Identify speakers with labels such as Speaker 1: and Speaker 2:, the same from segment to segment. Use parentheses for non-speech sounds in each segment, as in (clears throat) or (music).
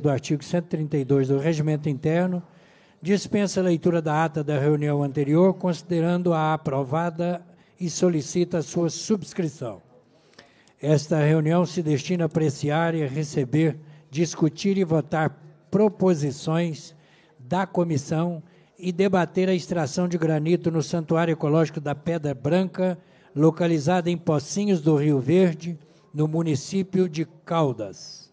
Speaker 1: do artigo 132 do Regimento Interno, dispensa a leitura da ata da reunião anterior, considerando-a aprovada e solicita sua subscrição. Esta reunião se destina a apreciar e a receber, discutir e votar proposições da comissão e debater a extração de granito no Santuário Ecológico da Pedra Branca, localizada em Pocinhos do Rio Verde, no município de Caldas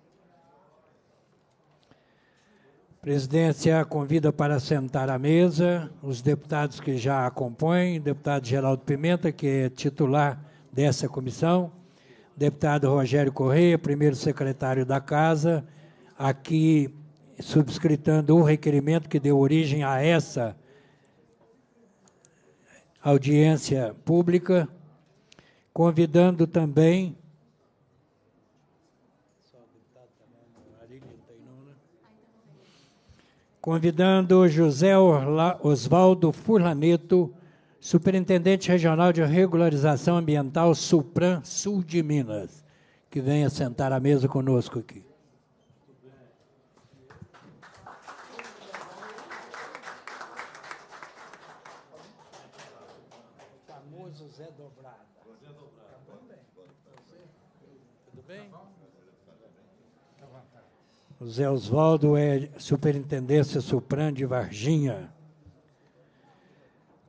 Speaker 1: presidência convida para sentar à mesa os deputados que já a compõem, deputado Geraldo Pimenta, que é titular dessa comissão, deputado Rogério Correia, primeiro secretário da Casa, aqui subscritando o requerimento que deu origem a essa audiência pública, convidando também convidando José Osvaldo Furlaneto, Superintendente Regional de Regularização Ambiental Supran Sul de Minas, que venha sentar à mesa conosco aqui. José Zé Osvaldo é superintendência Supran de Varginha.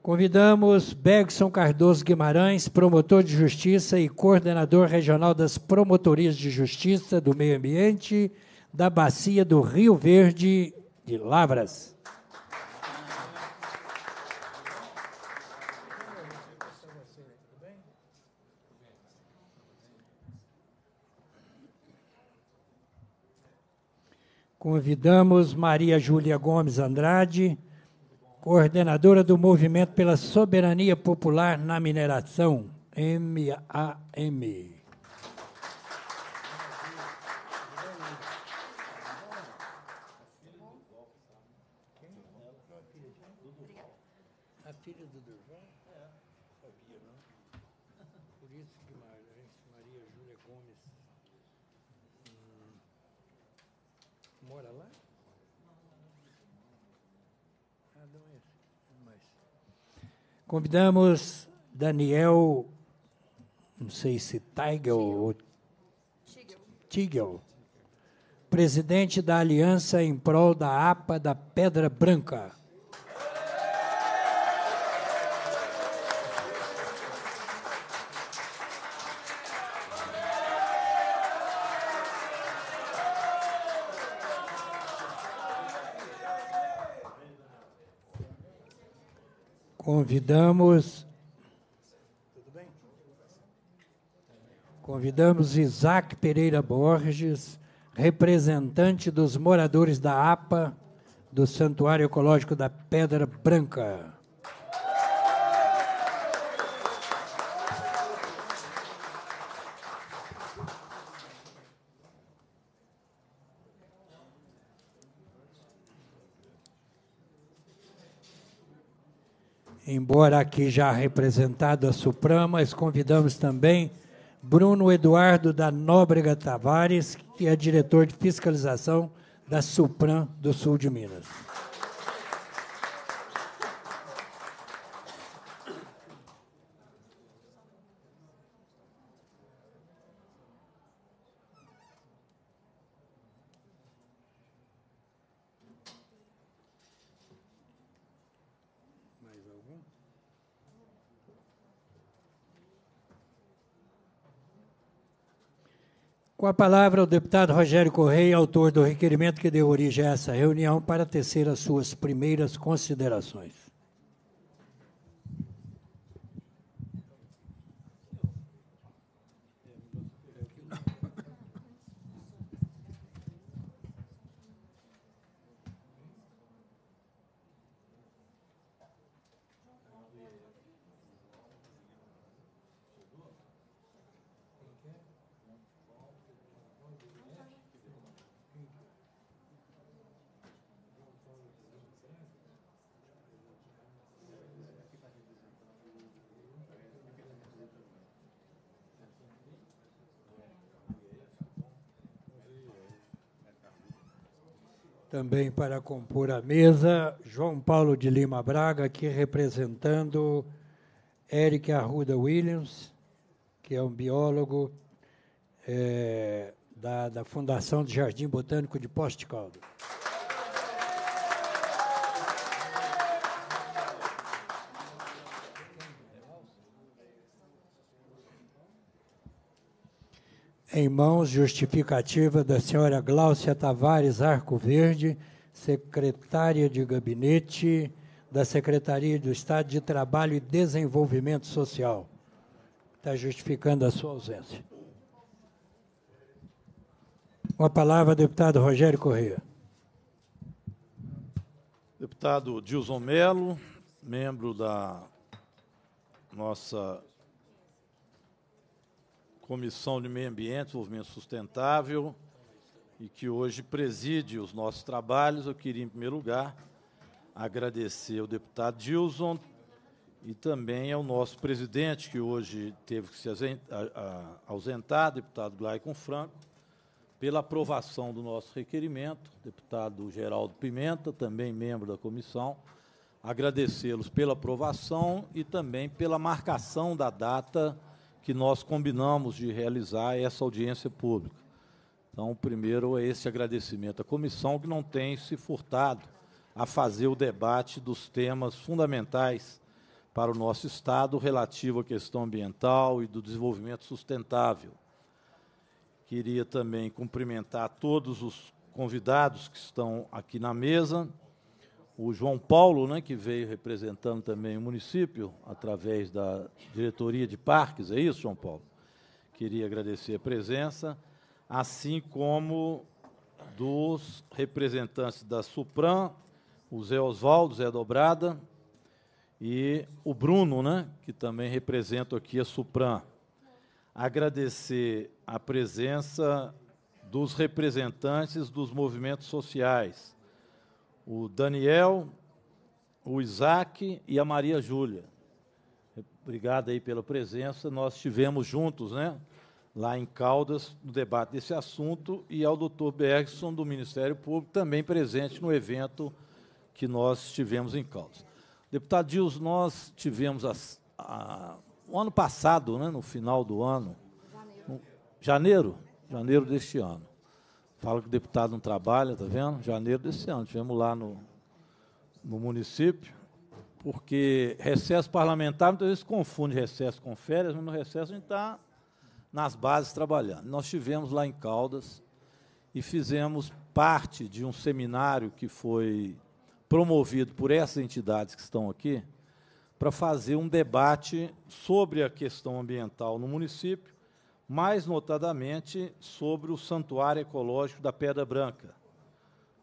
Speaker 1: Convidamos Bergson Cardoso Guimarães, promotor de justiça e coordenador regional das promotorias de justiça do meio ambiente da Bacia do Rio Verde de Lavras. Convidamos Maria Júlia Gomes Andrade, coordenadora do Movimento pela Soberania Popular na Mineração, MAM. Convidamos Daniel, não sei se Tigel ou Tigel, presidente da Aliança em Prol da APA da Pedra Branca. Convidamos. Convidamos Isaac Pereira Borges, representante dos moradores da APA, do Santuário Ecológico da Pedra Branca. embora aqui já representado a mas convidamos também Bruno Eduardo da Nóbrega Tavares, que é diretor de fiscalização da Supram do Sul de Minas. Com a palavra, o deputado Rogério Correia, autor do requerimento que deu origem a essa reunião, para tecer as suas primeiras considerações. Também para compor a mesa, João Paulo de Lima Braga, aqui representando Eric Arruda Williams, que é um biólogo é, da, da Fundação de Jardim Botânico de Poste Caldo. em mãos justificativa da senhora Gláucia Tavares Arco Verde, secretária de gabinete da Secretaria do Estado de Trabalho e Desenvolvimento Social. Está justificando a sua ausência. Com a palavra, deputado Rogério Corrêa.
Speaker 2: Deputado Dilson Melo, membro da nossa Comissão de Meio Ambiente, Desenvolvimento Sustentável, e que hoje preside os nossos trabalhos. Eu queria, em primeiro lugar, agradecer ao deputado Dilson e também ao nosso presidente, que hoje teve que se ausentar, deputado Glaicon Franco, pela aprovação do nosso requerimento, deputado Geraldo Pimenta, também membro da comissão, agradecê-los pela aprovação e também pela marcação da data que nós combinamos de realizar essa audiência pública. Então, primeiro é esse agradecimento à comissão que não tem se furtado a fazer o debate dos temas fundamentais para o nosso Estado relativo à questão ambiental e do desenvolvimento sustentável. Queria também cumprimentar todos os convidados que estão aqui na mesa o João Paulo, né, que veio representando também o município através da diretoria de parques, é isso, João Paulo? Queria agradecer a presença, assim como dos representantes da Supram, o Zé Oswaldo, Zé Dobrada, e o Bruno, né, que também representa aqui a Supram. Agradecer a presença dos representantes dos movimentos sociais, o Daniel, o Isaac e a Maria Júlia. Obrigado aí pela presença. Nós estivemos juntos, né? Lá em Caldas, no debate desse assunto, e ao doutor Bergson, do Ministério Público, também presente no evento que nós tivemos em Caldas. Deputado Dias, nós tivemos a, o ano passado, né, no final do ano, janeiro, janeiro deste ano, Fala que o deputado não trabalha, tá vendo? Janeiro desse ano, tivemos lá no, no município, porque recesso parlamentar muitas vezes confunde recesso com férias, mas no recesso a gente está nas bases trabalhando. Nós tivemos lá em Caldas e fizemos parte de um seminário que foi promovido por essas entidades que estão aqui para fazer um debate sobre a questão ambiental no município mais notadamente sobre o Santuário Ecológico da Pedra Branca,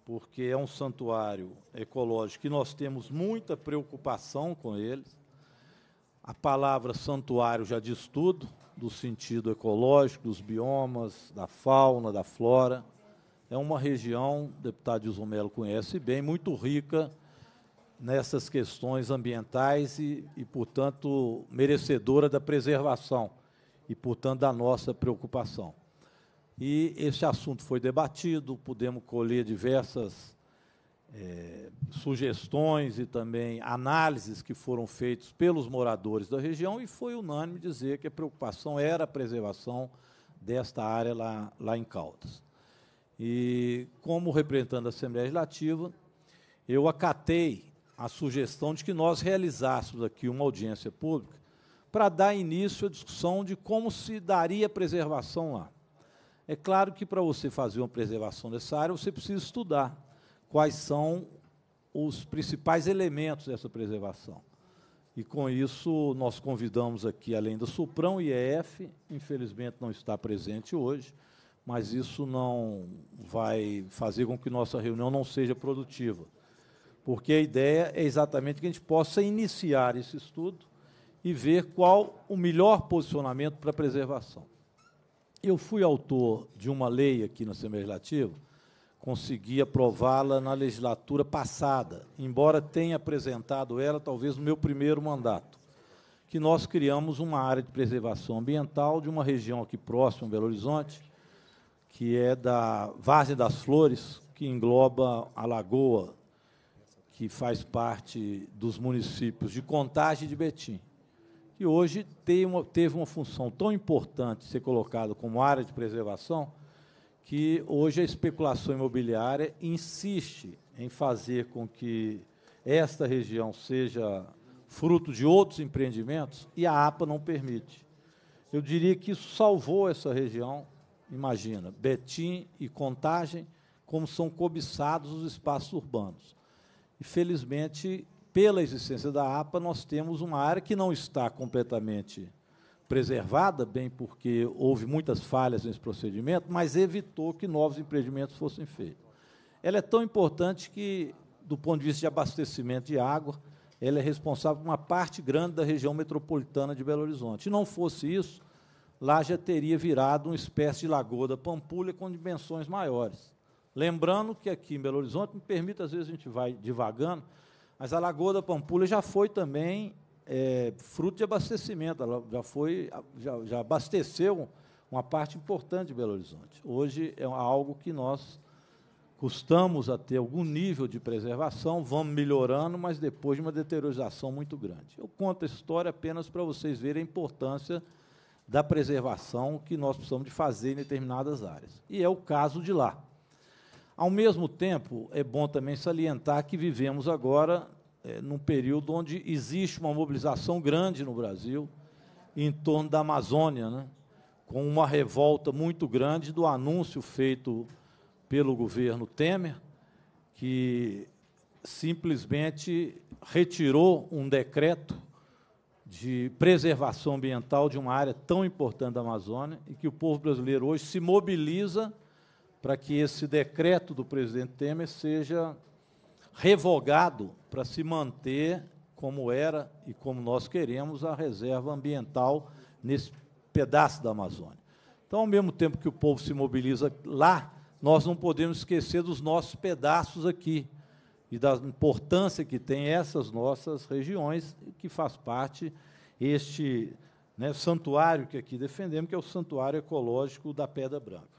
Speaker 2: porque é um santuário ecológico que nós temos muita preocupação com ele. A palavra santuário já diz tudo, do sentido ecológico, dos biomas, da fauna, da flora. É uma região, o deputado Isomelo conhece bem, muito rica nessas questões ambientais e, e, portanto, merecedora da preservação e, portanto, da nossa preocupação. E esse assunto foi debatido, pudemos colher diversas é, sugestões e também análises que foram feitas pelos moradores da região e foi unânime dizer que a preocupação era a preservação desta área lá, lá em Caldas. E, como representante da Assembleia Legislativa, eu acatei a sugestão de que nós realizássemos aqui uma audiência pública para dar início à discussão de como se daria preservação lá. É claro que para você fazer uma preservação dessa área, você precisa estudar quais são os principais elementos dessa preservação. E com isso, nós convidamos aqui, além do Suprão e EF, infelizmente não está presente hoje, mas isso não vai fazer com que nossa reunião não seja produtiva. Porque a ideia é exatamente que a gente possa iniciar esse estudo e ver qual o melhor posicionamento para preservação. Eu fui autor de uma lei aqui no Assembleia Legislativa, consegui aprová-la na legislatura passada, embora tenha apresentado ela talvez no meu primeiro mandato, que nós criamos uma área de preservação ambiental de uma região aqui próxima, Belo Horizonte, que é da Várzea das Flores, que engloba a Lagoa, que faz parte dos municípios de Contagem e de Betim que hoje teve uma, teve uma função tão importante ser colocado como área de preservação, que hoje a especulação imobiliária insiste em fazer com que esta região seja fruto de outros empreendimentos e a APA não permite. Eu diria que isso salvou essa região, imagina, Betim e Contagem, como são cobiçados os espaços urbanos. E, felizmente, pela existência da APA, nós temos uma área que não está completamente preservada, bem porque houve muitas falhas nesse procedimento, mas evitou que novos empreendimentos fossem feitos. Ela é tão importante que, do ponto de vista de abastecimento de água, ela é responsável por uma parte grande da região metropolitana de Belo Horizonte. Se não fosse isso, lá já teria virado uma espécie de lagoa da Pampulha com dimensões maiores. Lembrando que aqui em Belo Horizonte, me permite, às vezes a gente vai divagando, mas a Lagoa da Pampulha já foi também é, fruto de abastecimento, ela já, foi, já, já abasteceu uma parte importante de Belo Horizonte. Hoje é algo que nós custamos a ter algum nível de preservação, vamos melhorando, mas depois de uma deteriorização muito grande. Eu conto a história apenas para vocês verem a importância da preservação que nós precisamos de fazer em determinadas áreas. E é o caso de lá. Ao mesmo tempo, é bom também salientar que vivemos agora é, num período onde existe uma mobilização grande no Brasil em torno da Amazônia, né? com uma revolta muito grande do anúncio feito pelo governo Temer, que simplesmente retirou um decreto de preservação ambiental de uma área tão importante da Amazônia e que o povo brasileiro hoje se mobiliza para que esse decreto do presidente Temer seja revogado para se manter como era e como nós queremos a reserva ambiental nesse pedaço da Amazônia. Então, ao mesmo tempo que o povo se mobiliza lá, nós não podemos esquecer dos nossos pedaços aqui e da importância que tem essas nossas regiões, que faz parte este né, santuário que aqui defendemos, que é o Santuário Ecológico da Pedra Branca.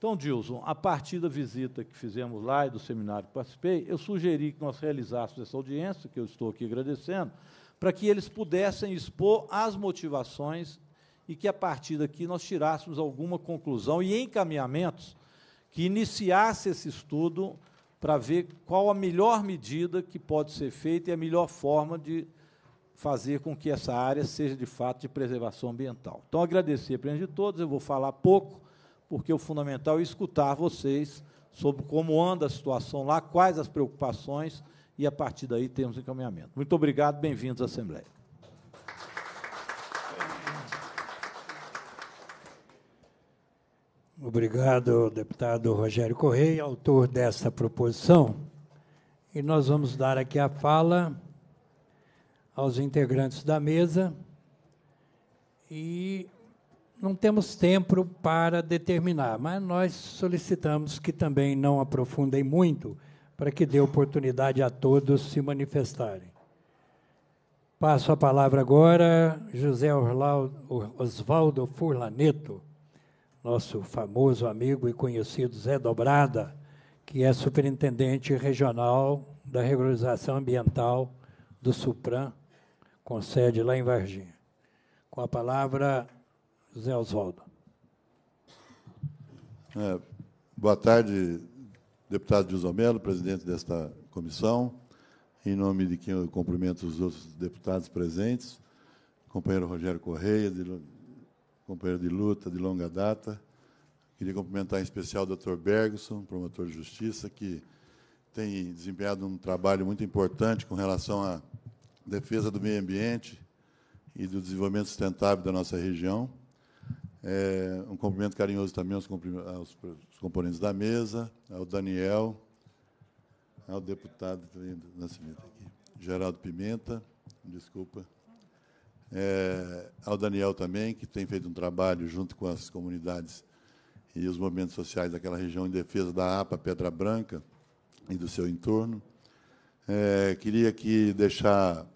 Speaker 2: Então, Dilson, a partir da visita que fizemos lá e do seminário que participei, eu sugeri que nós realizássemos essa audiência, que eu estou aqui agradecendo, para que eles pudessem expor as motivações e que, a partir daqui, nós tirássemos alguma conclusão e encaminhamentos que iniciasse esse estudo para ver qual a melhor medida que pode ser feita e a melhor forma de fazer com que essa área seja de fato de preservação ambiental. Então, agradecer, primeiro de todos, eu vou falar pouco, porque o fundamental é escutar vocês sobre como anda a situação lá, quais as preocupações, e a partir daí temos encaminhamento. Muito obrigado, bem-vindos à Assembleia.
Speaker 1: Obrigado, deputado Rogério Correia, autor desta proposição. E nós vamos dar aqui a fala aos integrantes da mesa e não temos tempo para determinar, mas nós solicitamos que também não aprofundem muito, para que dê oportunidade a todos se manifestarem. Passo a palavra agora José Oswaldo Furlaneto, nosso famoso amigo e conhecido Zé Dobrada, que é superintendente regional da regularização ambiental do Supran, com sede lá em Varginha. Com a palavra, José Oswaldo.
Speaker 3: É, boa tarde, deputado Gilson Mello, presidente desta comissão. Em nome de quem eu cumprimento os outros deputados presentes, companheiro Rogério Correia, de, companheiro de luta de longa data. Queria cumprimentar em especial o doutor Bergson, promotor de justiça, que tem desempenhado um trabalho muito importante com relação à defesa do meio ambiente e do desenvolvimento sustentável da nossa região. É, um cumprimento carinhoso também aos, aos, aos, componentes da mesa, ao Daniel, ao deputado Nascimento aqui, Geraldo Pimenta, desculpa. É, ao Daniel também, que tem feito um trabalho junto com as comunidades e os movimentos sociais daquela região em defesa da APA Pedra Branca e do seu entorno. É, queria aqui deixar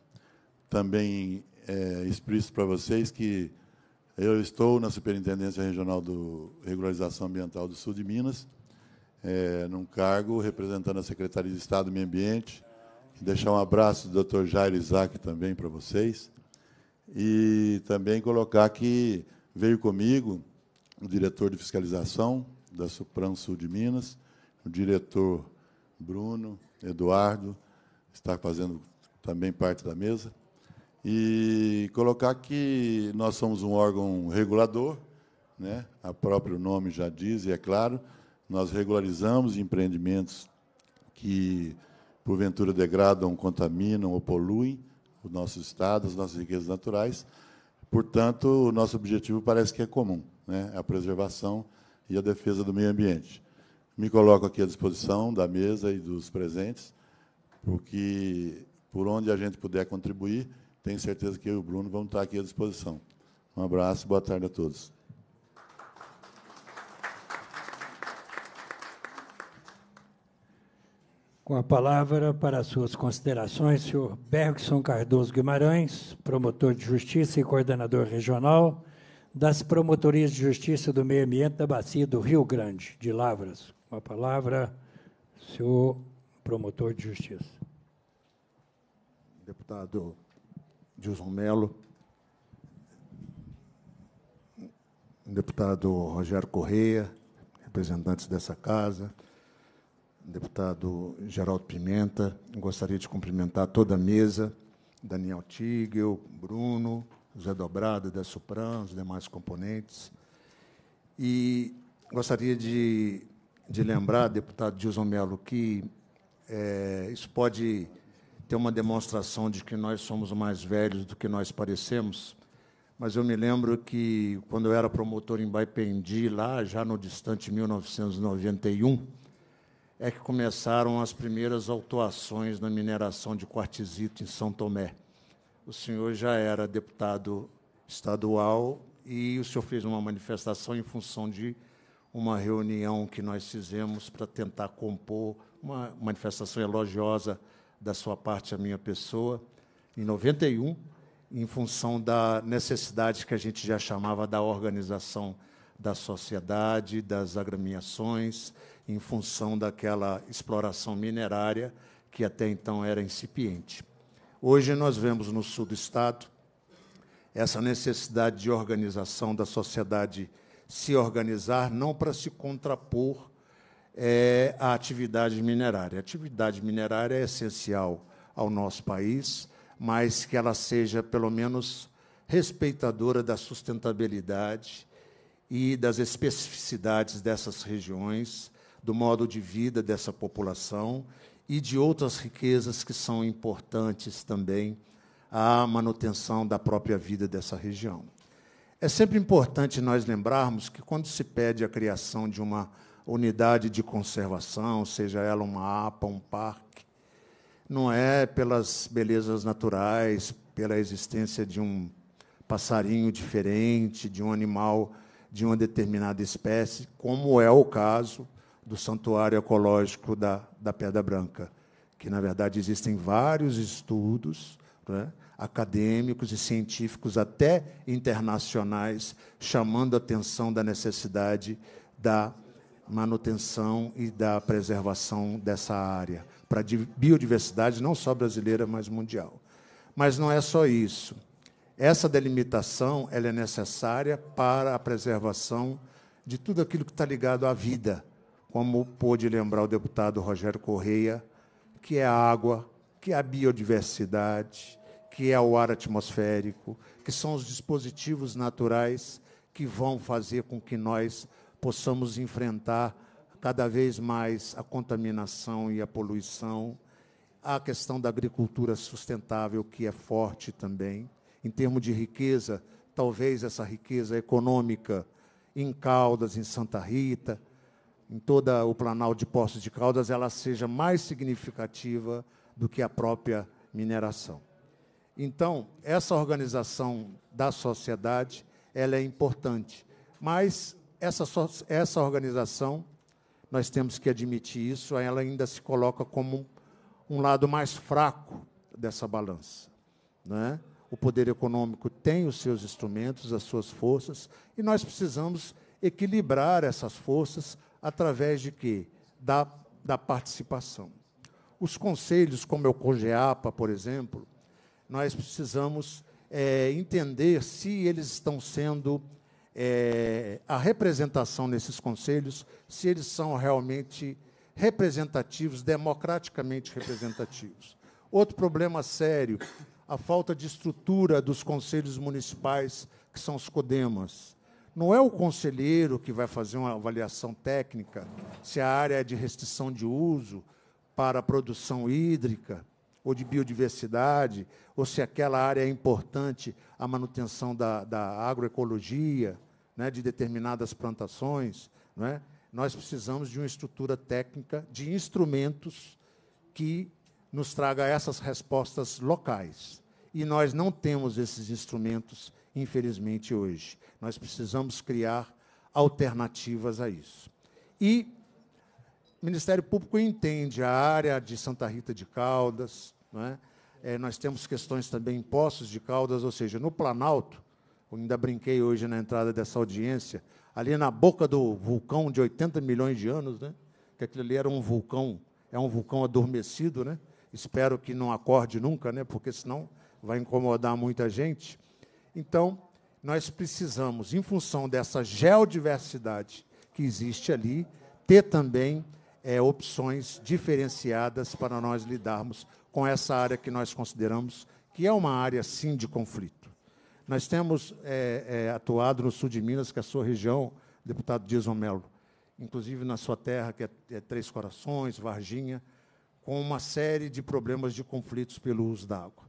Speaker 3: também é, explícito para vocês que eu estou na Superintendência Regional de Regularização Ambiental do Sul de Minas, é, num cargo representando a Secretaria de Estado do Meio Ambiente. Deixar um abraço do Dr. Jair Isaac também para vocês. E também colocar que veio comigo o diretor de fiscalização da Supram Sul de Minas, o diretor Bruno, Eduardo, está fazendo também parte da mesa e colocar que nós somos um órgão regulador, né? a próprio nome já diz, e é claro, nós regularizamos empreendimentos que, porventura, degradam, contaminam ou poluem o nosso Estado, as nossas riquezas naturais. Portanto, o nosso objetivo parece que é comum, né? a preservação e a defesa do meio ambiente. Me coloco aqui à disposição da mesa e dos presentes, porque por onde a gente puder contribuir, tenho certeza que eu e o Bruno vamos estar aqui à disposição. Um abraço, boa tarde a todos.
Speaker 1: Com a palavra para suas considerações, senhor Bergson Cardoso Guimarães, promotor de justiça e coordenador regional das Promotorias de Justiça do Meio Ambiente da Bacia do Rio Grande, de Lavras. Com a palavra, senhor promotor de justiça.
Speaker 4: Deputado Dilson Melo, deputado Rogério Correia, representantes dessa casa, deputado Geraldo Pimenta, gostaria de cumprimentar toda a mesa, Daniel Tigel, Bruno, José Dobrado, da Supran, os demais componentes. E gostaria de, de lembrar, deputado Dilson Melo, que é, isso pode ter uma demonstração de que nós somos mais velhos do que nós parecemos, mas eu me lembro que quando eu era promotor em Baipendi, lá já no distante 1991, é que começaram as primeiras autuações na mineração de quartzito em São Tomé. O senhor já era deputado estadual e o senhor fez uma manifestação em função de uma reunião que nós fizemos para tentar compor uma manifestação elogiosa da sua parte a minha pessoa, em 91, em função da necessidade que a gente já chamava da organização da sociedade, das agremiações, em função daquela exploração minerária que até então era incipiente. Hoje nós vemos no sul do estado essa necessidade de organização da sociedade se organizar não para se contrapor é a atividade minerária. A atividade minerária é essencial ao nosso país, mas que ela seja, pelo menos, respeitadora da sustentabilidade e das especificidades dessas regiões, do modo de vida dessa população e de outras riquezas que são importantes também à manutenção da própria vida dessa região. É sempre importante nós lembrarmos que, quando se pede a criação de uma unidade de conservação, seja ela uma APA, um parque, não é pelas belezas naturais, pela existência de um passarinho diferente, de um animal de uma determinada espécie, como é o caso do Santuário Ecológico da, da Pedra Branca, que, na verdade, existem vários estudos né, acadêmicos e científicos, até internacionais, chamando a atenção da necessidade da manutenção e da preservação dessa área, para a biodiversidade não só brasileira, mas mundial. Mas não é só isso. Essa delimitação ela é necessária para a preservação de tudo aquilo que está ligado à vida, como pôde lembrar o deputado Rogério Correia, que é a água, que é a biodiversidade, que é o ar atmosférico, que são os dispositivos naturais que vão fazer com que nós possamos enfrentar cada vez mais a contaminação e a poluição, a questão da agricultura sustentável, que é forte também, em termos de riqueza, talvez essa riqueza econômica em Caldas, em Santa Rita, em todo o Planalto de Poços de Caldas, ela seja mais significativa do que a própria mineração. Então, essa organização da sociedade, ela é importante, mas essa, essa organização, nós temos que admitir isso, ela ainda se coloca como um lado mais fraco dessa balança. Né? O poder econômico tem os seus instrumentos, as suas forças, e nós precisamos equilibrar essas forças através de quê? Da, da participação. Os conselhos, como é o COGEAPA, por exemplo, nós precisamos é, entender se eles estão sendo é, a representação nesses conselhos, se eles são realmente representativos, democraticamente representativos. Outro problema sério, a falta de estrutura dos conselhos municipais, que são os CODEMAS. Não é o conselheiro que vai fazer uma avaliação técnica se a área é de restrição de uso para a produção hídrica, ou de biodiversidade, ou se aquela área é importante a manutenção da, da agroecologia, né, de determinadas plantações. Né, nós precisamos de uma estrutura técnica, de instrumentos que nos traga essas respostas locais. E nós não temos esses instrumentos, infelizmente, hoje. Nós precisamos criar alternativas a isso. E Ministério Público entende a área de Santa Rita de Caldas, né? é, nós temos questões também em Poços de Caldas, ou seja, no Planalto, eu ainda brinquei hoje na entrada dessa audiência, ali na boca do vulcão de 80 milhões de anos, né? que aquilo ali era um vulcão, é um vulcão adormecido, né? espero que não acorde nunca, né? porque senão vai incomodar muita gente. Então, nós precisamos, em função dessa geodiversidade que existe ali, ter também é, opções diferenciadas para nós lidarmos com essa área que nós consideramos que é uma área, sim, de conflito. Nós temos é, é, atuado no sul de Minas, que é a sua região, deputado Dias Romelo, inclusive na sua terra, que é, é Três Corações, Varginha, com uma série de problemas de conflitos pelo uso da água.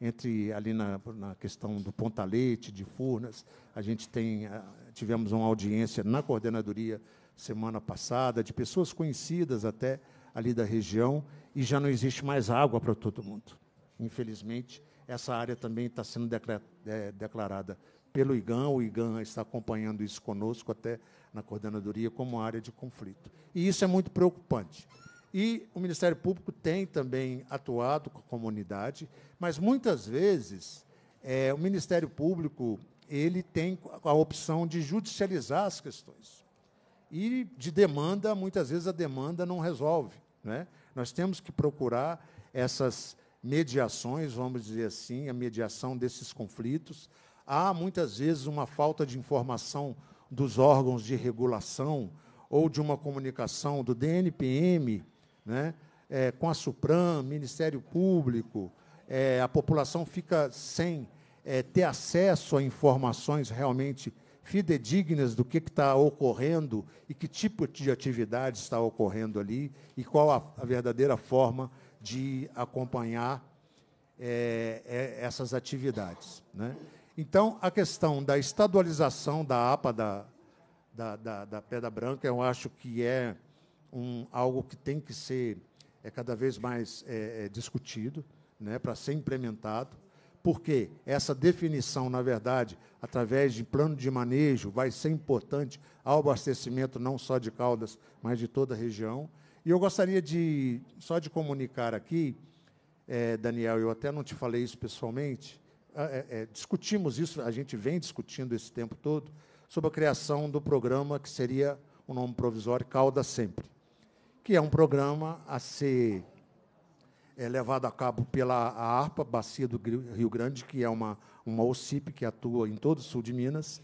Speaker 4: Entre ali na, na questão do Pontalete, de Furnas, a gente tem, tivemos uma audiência na coordenadoria semana passada, de pessoas conhecidas até ali da região, e já não existe mais água para todo mundo. Infelizmente, essa área também está sendo é, declarada pelo IGAN, o IGAN está acompanhando isso conosco até na coordenadoria como área de conflito. E isso é muito preocupante. E o Ministério Público tem também atuado com a comunidade, mas muitas vezes é, o Ministério Público ele tem a opção de judicializar as questões e de demanda, muitas vezes a demanda não resolve. Né? Nós temos que procurar essas mediações, vamos dizer assim, a mediação desses conflitos. Há muitas vezes uma falta de informação dos órgãos de regulação ou de uma comunicação do DNPM né, é, com a SUPRAM, Ministério Público, é, a população fica sem é, ter acesso a informações realmente fidedignas do que está ocorrendo e que tipo de atividade está ocorrendo ali e qual a, a verdadeira forma de acompanhar é, é, essas atividades. Né? Então, a questão da estadualização da APA da, da, da, da Pedra Branca, eu acho que é um, algo que tem que ser é cada vez mais é, é discutido, né, para ser implementado porque essa definição, na verdade, através de plano de manejo, vai ser importante ao abastecimento não só de Caldas, mas de toda a região. E eu gostaria de só de comunicar aqui, é, Daniel, eu até não te falei isso pessoalmente, é, é, é discutimos isso, a gente vem discutindo esse tempo todo, sobre a criação do programa que seria o nome provisório Caldas Sempre, que é um programa a ser é levado a cabo pela ARPA, Bacia do Rio Grande, que é uma, uma OCIP que atua em todo o sul de Minas,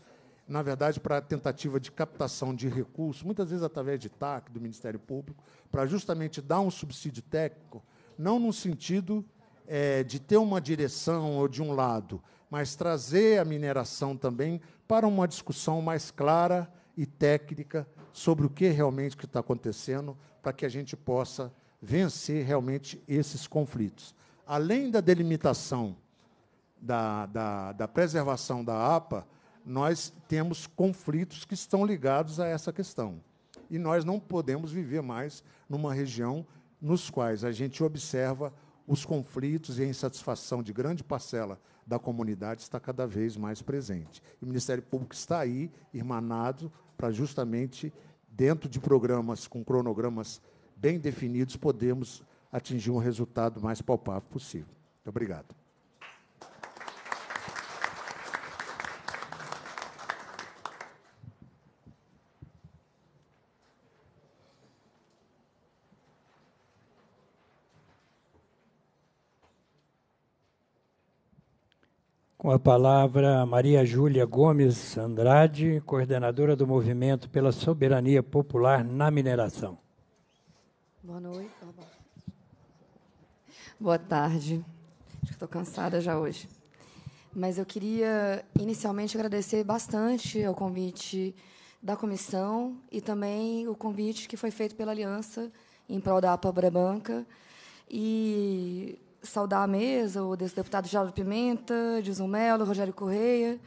Speaker 4: na verdade, para a tentativa de captação de recursos, muitas vezes através de TAC, do Ministério Público, para justamente dar um subsídio técnico, não no sentido é, de ter uma direção ou de um lado, mas trazer a mineração também para uma discussão mais clara e técnica sobre o que realmente está acontecendo, para que a gente possa vencer realmente esses conflitos. Além da delimitação da, da, da preservação da APA, nós temos conflitos que estão ligados a essa questão. E nós não podemos viver mais numa região nos quais a gente observa os conflitos e a insatisfação de grande parcela da comunidade está cada vez mais presente. E o Ministério Público está aí, irmanado, para justamente, dentro de programas com cronogramas bem definidos, podemos atingir um resultado mais palpável possível. Muito obrigado.
Speaker 1: Com a palavra, Maria Júlia Gomes Andrade, coordenadora do Movimento pela Soberania Popular na Mineração.
Speaker 5: Boa noite. Boa tarde. Acho que estou cansada já hoje. Mas eu queria inicialmente agradecer bastante ao convite da comissão e também o convite que foi feito pela Aliança em prol da APA Banca. E saudar a mesa, o deputado Jairo Pimenta, de Melo, Rogério Correia.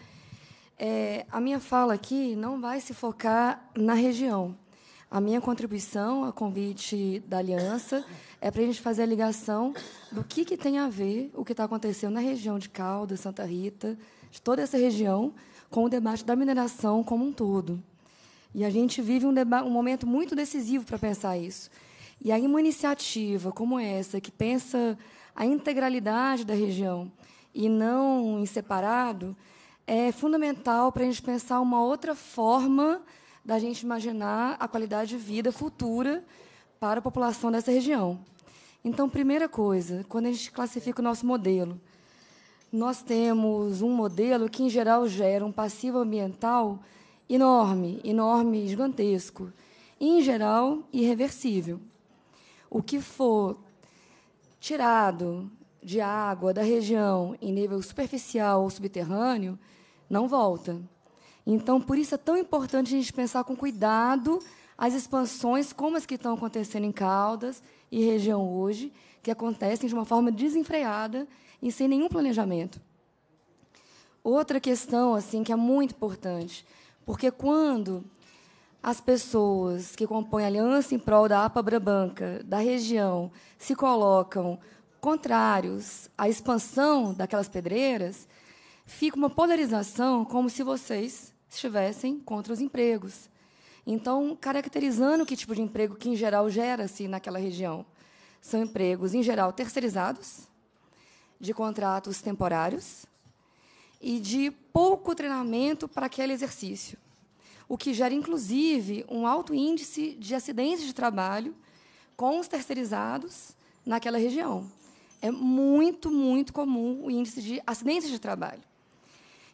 Speaker 5: É, a minha fala aqui não vai se focar na região. A minha contribuição, a convite da Aliança, é para a gente fazer a ligação do que, que tem a ver o que está acontecendo na região de Caldas, Santa Rita, de toda essa região, com o debate da mineração como um todo. E a gente vive um, um momento muito decisivo para pensar isso. E aí, uma iniciativa como essa, que pensa a integralidade da região e não em separado, é fundamental para a gente pensar uma outra forma da gente imaginar a qualidade de vida futura para a população dessa região. Então, primeira coisa, quando a gente classifica o nosso modelo, nós temos um modelo que, em geral, gera um passivo ambiental enorme, enorme, gigantesco, e, em geral, irreversível. O que for tirado de água da região em nível superficial ou subterrâneo não volta. Então, por isso é tão importante a gente pensar com cuidado as expansões, como as que estão acontecendo em Caldas e região hoje, que acontecem de uma forma desenfreada e sem nenhum planejamento. Outra questão, assim, que é muito importante, porque quando as pessoas que compõem a aliança em prol da APA Brabanca da região, se colocam contrários à expansão daquelas pedreiras, fica uma polarização como se vocês estivessem contra os empregos. Então, caracterizando que tipo de emprego que, em geral, gera-se naquela região. São empregos, em geral, terceirizados, de contratos temporários e de pouco treinamento para aquele exercício, o que gera, inclusive, um alto índice de acidentes de trabalho com os terceirizados naquela região. É muito, muito comum o índice de acidentes de trabalho.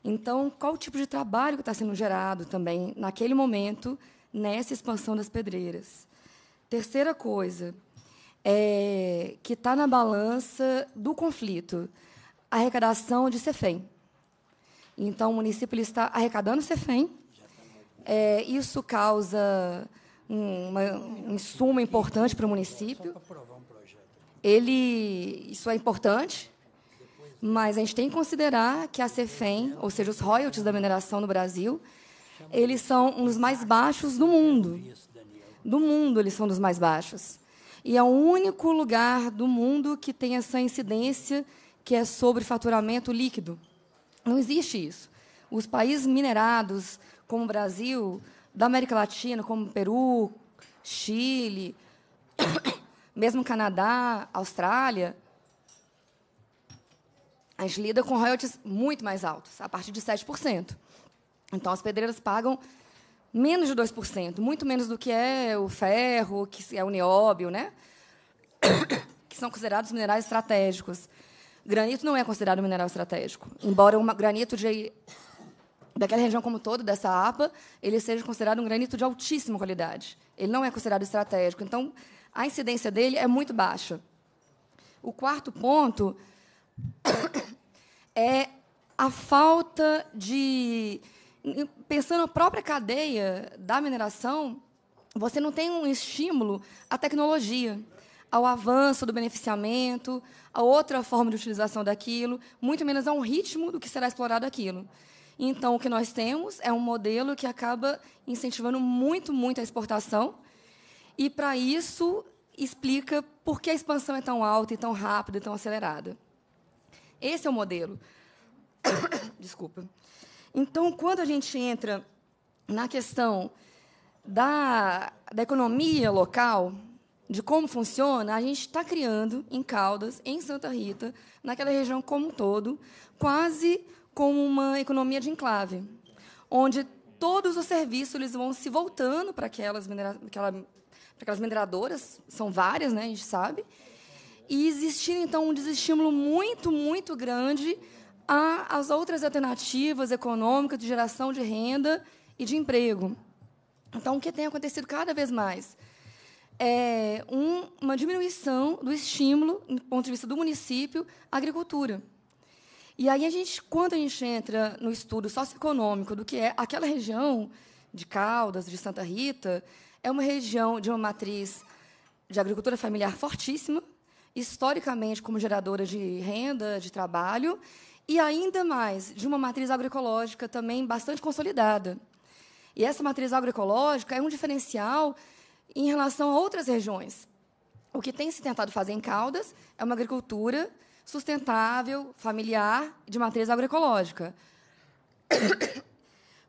Speaker 5: Então, qual o tipo de trabalho que está sendo gerado também naquele momento nessa expansão das pedreiras? Terceira coisa, é, que está na balança do conflito, a arrecadação de CEFEM. Então, o município está arrecadando CEFEM, é, isso causa um, uma, um insumo importante para o município. Ele, isso é importante, mas a gente tem que considerar que a CEFEM, ou seja, os royalties da mineração no Brasil, eles são os mais baixos do mundo. Do mundo eles são dos mais baixos. E é o único lugar do mundo que tem essa incidência que é sobre faturamento líquido. Não existe isso. Os países minerados, como o Brasil, da América Latina, como Peru, Chile, (coughs) mesmo Canadá, Austrália, a gente lida com royalties muito mais altos, a partir de 7%. Então, as pedreiras pagam menos de 2%, muito menos do que é o ferro, que é o nióbio, né? (coughs) que são considerados minerais estratégicos. Granito não é considerado mineral estratégico, embora um granito de, daquela região como todo, dessa APA, ele seja considerado um granito de altíssima qualidade. Ele não é considerado estratégico, então a incidência dele é muito baixa. O quarto ponto (coughs) é a falta de. Pensando na própria cadeia da mineração, você não tem um estímulo à tecnologia, ao avanço do beneficiamento, a outra forma de utilização daquilo, muito menos a um ritmo do que será explorado aquilo. Então, o que nós temos é um modelo que acaba incentivando muito, muito a exportação, e para isso explica por que a expansão é tão alta e tão rápida e tão acelerada. Esse é o modelo. (coughs) Desculpa. Então, quando a gente entra na questão da, da economia local, de como funciona, a gente está criando em Caldas, em Santa Rita, naquela região como um todo, quase como uma economia de enclave, onde todos os serviços eles vão se voltando para aquelas, minera aquela, aquelas mineradoras, são várias, né, a gente sabe, e existindo então, um desestímulo muito, muito grande às outras alternativas econômicas de geração de renda e de emprego. Então, o que tem acontecido cada vez mais? É um, uma diminuição do estímulo, do ponto de vista do município, à agricultura. E aí, a gente, quando a gente entra no estudo socioeconômico do que é aquela região de Caldas, de Santa Rita, é uma região de uma matriz de agricultura familiar fortíssima, historicamente como geradora de renda, de trabalho, e ainda mais de uma matriz agroecológica também bastante consolidada. E essa matriz agroecológica é um diferencial em relação a outras regiões. O que tem se tentado fazer em Caldas é uma agricultura sustentável, familiar, de matriz agroecológica. (coughs)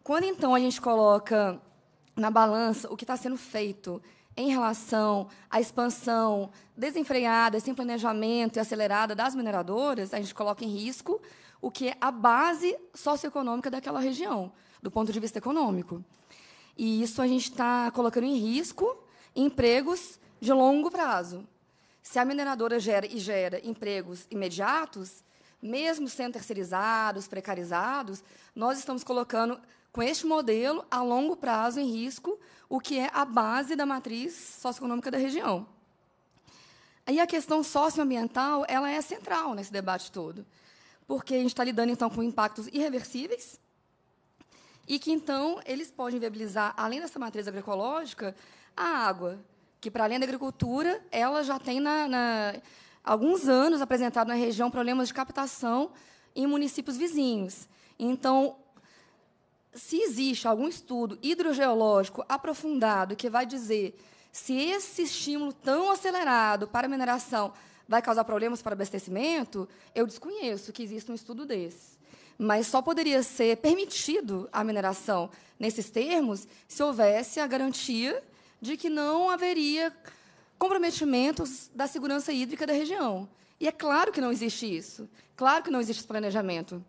Speaker 5: Quando então a gente coloca na balança o que está sendo feito em relação à expansão desenfreada, sem planejamento e acelerada das mineradoras, a gente coloca em risco o que é a base socioeconômica daquela região, do ponto de vista econômico. E isso a gente está colocando em risco empregos de longo prazo. Se a mineradora gera e gera empregos imediatos, mesmo sendo terceirizados, precarizados, nós estamos colocando, com este modelo, a longo prazo, em risco o que é a base da matriz socioeconômica da região. Aí a questão socioambiental ela é central nesse debate todo, porque a gente está lidando então com impactos irreversíveis e que então eles podem viabilizar, além dessa matriz agroecológica, a água, que para além da agricultura ela já tem na, na alguns anos apresentado na região problemas de captação em municípios vizinhos. Então se existe algum estudo hidrogeológico aprofundado que vai dizer se esse estímulo tão acelerado para a mineração vai causar problemas para o abastecimento, eu desconheço que exista um estudo desse. Mas só poderia ser permitido a mineração nesses termos se houvesse a garantia de que não haveria comprometimentos da segurança hídrica da região. E é claro que não existe isso. Claro que não existe esse planejamento.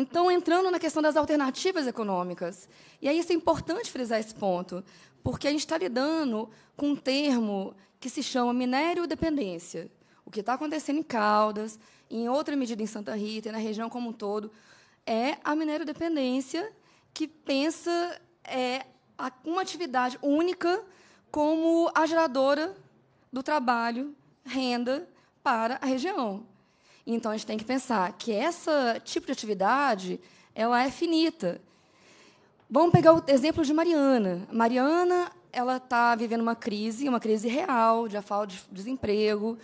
Speaker 5: Então, entrando na questão das alternativas econômicas, e aí isso é importante frisar esse ponto, porque a gente está lidando com um termo que se chama minério dependência. O que está acontecendo em Caldas, em outra medida em Santa Rita e na região como um todo, é a minério dependência que pensa é, uma atividade única como a geradora do trabalho, renda para a região. Então, a gente tem que pensar que esse tipo de atividade ela é finita. Vamos pegar o exemplo de Mariana. Mariana ela está vivendo uma crise, uma crise real, de afalto de desemprego,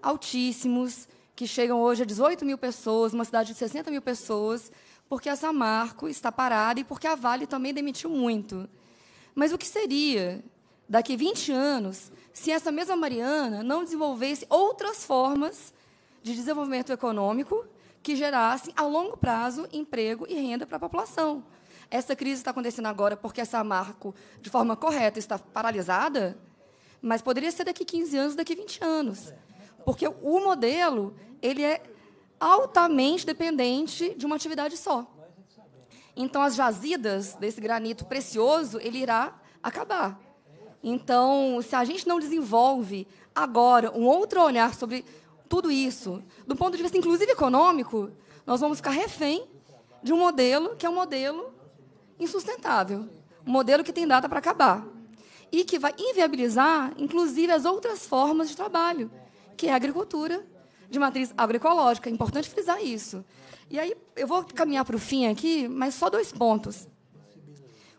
Speaker 5: altíssimos, que chegam hoje a 18 mil pessoas, uma cidade de 60 mil pessoas, porque a Samarco está parada e porque a Vale também demitiu muito. Mas o que seria, daqui 20 anos, se essa mesma Mariana não desenvolvesse outras formas de desenvolvimento econômico que gerasse, a longo prazo, emprego e renda para a população. Essa crise está acontecendo agora porque essa marco, de forma correta, está paralisada, mas poderia ser daqui 15 anos, daqui 20 anos. Porque o modelo ele é altamente dependente de uma atividade só. Então, as jazidas desse granito precioso, ele irá acabar. Então, se a gente não desenvolve agora um outro olhar sobre tudo isso, do ponto de vista, inclusive, econômico, nós vamos ficar refém de um modelo que é um modelo insustentável, um modelo que tem data para acabar e que vai inviabilizar, inclusive, as outras formas de trabalho, que é a agricultura de matriz agroecológica. É importante frisar isso. E aí, eu vou caminhar para o fim aqui, mas só dois pontos.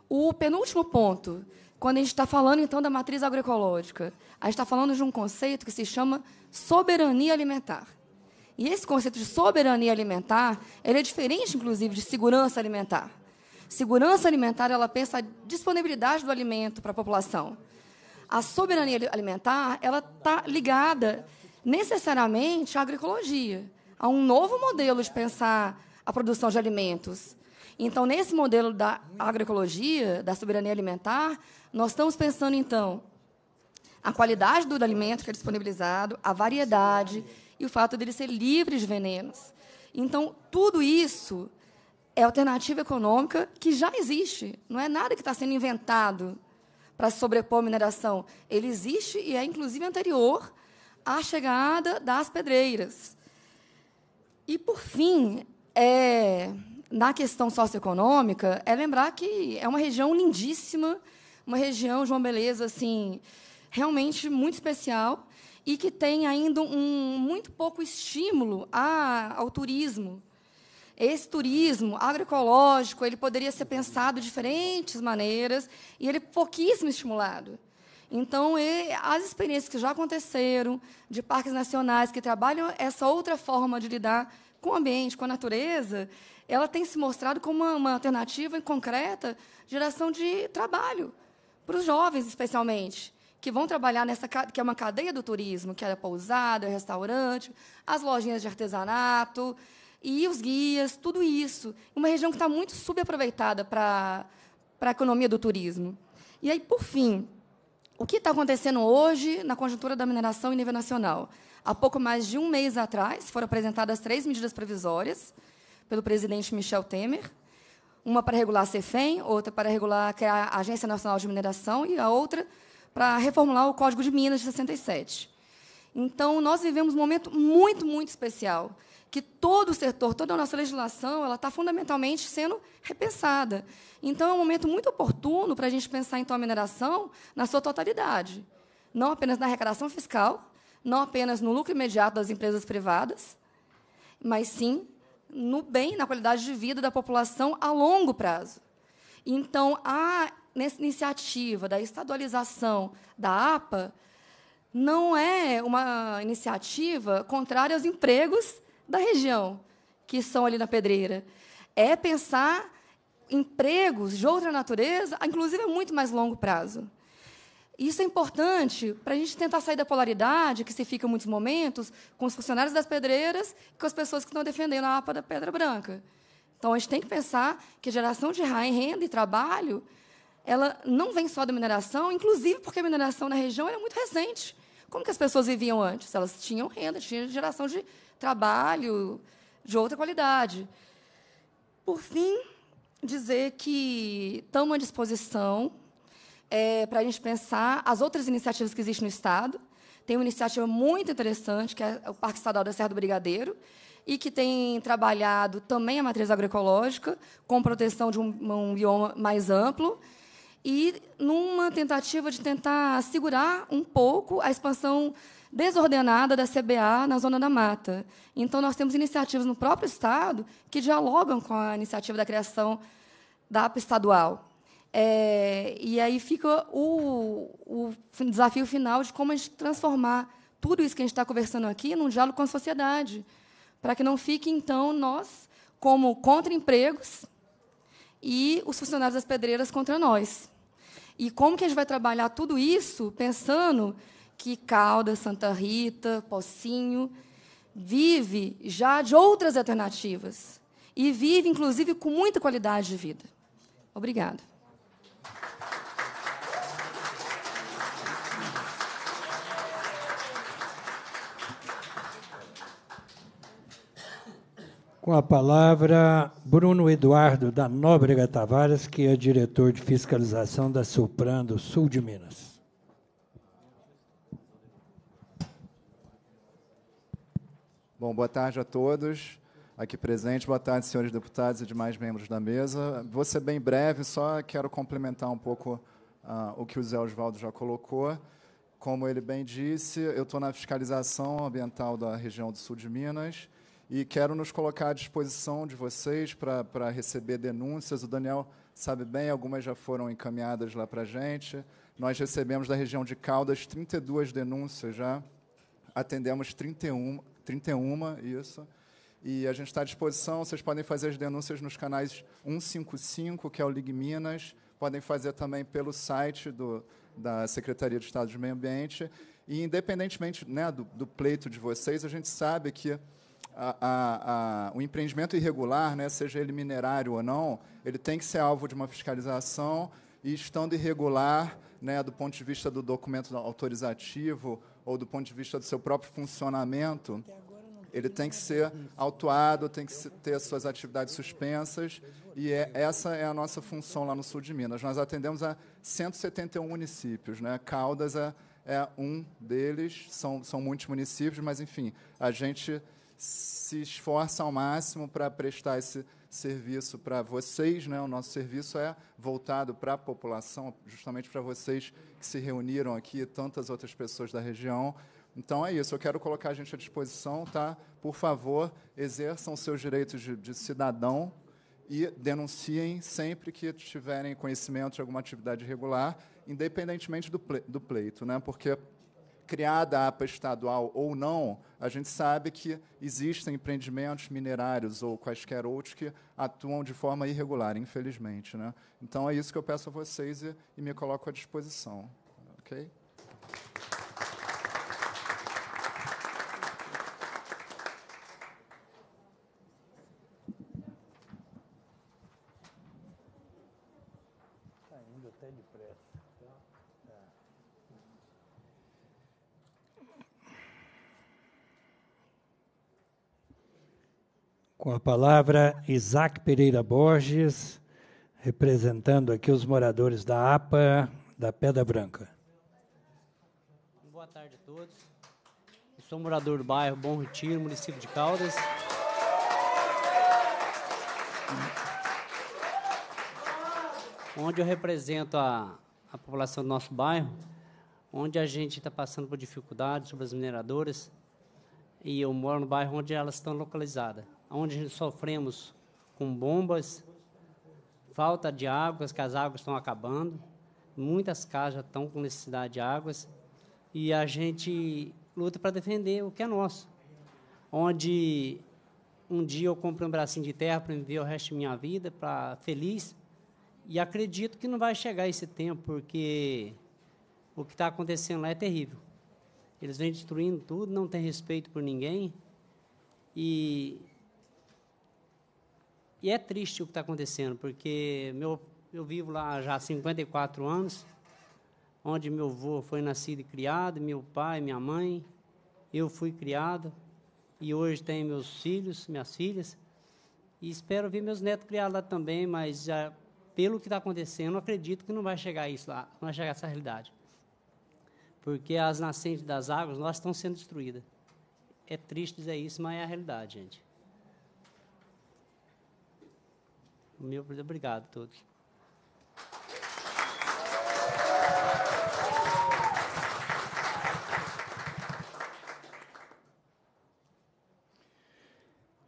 Speaker 5: O penúltimo ponto quando a gente está falando, então, da matriz agroecológica, a gente está falando de um conceito que se chama soberania alimentar. E esse conceito de soberania alimentar, ele é diferente, inclusive, de segurança alimentar. Segurança alimentar, ela pensa a disponibilidade do alimento para a população. A soberania alimentar, ela está ligada necessariamente à agroecologia, a um novo modelo de pensar a produção de alimentos. Então, nesse modelo da agroecologia, da soberania alimentar, nós estamos pensando, então, a qualidade do alimento que é disponibilizado, a variedade e o fato dele ser livre de venenos. Então, tudo isso é alternativa econômica que já existe, não é nada que está sendo inventado para sobrepor a mineração. Ele existe e é, inclusive, anterior à chegada das pedreiras. E, por fim, é, na questão socioeconômica, é lembrar que é uma região lindíssima, uma região de uma beleza assim realmente muito especial e que tem ainda um muito pouco estímulo a, ao turismo. Esse turismo agroecológico ele poderia ser pensado de diferentes maneiras e ele é pouquíssimo estimulado. Então, as experiências que já aconteceram de parques nacionais que trabalham essa outra forma de lidar com o ambiente, com a natureza, ela tem se mostrado como uma, uma alternativa concreta de geração de trabalho para os jovens especialmente, que vão trabalhar nessa que é uma cadeia do turismo, que é a pousada, o restaurante, as lojinhas de artesanato e os guias, tudo isso. Uma região que está muito subaproveitada para para a economia do turismo. E aí, por fim, o que está acontecendo hoje na conjuntura da mineração em nível nacional? Há pouco mais de um mês atrás, foram apresentadas três medidas provisórias pelo presidente Michel Temer, uma para regular a CEFEM, outra para regular criar é a Agência Nacional de Mineração e a outra para reformular o Código de Minas de 67. Então, nós vivemos um momento muito, muito especial, que todo o setor, toda a nossa legislação, ela está fundamentalmente sendo repensada. Então, é um momento muito oportuno para a gente pensar então a mineração na sua totalidade, não apenas na arrecadação fiscal, não apenas no lucro imediato das empresas privadas, mas sim no bem, na qualidade de vida da população a longo prazo. Então, a nessa iniciativa da estadualização da APA não é uma iniciativa contrária aos empregos da região, que são ali na pedreira. É pensar empregos de outra natureza, inclusive a muito mais longo prazo. Isso é importante para a gente tentar sair da polaridade que se fica em muitos momentos com os funcionários das pedreiras e com as pessoas que estão defendendo a APA da Pedra Branca. Então, a gente tem que pensar que a geração de renda e trabalho ela não vem só da mineração, inclusive porque a mineração na região era é muito recente. Como que as pessoas viviam antes? Elas tinham renda, tinham geração de trabalho de outra qualidade. Por fim, dizer que estamos à disposição é, para a gente pensar as outras iniciativas que existem no Estado. Tem uma iniciativa muito interessante, que é o Parque Estadual da Serra do Brigadeiro, e que tem trabalhado também a matriz agroecológica, com proteção de um, um bioma mais amplo, e numa tentativa de tentar segurar um pouco a expansão desordenada da CBA na zona da mata. Então, nós temos iniciativas no próprio Estado que dialogam com a iniciativa da criação da APA estadual. É, e aí fica o, o desafio final de como a gente transformar tudo isso que a gente está conversando aqui num diálogo com a sociedade, para que não fique, então, nós como contra-empregos e os funcionários das pedreiras contra nós. E como que a gente vai trabalhar tudo isso pensando que Calda, Santa Rita, Pocinho vive já de outras alternativas e vive, inclusive, com muita qualidade de vida. Obrigada.
Speaker 1: Com a palavra, Bruno Eduardo da Nóbrega Tavares, que é diretor de fiscalização da do
Speaker 6: Sul de Minas. Bom, boa tarde a todos aqui presentes. Boa tarde, senhores deputados e demais membros da mesa. Vou ser bem breve, só quero complementar um pouco uh, o que o Zé Osvaldo já colocou. Como ele bem disse, eu estou na fiscalização ambiental da região do sul de Minas e quero nos colocar à disposição de vocês para receber denúncias. O Daniel sabe bem, algumas já foram encaminhadas lá para a gente. Nós recebemos da região de Caldas 32 denúncias já, atendemos 31, 31 isso. E a gente está à disposição, vocês podem fazer as denúncias nos canais 155, que é o Ligue Minas, podem fazer também pelo site do, da Secretaria de Estado de Meio Ambiente. E, independentemente né, do, do pleito de vocês, a gente sabe que a, a, o empreendimento irregular, né, seja ele minerário ou não, ele tem que ser alvo de uma fiscalização e estando irregular, né, do ponto de vista do documento autorizativo ou do ponto de vista do seu próprio funcionamento, ele tem que ser autuado, tem que ter suas atividades suspensas e é, essa é a nossa função lá no sul de Minas. Nós atendemos a 171 municípios, né? Caldas é, é um deles, são, são muitos municípios, mas enfim, a gente se esforça ao máximo para prestar esse serviço para vocês. Né? O nosso serviço é voltado para a população, justamente para vocês que se reuniram aqui e tantas outras pessoas da região. Então é isso, eu quero colocar a gente à disposição, tá? Por favor, exerçam seus direitos de, de cidadão e denunciem sempre que tiverem conhecimento de alguma atividade irregular, independentemente do, ple do pleito, né? Porque criada a APA estadual ou não, a gente sabe que existem empreendimentos minerários ou quaisquer outros que atuam de forma irregular, infelizmente. Né? Então, é isso que eu peço a vocês e, e me coloco à disposição. Ok?
Speaker 1: Com a palavra, Isaac Pereira Borges, representando aqui os moradores da APA, da Pedra Branca.
Speaker 7: Boa tarde a todos. Eu sou morador do bairro Bom Retiro, município de Caldas. Onde eu represento a, a população do nosso bairro, onde a gente está passando por dificuldades sobre as mineradoras, e eu moro no bairro onde elas estão localizadas onde sofremos com bombas, falta de águas, que as águas estão acabando, muitas casas estão com necessidade de águas, e a gente luta para defender o que é nosso. Onde um dia eu compro um bracinho de terra para viver o resto da minha vida, para feliz, e acredito que não vai chegar esse tempo, porque o que está acontecendo lá é terrível. Eles vêm destruindo tudo, não tem respeito por ninguém. E e é triste o que está acontecendo, porque meu, eu vivo lá já há 54 anos, onde meu avô foi nascido e criado, meu pai, minha mãe, eu fui criado, e hoje tenho meus filhos, minhas filhas, e espero ver meus netos criados lá também, mas já, ah, pelo que está acontecendo, acredito que não vai chegar isso lá, não vai chegar essa realidade. Porque as nascentes das águas, nós estão sendo destruídas. É triste dizer isso, mas é a realidade, gente. Meu obrigado a todos.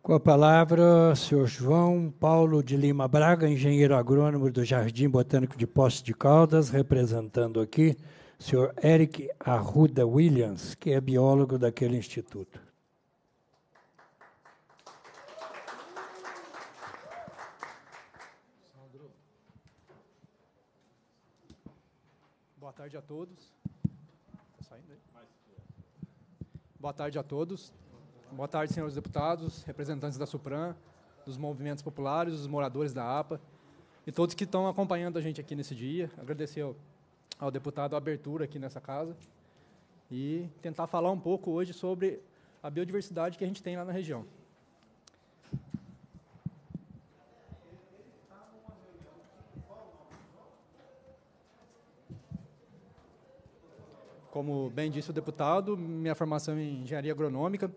Speaker 1: Com a palavra, o senhor João Paulo de Lima Braga, engenheiro agrônomo do Jardim Botânico de Poço de Caldas, representando aqui o senhor Eric Arruda Williams, que é biólogo daquele instituto.
Speaker 8: tarde a todos. Tá saindo aí? Boa tarde a todos. Boa tarde, senhores deputados, representantes da Supran, dos movimentos populares, dos moradores da APA e todos que estão acompanhando a gente aqui nesse dia. Agradecer ao, ao deputado a abertura aqui nessa casa e tentar falar um pouco hoje sobre a biodiversidade que a gente tem lá na região. Como bem disse o deputado, minha formação é em engenharia agronômica.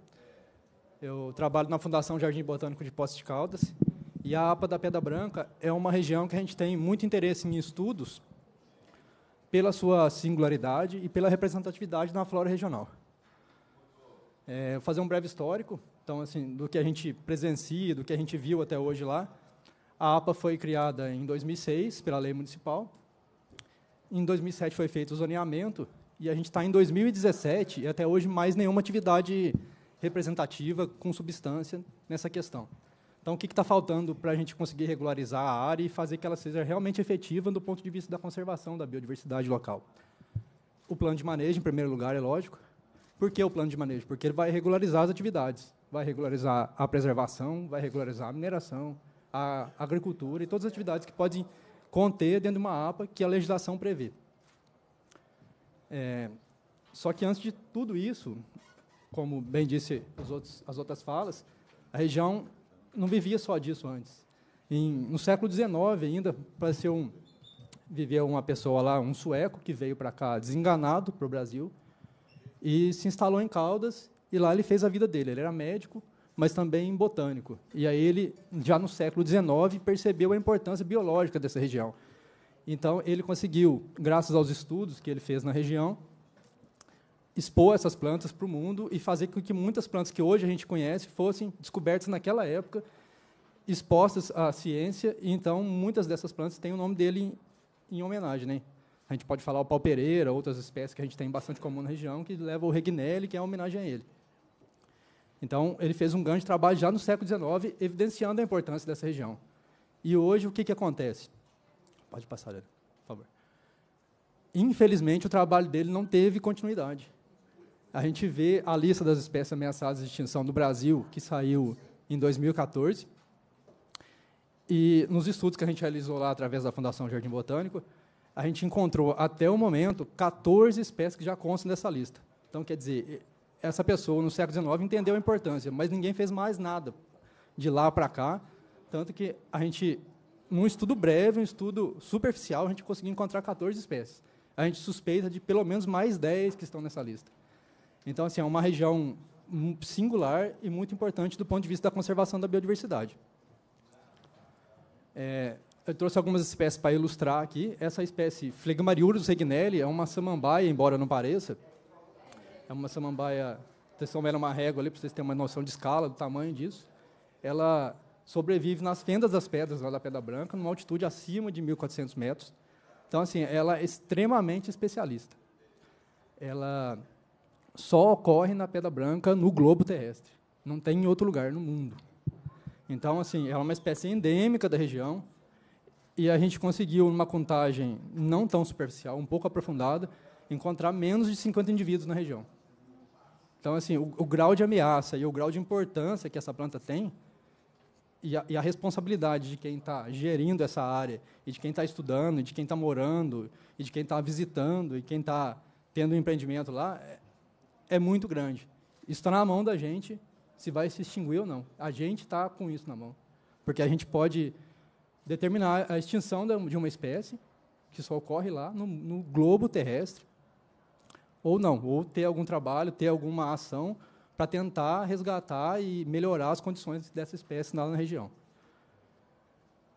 Speaker 8: Eu trabalho na Fundação Jardim Botânico de Poços de Caldas. E a APA da Pedra Branca é uma região que a gente tem muito interesse em estudos pela sua singularidade e pela representatividade na flora regional. É, fazer um breve histórico, então, assim, do que a gente presencia, do que a gente viu até hoje lá. A APA foi criada em 2006 pela lei municipal. Em 2007 foi feito o zoneamento e a gente está em 2017 e até hoje mais nenhuma atividade representativa com substância nessa questão. Então, o que está faltando para a gente conseguir regularizar a área e fazer que ela seja realmente efetiva do ponto de vista da conservação da biodiversidade local? O plano de manejo, em primeiro lugar, é lógico. Por que o plano de manejo? Porque ele vai regularizar as atividades, vai regularizar a preservação, vai regularizar a mineração, a agricultura e todas as atividades que podem conter dentro de uma APA que a legislação prevê. É, só que antes de tudo isso, como bem disse outros, as outras falas, a região não vivia só disso antes. Em, no século XIX ainda apareceu um, vivia uma pessoa lá, um sueco que veio para cá desenganado para o Brasil e se instalou em Caldas e lá ele fez a vida dele. Ele era médico, mas também botânico. E aí ele já no século XIX percebeu a importância biológica dessa região. Então, ele conseguiu, graças aos estudos que ele fez na região, expor essas plantas para o mundo e fazer com que muitas plantas que hoje a gente conhece fossem descobertas naquela época, expostas à ciência, e então muitas dessas plantas têm o nome dele em, em homenagem. Né? A gente pode falar o pau pereira, outras espécies que a gente tem bastante comum na região, que leva o regnelli, que é uma homenagem a ele. Então, ele fez um grande trabalho já no século XIX, evidenciando a importância dessa região. E hoje, o que, que acontece? Pode passar, por favor. Infelizmente, o trabalho dele não teve continuidade. A gente vê a lista das espécies ameaçadas de extinção do Brasil, que saiu em 2014. E nos estudos que a gente realizou lá através da Fundação Jardim Botânico, a gente encontrou até o momento 14 espécies que já constam dessa lista. Então, quer dizer, essa pessoa no século XIX entendeu a importância, mas ninguém fez mais nada de lá para cá, tanto que a gente num estudo breve, um estudo superficial, a gente conseguiu encontrar 14 espécies. A gente suspeita de pelo menos mais 10 que estão nessa lista. Então, assim, é uma região singular e muito importante do ponto de vista da conservação da biodiversidade. É, eu trouxe algumas espécies para ilustrar aqui. Essa espécie, Flegmariurus regnelli, é uma samambaia, embora não pareça. É uma samambaia, vocês vendo uma régua ali, para vocês terem uma noção de escala, do tamanho disso. Ela sobrevive nas fendas das pedras lá da Pedra Branca, numa altitude acima de 1.400 metros. Então, assim, ela é extremamente especialista. Ela só ocorre na Pedra Branca, no globo terrestre. Não tem em outro lugar no mundo. Então, assim, ela é uma espécie endêmica da região. E a gente conseguiu, numa contagem não tão superficial, um pouco aprofundada, encontrar menos de 50 indivíduos na região. Então, assim, o, o grau de ameaça e o grau de importância que essa planta tem e a, e a, responsabilidade de quem está gerindo essa área, e de quem está estudando, e de quem está morando, e de quem está visitando, e quem está tendo um empreendimento lá, é, é muito grande. Isso está na mão da gente, se vai se extinguir ou não. A gente está com isso na mão. Porque a gente pode determinar a extinção de uma espécie, que só ocorre lá no, no globo terrestre, ou não, ou ter algum trabalho, ter alguma ação para tentar resgatar e melhorar as condições dessa espécie lá na região.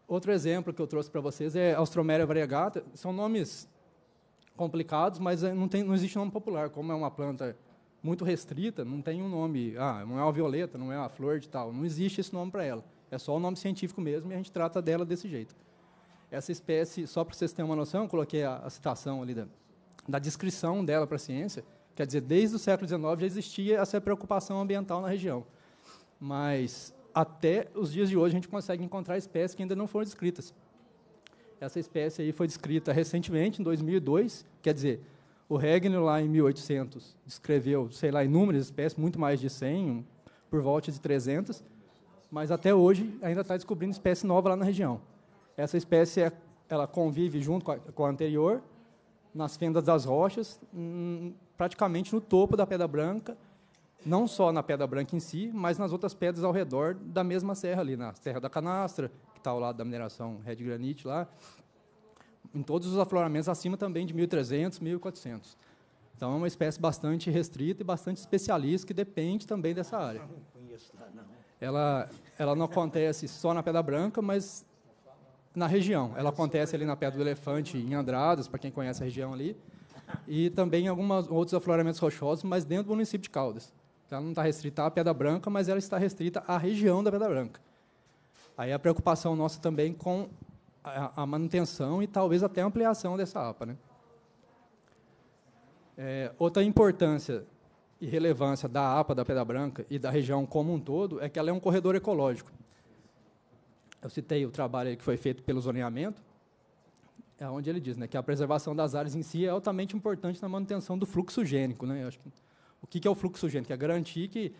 Speaker 8: Outro exemplo que eu trouxe para vocês é Austromeria variegata. São nomes complicados, mas eh, não, tem, não existe nome popular. Como é uma planta muito restrita, não tem um nome. Ah, não é uma violeta, não é uma flor de tal. Não existe esse nome para ela. É só o nome científico mesmo e a gente trata dela desse jeito. Essa espécie, só para vocês terem uma noção, eu coloquei a, a citação ali da, da descrição dela para a ciência Quer dizer, desde o século XIX já existia essa preocupação ambiental na região. Mas até os dias de hoje a gente consegue encontrar espécies que ainda não foram descritas. Essa espécie aí foi descrita recentemente, em 2002, quer dizer, o Regner lá em 1800 descreveu, sei lá, inúmeras espécies, muito mais de 100, por volta de 300, mas até hoje ainda está descobrindo espécie nova lá na região. Essa espécie é, ela convive junto com a, com a anterior nas fendas das rochas, hum, praticamente no topo da Pedra Branca, não só na Pedra Branca em si, mas nas outras pedras ao redor da mesma serra ali, na Serra da Canastra, que está ao lado da mineração Red Granite lá, em todos os afloramentos acima também de 1.300, 1.400. Então, é uma espécie bastante restrita e bastante especialista, que depende também dessa área. Ela, ela não acontece só na Pedra Branca, mas na região. Ela acontece ali na Pedra do Elefante, em Andradas, para quem conhece a região ali, e também em alguns outros afloramentos rochosos, mas dentro do município de Caldas. Então, ela não está restrita à Pedra Branca, mas ela está restrita à região da Pedra Branca. Aí a preocupação nossa também com a, a manutenção e talvez até ampliação dessa APA. Né? É, outra importância e relevância da APA da Pedra Branca e da região como um todo é que ela é um corredor ecológico. Eu citei o trabalho que foi feito pelo zoneamento, é onde ele diz né, que a preservação das áreas em si é altamente importante na manutenção do fluxo gênico. Né? Eu acho que, o que é o fluxo gênico? É garantir que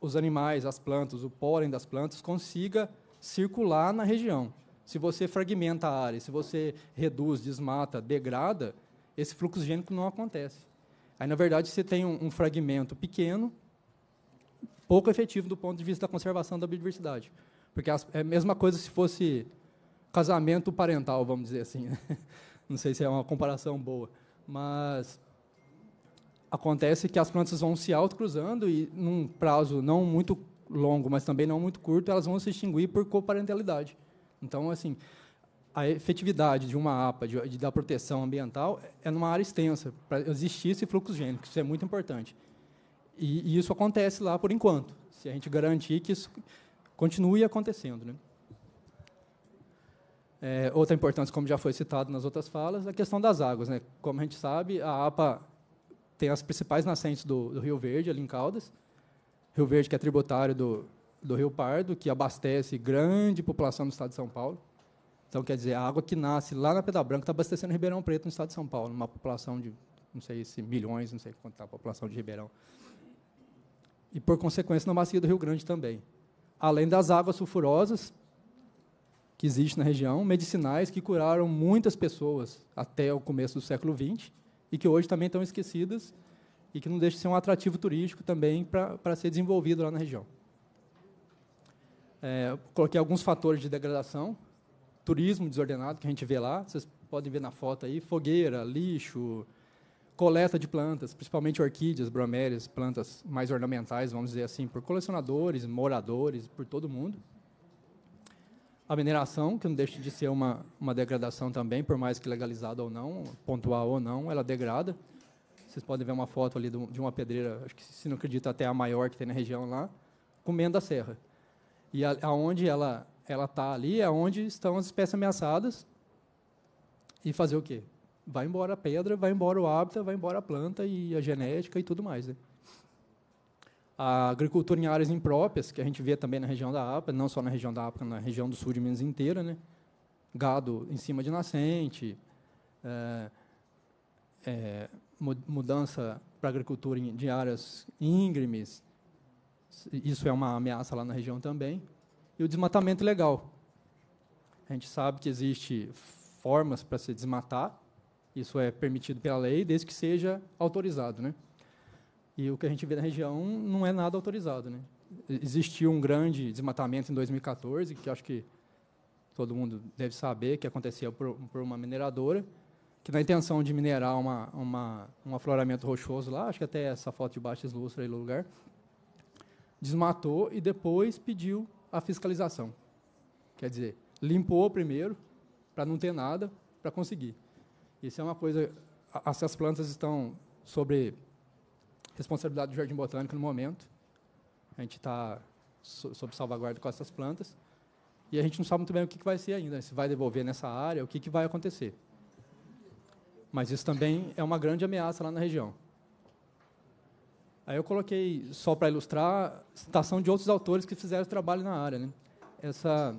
Speaker 8: os animais, as plantas, o pólen das plantas consiga circular na região. Se você fragmenta a área, se você reduz, desmata, degrada, esse fluxo gênico não acontece. Aí, na verdade, você tem um, fragmento pequeno, pouco efetivo do ponto de vista da conservação da biodiversidade. Porque é a mesma coisa se fosse casamento parental, vamos dizer assim. Né? (laughs) Não sei se é uma comparação boa, mas acontece que as plantas vão se autocruzando e, num prazo não muito longo, mas também não muito curto, elas vão se extinguir por coparentalidade. Então, assim, a efetividade de uma APA, de, de, da proteção ambiental, é numa área extensa, para existir esse fluxo gênico, isso é muito importante. E, e, isso acontece lá por enquanto, se a gente garantir que isso continue acontecendo. Né? É, outra importância, como já foi citado nas outras falas, é a questão das águas. Né? Como a gente sabe, a APA tem as principais nascentes do, do Rio Verde, ali em Caldas. Rio Verde, que é tributário do, do Rio Pardo, que abastece grande população do estado de São Paulo. Então, quer dizer, a água que nasce lá na Pedra Branca está abastecendo Ribeirão Preto, no estado de São Paulo, uma população de, não sei se milhões, não sei quanto está a população de Ribeirão. E, por consequência, na bacia do Rio Grande também. Além das águas sulfurosas, que existe na região, medicinais que curaram muitas pessoas até o começo do século XX e que hoje também estão esquecidas e que não deixa de ser um atrativo turístico também para ser desenvolvido lá na região. É, coloquei alguns fatores de degradação, turismo desordenado que a gente vê lá, vocês podem ver na foto aí, fogueira, lixo, coleta de plantas, principalmente orquídeas, bromélias, plantas mais ornamentais, vamos dizer assim, por colecionadores, moradores, por todo mundo. A mineração, que não deixa de ser uma, uma degradação também, por mais que legalizada ou não, pontual ou não, ela degrada. Vocês podem ver uma foto ali de uma pedreira, acho que se não acredita até a maior que tem na região lá, comendo a serra. E a, aonde ela ela está ali, é onde estão as espécies ameaçadas. E fazer o quê? Vai embora a pedra, vai embora o hábitat, vai embora a planta e a genética e tudo mais. Né? a agricultura em áreas impróprias, que a gente vê também na região da APA, não só na região da APA, na região do sul de Minas inteira, né? gado em cima de nascente, é, é, mudança para agricultura de áreas íngremes, isso é uma ameaça lá na região também, e o desmatamento legal. A gente sabe que existe formas para se desmatar, isso é permitido pela lei, desde que seja autorizado, né? E o que a gente vê na região não é nada autorizado. Né? Existiu um grande desmatamento em 2014, que acho que todo mundo deve saber, que acontecia por, por uma mineradora, que na intenção de minerar uma, uma, um afloramento rochoso lá, acho que até essa foto de baixo ilustra aí no lugar, desmatou e depois pediu a fiscalização. Quer dizer, limpou primeiro, para não ter nada, para conseguir. Isso é uma coisa... Essas plantas estão sobre responsabilidade do Jardim Botânico no momento. A gente está sob salvaguarda com essas plantas. E a gente não sabe muito bem o que, vai ser ainda, né? se vai devolver nessa área, o que, que vai acontecer. Mas isso também é uma grande ameaça lá na região. Aí eu coloquei, só para ilustrar, citação de outros autores que fizeram trabalho na área. Né? Essa,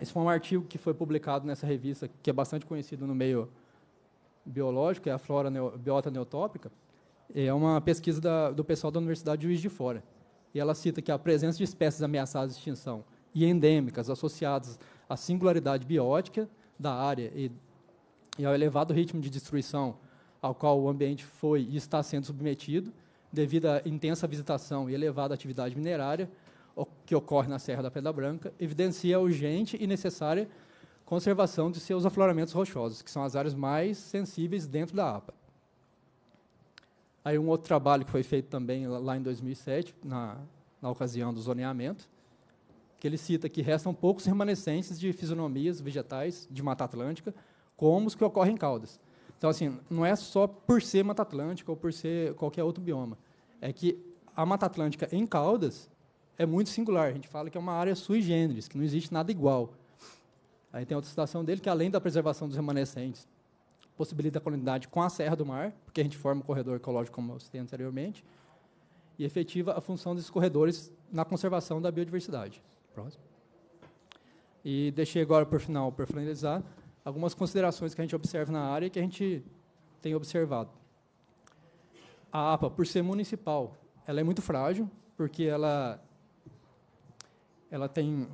Speaker 8: esse foi um artigo que foi publicado nessa revista, que é bastante conhecido no meio biológico, é a Flora Neo, Biota Neotópica, é uma pesquisa da, do pessoal da Universidade de Juiz de Fora. E ela cita que a presença de espécies ameaçadas de extinção e endêmicas associadas à singularidade biótica da área e, e ao elevado ritmo de destruição ao qual o ambiente foi e está sendo submetido, devido à intensa visitação e elevada atividade minerária que ocorre na Serra da Pedra Branca, evidencia a urgente e necessária conservação de seus afloramentos rochosos, que são as áreas mais sensíveis dentro da APA. Aí um outro trabalho que foi feito também lá em 2007, na, na ocasião do zoneamento, que ele cita que restam poucos remanescentes de fisionomias vegetais de Mata Atlântica, como os que ocorrem em Caldas. Então, assim, não é só por ser Mata Atlântica ou por ser qualquer outro bioma. É que a Mata Atlântica em Caldas é muito singular. A gente fala que é uma área sui generis, que não existe nada igual. Aí tem outra citação dele que, além da preservação dos remanescentes possibilita a comunidade com a Serra do Mar, porque a gente forma o corredor ecológico, como eu citei anteriormente, e efetiva a função desses corredores na conservação da biodiversidade. Próximo. E deixei agora, por final, para finalizar, algumas considerações que a gente observa na área e que a gente tem observado. A APA, por ser municipal, ela é muito frágil, porque ela, ela tem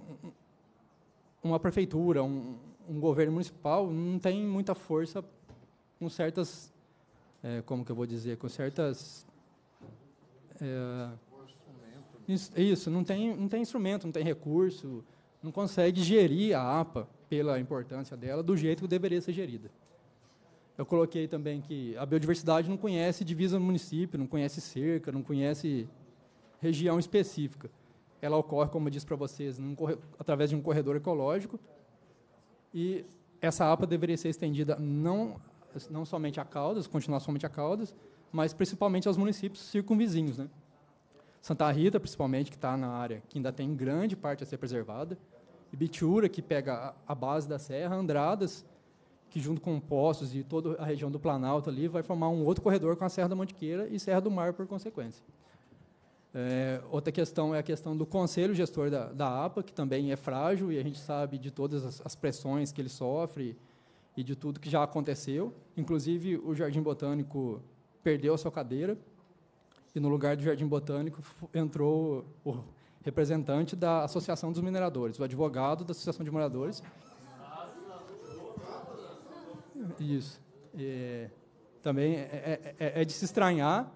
Speaker 8: uma prefeitura, um, um governo municipal, não tem muita força com certas, é, como que eu vou dizer, com certas... É, isso, não tem, não tem instrumento, não tem recurso, não consegue gerir a APA pela importância dela do jeito que deveria ser gerida. Eu coloquei também que a biodiversidade não conhece divisa município, não conhece cerca, não conhece região específica. Ela ocorre, como eu disse para vocês, num, através de um corredor ecológico. E essa APA deveria ser estendida não não somente a Caldas, continuar somente a Caldas, mas principalmente aos municípios circunvizinhos. Né? Santa Rita, principalmente, que está na área, que ainda tem grande parte a ser preservada, Ibitura, que pega a base da Serra, Andradas, que junto com Poços e toda a região do Planalto ali, vai formar um outro corredor com a Serra da Mantiqueira e Serra do Mar, por consequência. É, outra questão é a questão do conselho gestor da, da APA, que também é frágil e a gente sabe de todas as, as pressões que ele sofre, e de tudo que já aconteceu. Inclusive, o Jardim Botânico perdeu a sua cadeira e, no lugar do Jardim Botânico, entrou o representante da Associação dos Mineradores, o advogado da Associação de Moradores. Isso. também é, é, é, é de se estranhar,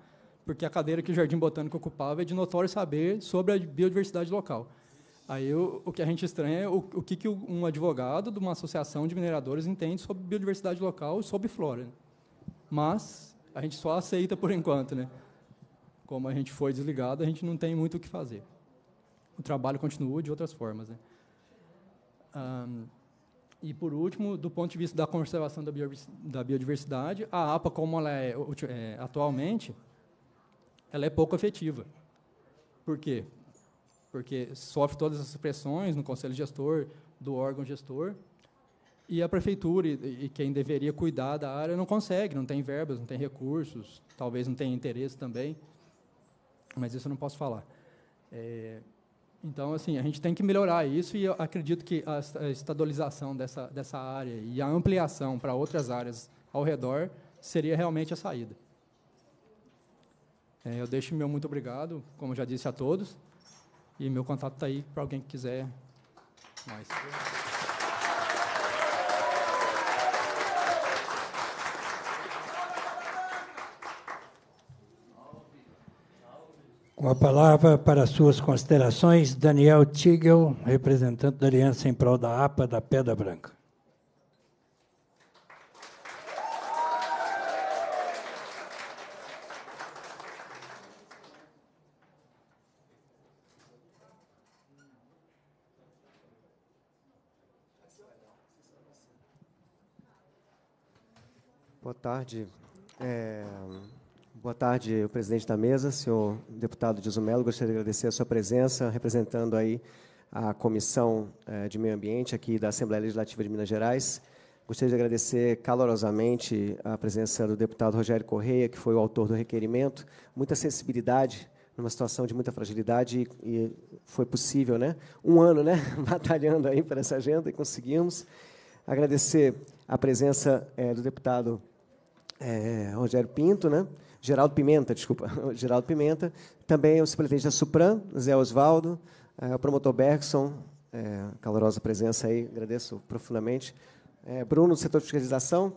Speaker 8: porque a cadeira que o Jardim Botânico ocupava é de notório saber sobre a biodiversidade local. Aí o, o que a gente estranha é o, o que, que um advogado de uma associação de mineradores entende sobre biodiversidade local e sobre flora. Né? Mas a gente só aceita por enquanto, né? Como a gente foi desligado, a gente não tem muito o que fazer. O trabalho continua de outras formas, né? Um, e, por último, do ponto de vista da conservação da biodiversidade, a APA, como ela é, é atualmente, ela é pouco efetiva. Por quê? porque sofre todas essas pressões no conselho gestor, do órgão gestor, e a prefeitura e, e quem deveria cuidar da área não consegue, não tem verbas, não tem recursos, talvez não tenha interesse também, mas isso eu não posso falar. É, então, assim, a gente tem que melhorar isso e eu acredito que a estadualização dessa, dessa área e a ampliação para outras áreas ao redor seria realmente a saída. É, eu deixo meu muito obrigado, como já disse a todos. E meu contato está aí para alguém que quiser mais.
Speaker 1: Com a palavra para suas considerações, Daniel Tigel, representante da Aliança em Prol da APA da Pedra Branca.
Speaker 9: tarde. É, boa tarde, presidente da mesa, senhor deputado de Zumelo. Gostaria de agradecer a sua presença, representando aí a Comissão é, de Meio Ambiente aqui da Assembleia Legislativa de Minas Gerais. Gostaria de agradecer calorosamente a presença do deputado Rogério Correia, que foi o autor do requerimento. Muita sensibilidade numa situação de muita fragilidade e foi possível, né? Um ano, né? (laughs) Batalhando aí para essa agenda e conseguimos. Agradecer a presença é, do deputado é, Rogério Pinto, né? Geraldo Pimenta, desculpa, (laughs) Geraldo Pimenta, também o superintendente da Supran, Zé Osvaldo, é, o promotor Bergson, é, calorosa presença aí, agradeço profundamente, é, Bruno, do setor de fiscalização,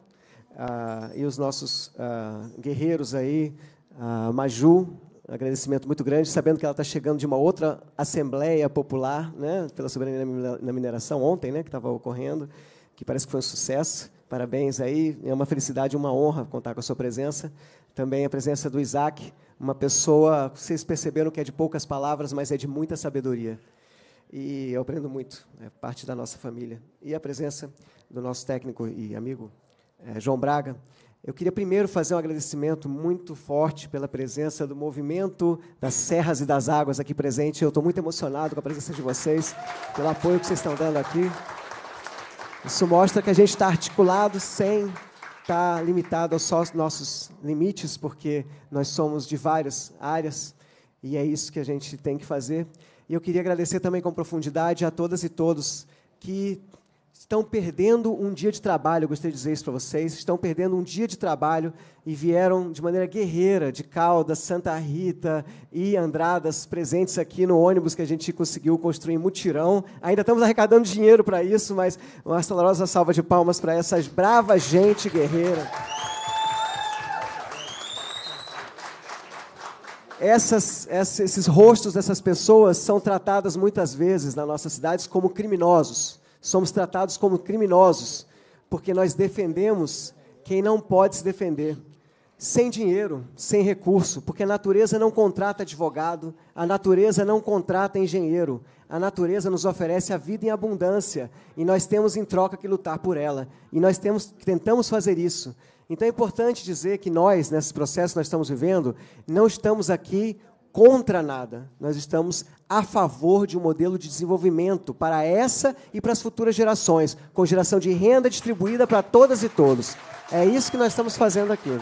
Speaker 9: ah, e os nossos ah, guerreiros aí, a Maju, agradecimento muito grande, sabendo que ela está chegando de uma outra Assembleia Popular, né, pela soberania na mineração, ontem, né, que estava ocorrendo, que parece que foi um sucesso, Parabéns aí, é uma felicidade, uma honra contar com a sua presença. Também a presença do Isaac, uma pessoa, vocês perceberam que é de poucas palavras, mas é de muita sabedoria. E eu aprendo muito, é parte da nossa família. E a presença do nosso técnico e amigo, é, João Braga. Eu queria primeiro fazer um agradecimento muito forte pela presença do movimento das Serras e das Águas aqui presente. Eu estou muito emocionado com a presença de vocês, pelo apoio que vocês estão dando aqui. Isso mostra que a gente está articulado sem estar tá limitado aos só nossos limites, porque nós somos de várias áreas e é isso que a gente tem que fazer. E eu queria agradecer também com profundidade a todas e todos que estão perdendo um dia de trabalho, eu gostaria de dizer isso para vocês, estão perdendo um dia de trabalho e vieram de maneira guerreira de Caldas, Santa Rita e Andradas, presentes aqui no ônibus que a gente conseguiu construir em mutirão. Ainda estamos arrecadando dinheiro para isso, mas uma sonorosa salva de palmas para essas bravas gente guerreira. Essas, esses rostos dessas pessoas são tratadas muitas vezes nas nossas cidades como criminosos somos tratados como criminosos, porque nós defendemos quem não pode se defender. Sem dinheiro, sem recurso, porque a natureza não contrata advogado, a natureza não contrata engenheiro, a natureza nos oferece a vida em abundância e nós temos em troca que lutar por ela. E nós temos, tentamos fazer isso. Então é importante dizer que nós, nesse processo que nós estamos vivendo, não estamos aqui contra nada. Nós estamos a favor de um modelo de desenvolvimento para essa e para as futuras gerações, com geração de renda distribuída para todas e todos. É isso que nós estamos fazendo aqui.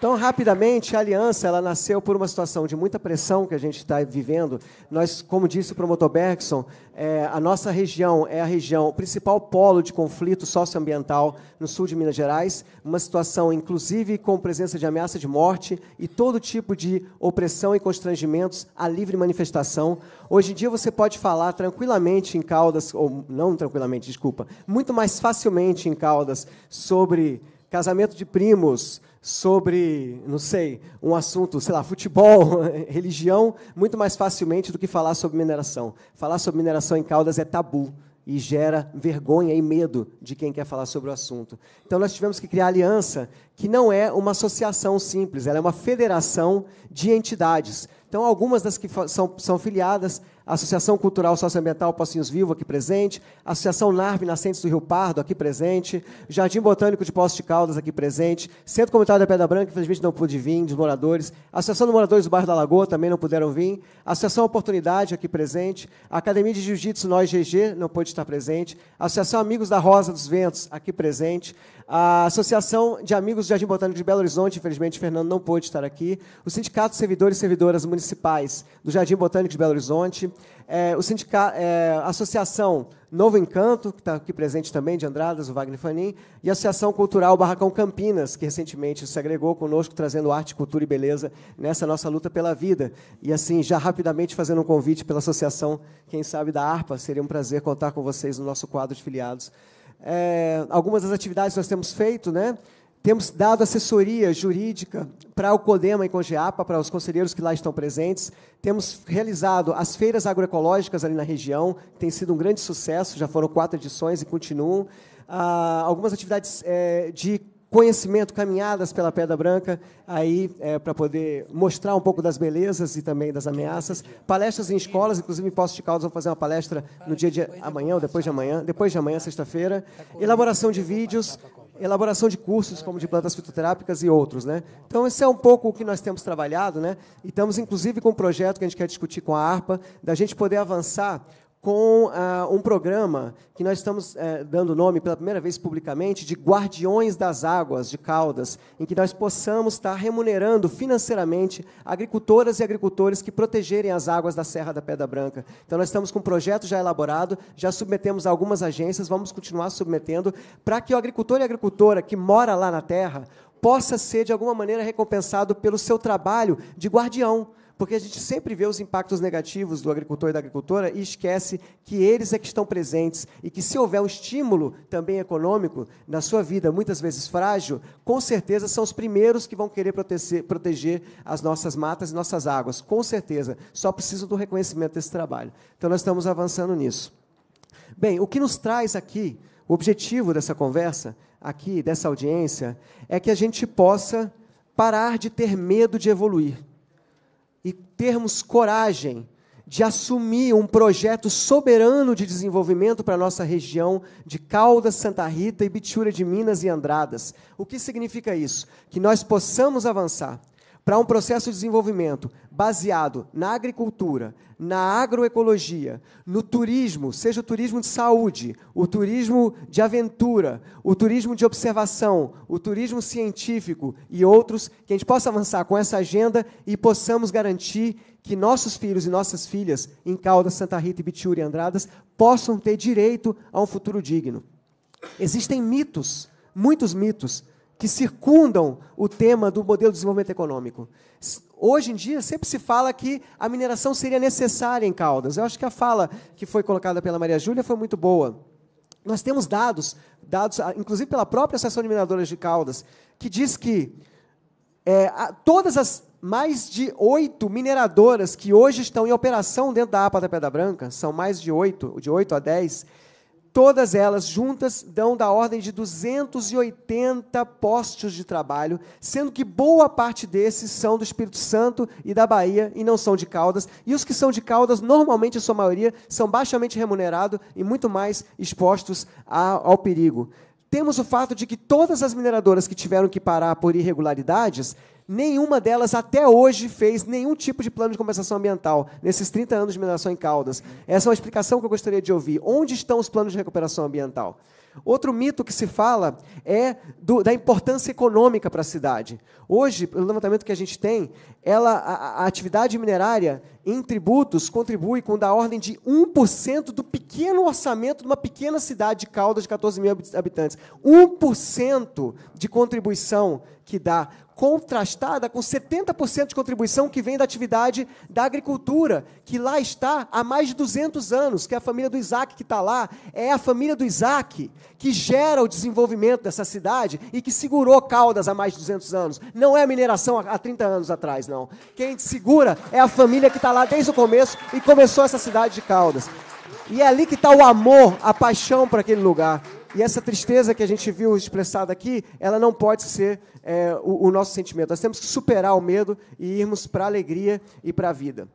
Speaker 9: Então, rapidamente, a aliança ela nasceu por uma situação de muita pressão que a gente está vivendo. Nós, como disse o promotor Bergson, é, a nossa região é a região, o principal polo de conflito socioambiental no sul de Minas Gerais, uma situação, inclusive, com presença de ameaça de morte e todo tipo de opressão e constrangimentos à livre manifestação. Hoje em dia, você pode falar tranquilamente em Caldas, ou não tranquilamente, desculpa, muito mais facilmente em Caldas sobre casamento de primos, sobre, não sei, um assunto, sei lá, futebol, (laughs) religião, muito mais facilmente do que falar sobre mineração. Falar sobre mineração em Caldas é tabu e gera vergonha e medo de quem quer falar sobre o assunto. Então nós tivemos que criar aliança que não é uma associação simples, ela é uma federação de entidades. Então algumas das que são, são filiadas Associação Cultural Socioambiental Pocinhos Vivo, aqui presente, Associação Narve Nascentes do Rio Pardo, aqui presente, Jardim Botânico de Poços de Caldas, aqui presente, Centro Comunitário da Pedra Branca, infelizmente não pude vir, dos moradores, Associação de Moradores do Bairro da Lagoa também não puderam vir, Associação Oportunidade, aqui presente, a Academia de Jiu-Jitsu Nós GG, não pôde estar presente, Associação Amigos da Rosa dos Ventos, aqui presente, a Associação de Amigos do Jardim Botânico de Belo Horizonte, infelizmente Fernando não pôde estar aqui, o Sindicato de Servidores e Servidoras Municipais do Jardim Botânico de Belo Horizonte, é, o sindicato, é, a Associação Novo Encanto, que está aqui presente também, de Andradas, o Wagner Fanin, e a Associação Cultural Barracão Campinas, que recentemente se agregou conosco, trazendo arte, cultura e beleza nessa nossa luta pela vida. E, assim, já rapidamente fazendo um convite pela Associação, quem sabe, da ARPA, seria um prazer contar com vocês no nosso quadro de filiados. É, algumas das atividades que nós temos feito, né? Temos dado assessoria jurídica para o CODEMA e CONGEAPA, para os conselheiros que lá estão presentes. Temos realizado as feiras agroecológicas ali na região, que tem sido um grande sucesso, já foram quatro edições e continuam. Ah, algumas atividades é, de conhecimento, caminhadas pela Pedra Branca, aí é, para poder mostrar um pouco das belezas e também das ameaças. Palestras em escolas, inclusive em Poços de Caldas, vão fazer uma palestra no dia de amanhã ou depois de amanhã, depois de amanhã, sexta-feira. Elaboração de vídeos, elaboração de cursos como de plantas fitoterápicas e outros, né? Então esse é um pouco o que nós temos trabalhado, né? E estamos inclusive com um projeto que a gente quer discutir com a ARPA da gente poder avançar com uh, um programa que nós estamos uh, dando nome pela primeira vez publicamente de Guardiões das Águas de Caldas, em que nós possamos estar remunerando financeiramente agricultoras e agricultores que protegerem as águas da Serra da Pedra Branca. Então, nós estamos com um projeto já elaborado, já submetemos a algumas agências, vamos continuar submetendo, para que o agricultor e agricultora que mora lá na terra possa ser, de alguma maneira, recompensado pelo seu trabalho de guardião porque a gente sempre vê os impactos negativos do agricultor e da agricultora e esquece que eles é que estão presentes e que se houver um estímulo também econômico na sua vida, muitas vezes frágil, com certeza são os primeiros que vão querer proteger, proteger as nossas matas e nossas águas, com certeza. Só precisam do reconhecimento desse trabalho. Então nós estamos avançando nisso. Bem, o que nos traz aqui, o objetivo dessa conversa, aqui, dessa audiência, é que a gente possa parar de ter medo de evoluir e termos coragem de assumir um projeto soberano de desenvolvimento para a nossa região de Caldas, Santa Rita, e Ibitura de Minas e Andradas. O que significa isso? Que nós possamos avançar para um processo de desenvolvimento baseado na agricultura, na agroecologia, no turismo, seja o turismo de saúde, o turismo de aventura, o turismo de observação, o turismo científico e outros, que a gente possa avançar com essa agenda e possamos garantir que nossos filhos e nossas filhas em Caldas, Santa Rita e Bitiúria Andradas possam ter direito a um futuro digno. Existem mitos, muitos mitos, que circundam o tema do modelo de desenvolvimento econômico. Hoje em dia, sempre se fala que a mineração seria necessária em Caldas. Eu acho que a fala que foi colocada pela Maria Júlia foi muito boa. Nós temos dados, dados ah, inclusive pela própria Associação de Mineradoras de Caldas, que diz que é, todas as mais de oito mineradoras que hoje estão em operação dentro da APA da Pedra Branca, são mais de oito, de oito a dez, Todas elas juntas dão da ordem de 280 postos de trabalho, sendo que boa parte desses são do Espírito Santo e da Bahia e não são de Caldas. E os que são de Caldas, normalmente, a sua maioria, são baixamente remunerados e muito mais expostos a, ao perigo. Temos o fato de que todas as mineradoras que tiveram que parar por irregularidades nenhuma delas até hoje fez nenhum tipo de plano de compensação ambiental nesses 30 anos de mineração em Caldas. Essa é uma explicação que eu gostaria de ouvir. Onde estão os planos de recuperação ambiental? Outro mito que se fala é do, da importância econômica para a cidade. Hoje, pelo levantamento que a gente tem, ela, a, a atividade minerária em tributos contribui com da ordem de 1% do pequeno orçamento de uma pequena cidade de Caldas de 14 mil habitantes. 1% de contribuição que dá contrastada com 70% de contribuição que vem da atividade da agricultura, que lá está há mais de 200 anos, que é a família do Isaac que está lá, é a família do Isaac que gera o desenvolvimento dessa cidade e que segurou Caldas há mais de 200 anos. Não é a mineração há 30 anos atrás, não. Quem segura é a família que está lá desde o começo e começou essa cidade de Caldas. E é ali que está o amor, a paixão para aquele lugar. E essa tristeza que a gente viu expressada aqui, ela não pode ser é, o, o nosso sentimento. Nós temos que superar o medo e irmos para a alegria e para a vida.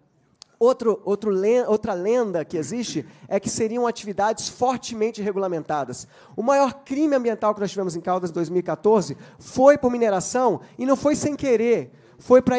Speaker 9: Outro, outro, outra lenda que existe é que seriam atividades fortemente regulamentadas. O maior crime ambiental que nós tivemos em Caldas em 2014 foi por mineração e não foi sem querer, foi para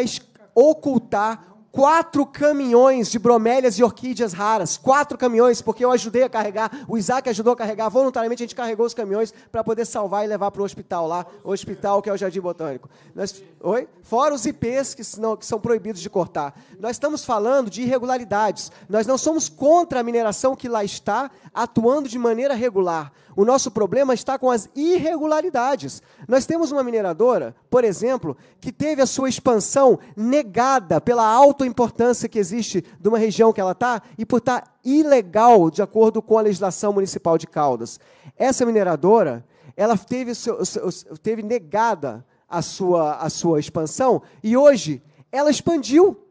Speaker 9: ocultar quatro caminhões de bromélias e orquídeas raras. Quatro caminhões, porque eu ajudei a carregar, o Isaac ajudou a carregar, voluntariamente a gente carregou os caminhões para poder salvar e levar para o hospital lá, o hospital que é o Jardim Botânico. Nós, oi? Fora os IPs que, que são proibidos de cortar. Nós estamos falando de irregularidades. Nós não somos contra a mineração que lá está, atuando de maneira regular. O nosso problema está com as irregularidades. Nós temos uma mineradora, por exemplo, que teve a sua expansão negada pela alta importância que existe de uma região que ela está e por estar tá ilegal de acordo com a legislação municipal de Caldas. Essa mineradora, ela teve, teve negada a sua, a sua expansão e hoje ela expandiu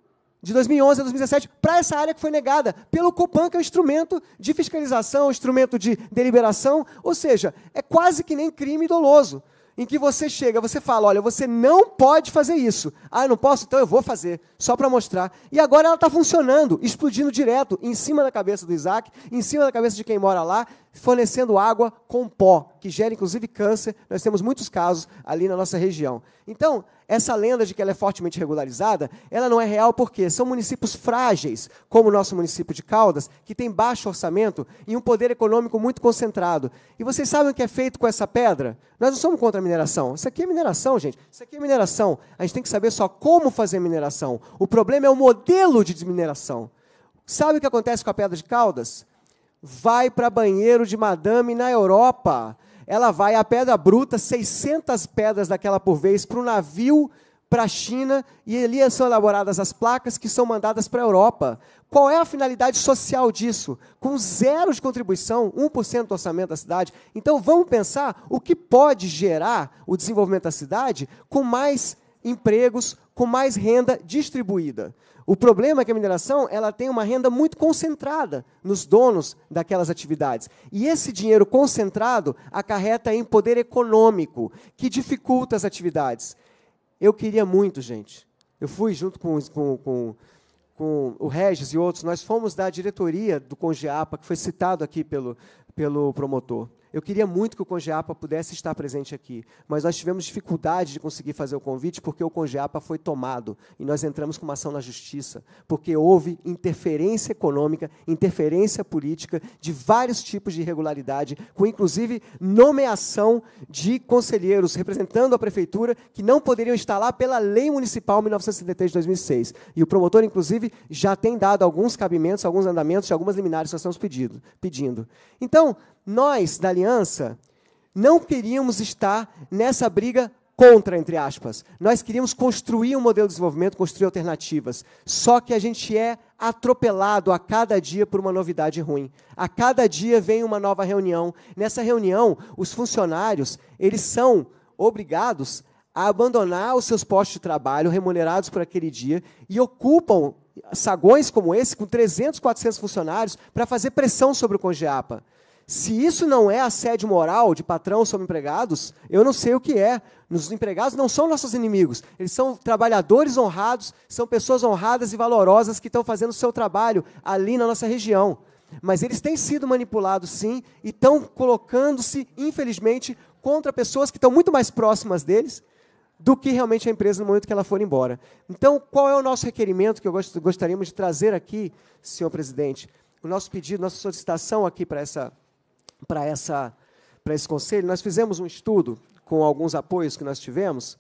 Speaker 9: de 2011 a 2017 para essa área que foi negada pelo Copan, que é um instrumento de fiscalização, um instrumento de deliberação, ou seja, é quase que nem crime doloso, em que você chega, você fala, olha, você não pode fazer isso. Ah, eu não posso, então eu vou fazer, só para mostrar. E agora ela está funcionando, explodindo direto, em cima da cabeça do Isaac, em cima da cabeça de quem mora lá, fornecendo água com pó, que gera inclusive câncer. Nós temos muitos casos ali na nossa região. Então, essa lenda de que ela é fortemente regularizada, ela não é real porque são municípios frágeis, como o nosso município de Caldas, que tem baixo orçamento e um poder econômico muito concentrado. E vocês sabem o que é feito com essa pedra? Nós não somos contra a mineração. Isso aqui é mineração, gente. Isso aqui é mineração. A gente tem que saber só como fazer mineração. O problema é o modelo de mineração. Sabe o que acontece com a pedra de Caldas? vai para banheiro de madame na Europa. Ela vai a pedra bruta, 600 pedras daquela por vez, para o navio, para a China, e ali são elaboradas as placas que são mandadas para a Europa. Qual é a finalidade social disso? Com zero de contribuição, 1% do orçamento da cidade. Então vamos pensar o que pode gerar o desenvolvimento da cidade com mais empregos, com mais renda distribuída. O problema é que a mineração ela tem uma renda muito concentrada nos donos daquelas atividades. E esse dinheiro concentrado acarreta em poder econômico, que dificulta as atividades. Eu queria muito, gente. Eu fui junto com, com, com, com o Regis e outros, nós fomos da diretoria do Congeapa, que foi citado aqui pelo, pelo promotor. Eu queria muito que o Congeapa pudesse estar presente aqui, mas nós tivemos dificuldade de conseguir fazer o convite porque o Congeapa foi tomado e nós entramos com uma ação na justiça, porque houve interferência econômica, interferência política de vários tipos de irregularidade, com inclusive nomeação de conselheiros representando a prefeitura que não poderiam estar lá pela lei municipal 1973 de 2006. E o promotor inclusive já tem dado alguns cabimentos, alguns andamentos de algumas liminares que nós estamos pedindo. Então, nós da aliança não queríamos estar nessa briga contra, entre aspas. Nós queríamos construir um modelo de desenvolvimento, construir alternativas. Só que a gente é atropelado a cada dia por uma novidade ruim. A cada dia vem uma nova reunião. Nessa reunião, os funcionários, eles são obrigados a abandonar os seus postos de trabalho remunerados por aquele dia e ocupam sagões como esse com 300, 400 funcionários para fazer pressão sobre o Congeapa. Se isso não é assédio moral de patrão sobre empregados, eu não sei o que é. Os empregados não são nossos inimigos. Eles são trabalhadores honrados, são pessoas honradas e valorosas que estão fazendo o seu trabalho ali na nossa região. Mas eles têm sido manipulados, sim, e estão colocando-se, infelizmente, contra pessoas que estão muito mais próximas deles do que realmente a empresa no momento que ela for embora. Então, qual é o nosso requerimento que eu gostaríamos de trazer aqui, senhor presidente? O nosso pedido, nossa solicitação aqui para essa para essa para esse conselho, nós fizemos um estudo com alguns apoios que nós tivemos,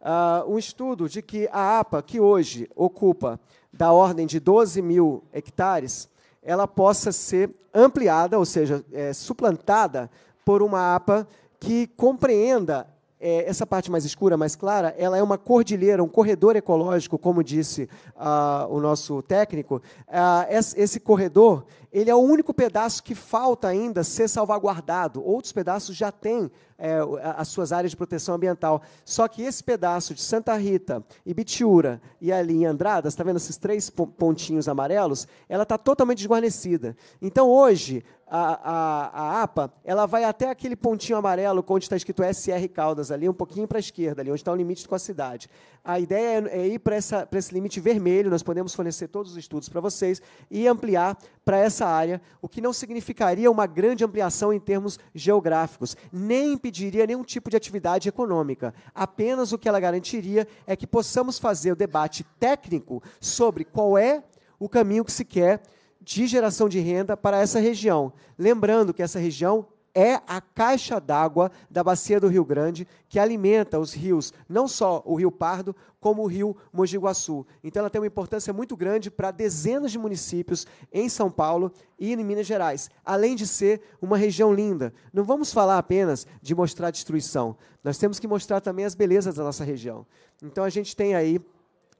Speaker 9: uh, um estudo de que a APA, que hoje ocupa da ordem de 12 mil hectares, ela possa ser ampliada, ou seja, é, suplantada por uma APA que compreenda é, essa parte mais escura, mais clara, ela é uma cordilheira, um corredor ecológico, como disse ah, o nosso técnico. Ah, esse corredor, ele é o único pedaço que falta ainda ser salvaguardado. Outros pedaços já têm é, as suas áreas de proteção ambiental. Só que esse pedaço de Santa Rita, Ibitiúra e ali em Andradas, está vendo esses três pontinhos amarelos? Ela está totalmente desguarnecida. Então, hoje, a, a, a APA, ela vai até aquele pontinho amarelo onde está escrito SR Caldas, ali um pouquinho para a esquerda, ali onde está o limite com a cidade. A ideia é, é ir para esse limite vermelho, nós podemos fornecer todos os estudos para vocês e ampliar para essa área, o que não significaria uma grande ampliação em termos geográficos, nem impediria nenhum tipo de atividade econômica. Apenas o que ela garantiria é que possamos fazer o debate técnico sobre qual é o caminho que se quer de geração de renda para essa região. Lembrando que essa região é a caixa d'água da bacia do Rio Grande que alimenta os rios, não só o Rio Pardo, como o Rio Mojiguaçu. Então ela tem uma importância muito grande para dezenas de municípios em São Paulo e em Minas Gerais, além de ser uma região linda. Não vamos falar apenas de mostrar destruição, nós temos que mostrar também as belezas da nossa região. Então a gente tem aí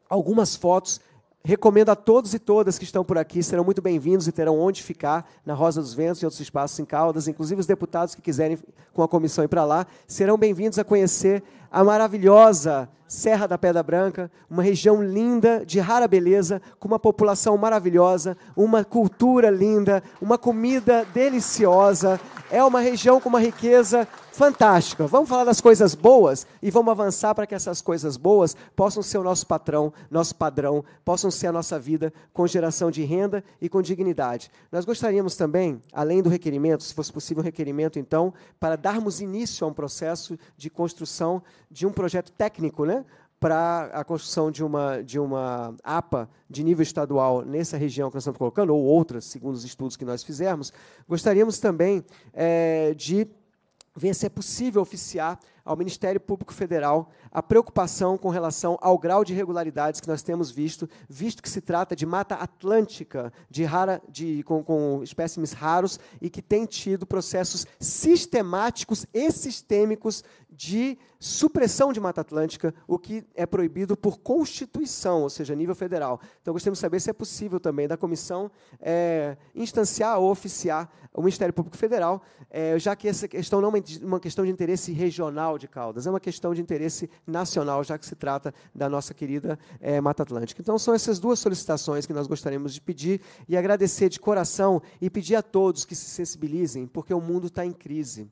Speaker 9: algumas fotos recomendo a todos e todas que estão por aqui, serão muito bem-vindos e terão onde ficar na Rosa dos Ventos e outros espaços em Caldas, inclusive os deputados que quiserem com a comissão ir para lá, serão bem-vindos a conhecer a maravilhosa Serra da Pedra Branca, uma região linda, de rara beleza, com uma população maravilhosa, uma cultura linda, uma comida deliciosa. É uma região com uma riqueza fantástica. Vamos falar das coisas boas e vamos avançar para que essas coisas boas possam ser o nosso patrão, nosso padrão, possam ser a nossa vida com geração de renda e com dignidade. Nós gostaríamos também, além do requerimento, se fosse possível um requerimento, então, para darmos início a um processo de construção de um projeto técnico, né? para a construção de uma, de uma APA de nível estadual nessa região que nós estamos colocando, ou outras, segundo os estudos que nós fizermos, gostaríamos também é, de ver se é possível oficiar ao Ministério Público Federal a preocupação com relação ao grau de irregularidades que nós temos visto, visto que se trata de mata atlântica, de rara, de, com, com espécimes raros, e que tem tido processos sistemáticos e sistêmicos de supressão de Mata Atlântica, o que é proibido por Constituição, ou seja, a nível federal. Então, gostaríamos de saber se é possível também da comissão é, instanciar ou oficiar o Ministério Público Federal, é, já que essa questão não é uma questão de interesse regional de Caldas, é uma questão de interesse nacional, já que se trata da nossa querida é, Mata Atlântica. Então, são essas duas solicitações que nós gostaríamos de pedir e agradecer de coração e pedir a todos que se sensibilizem, porque o mundo está em crise.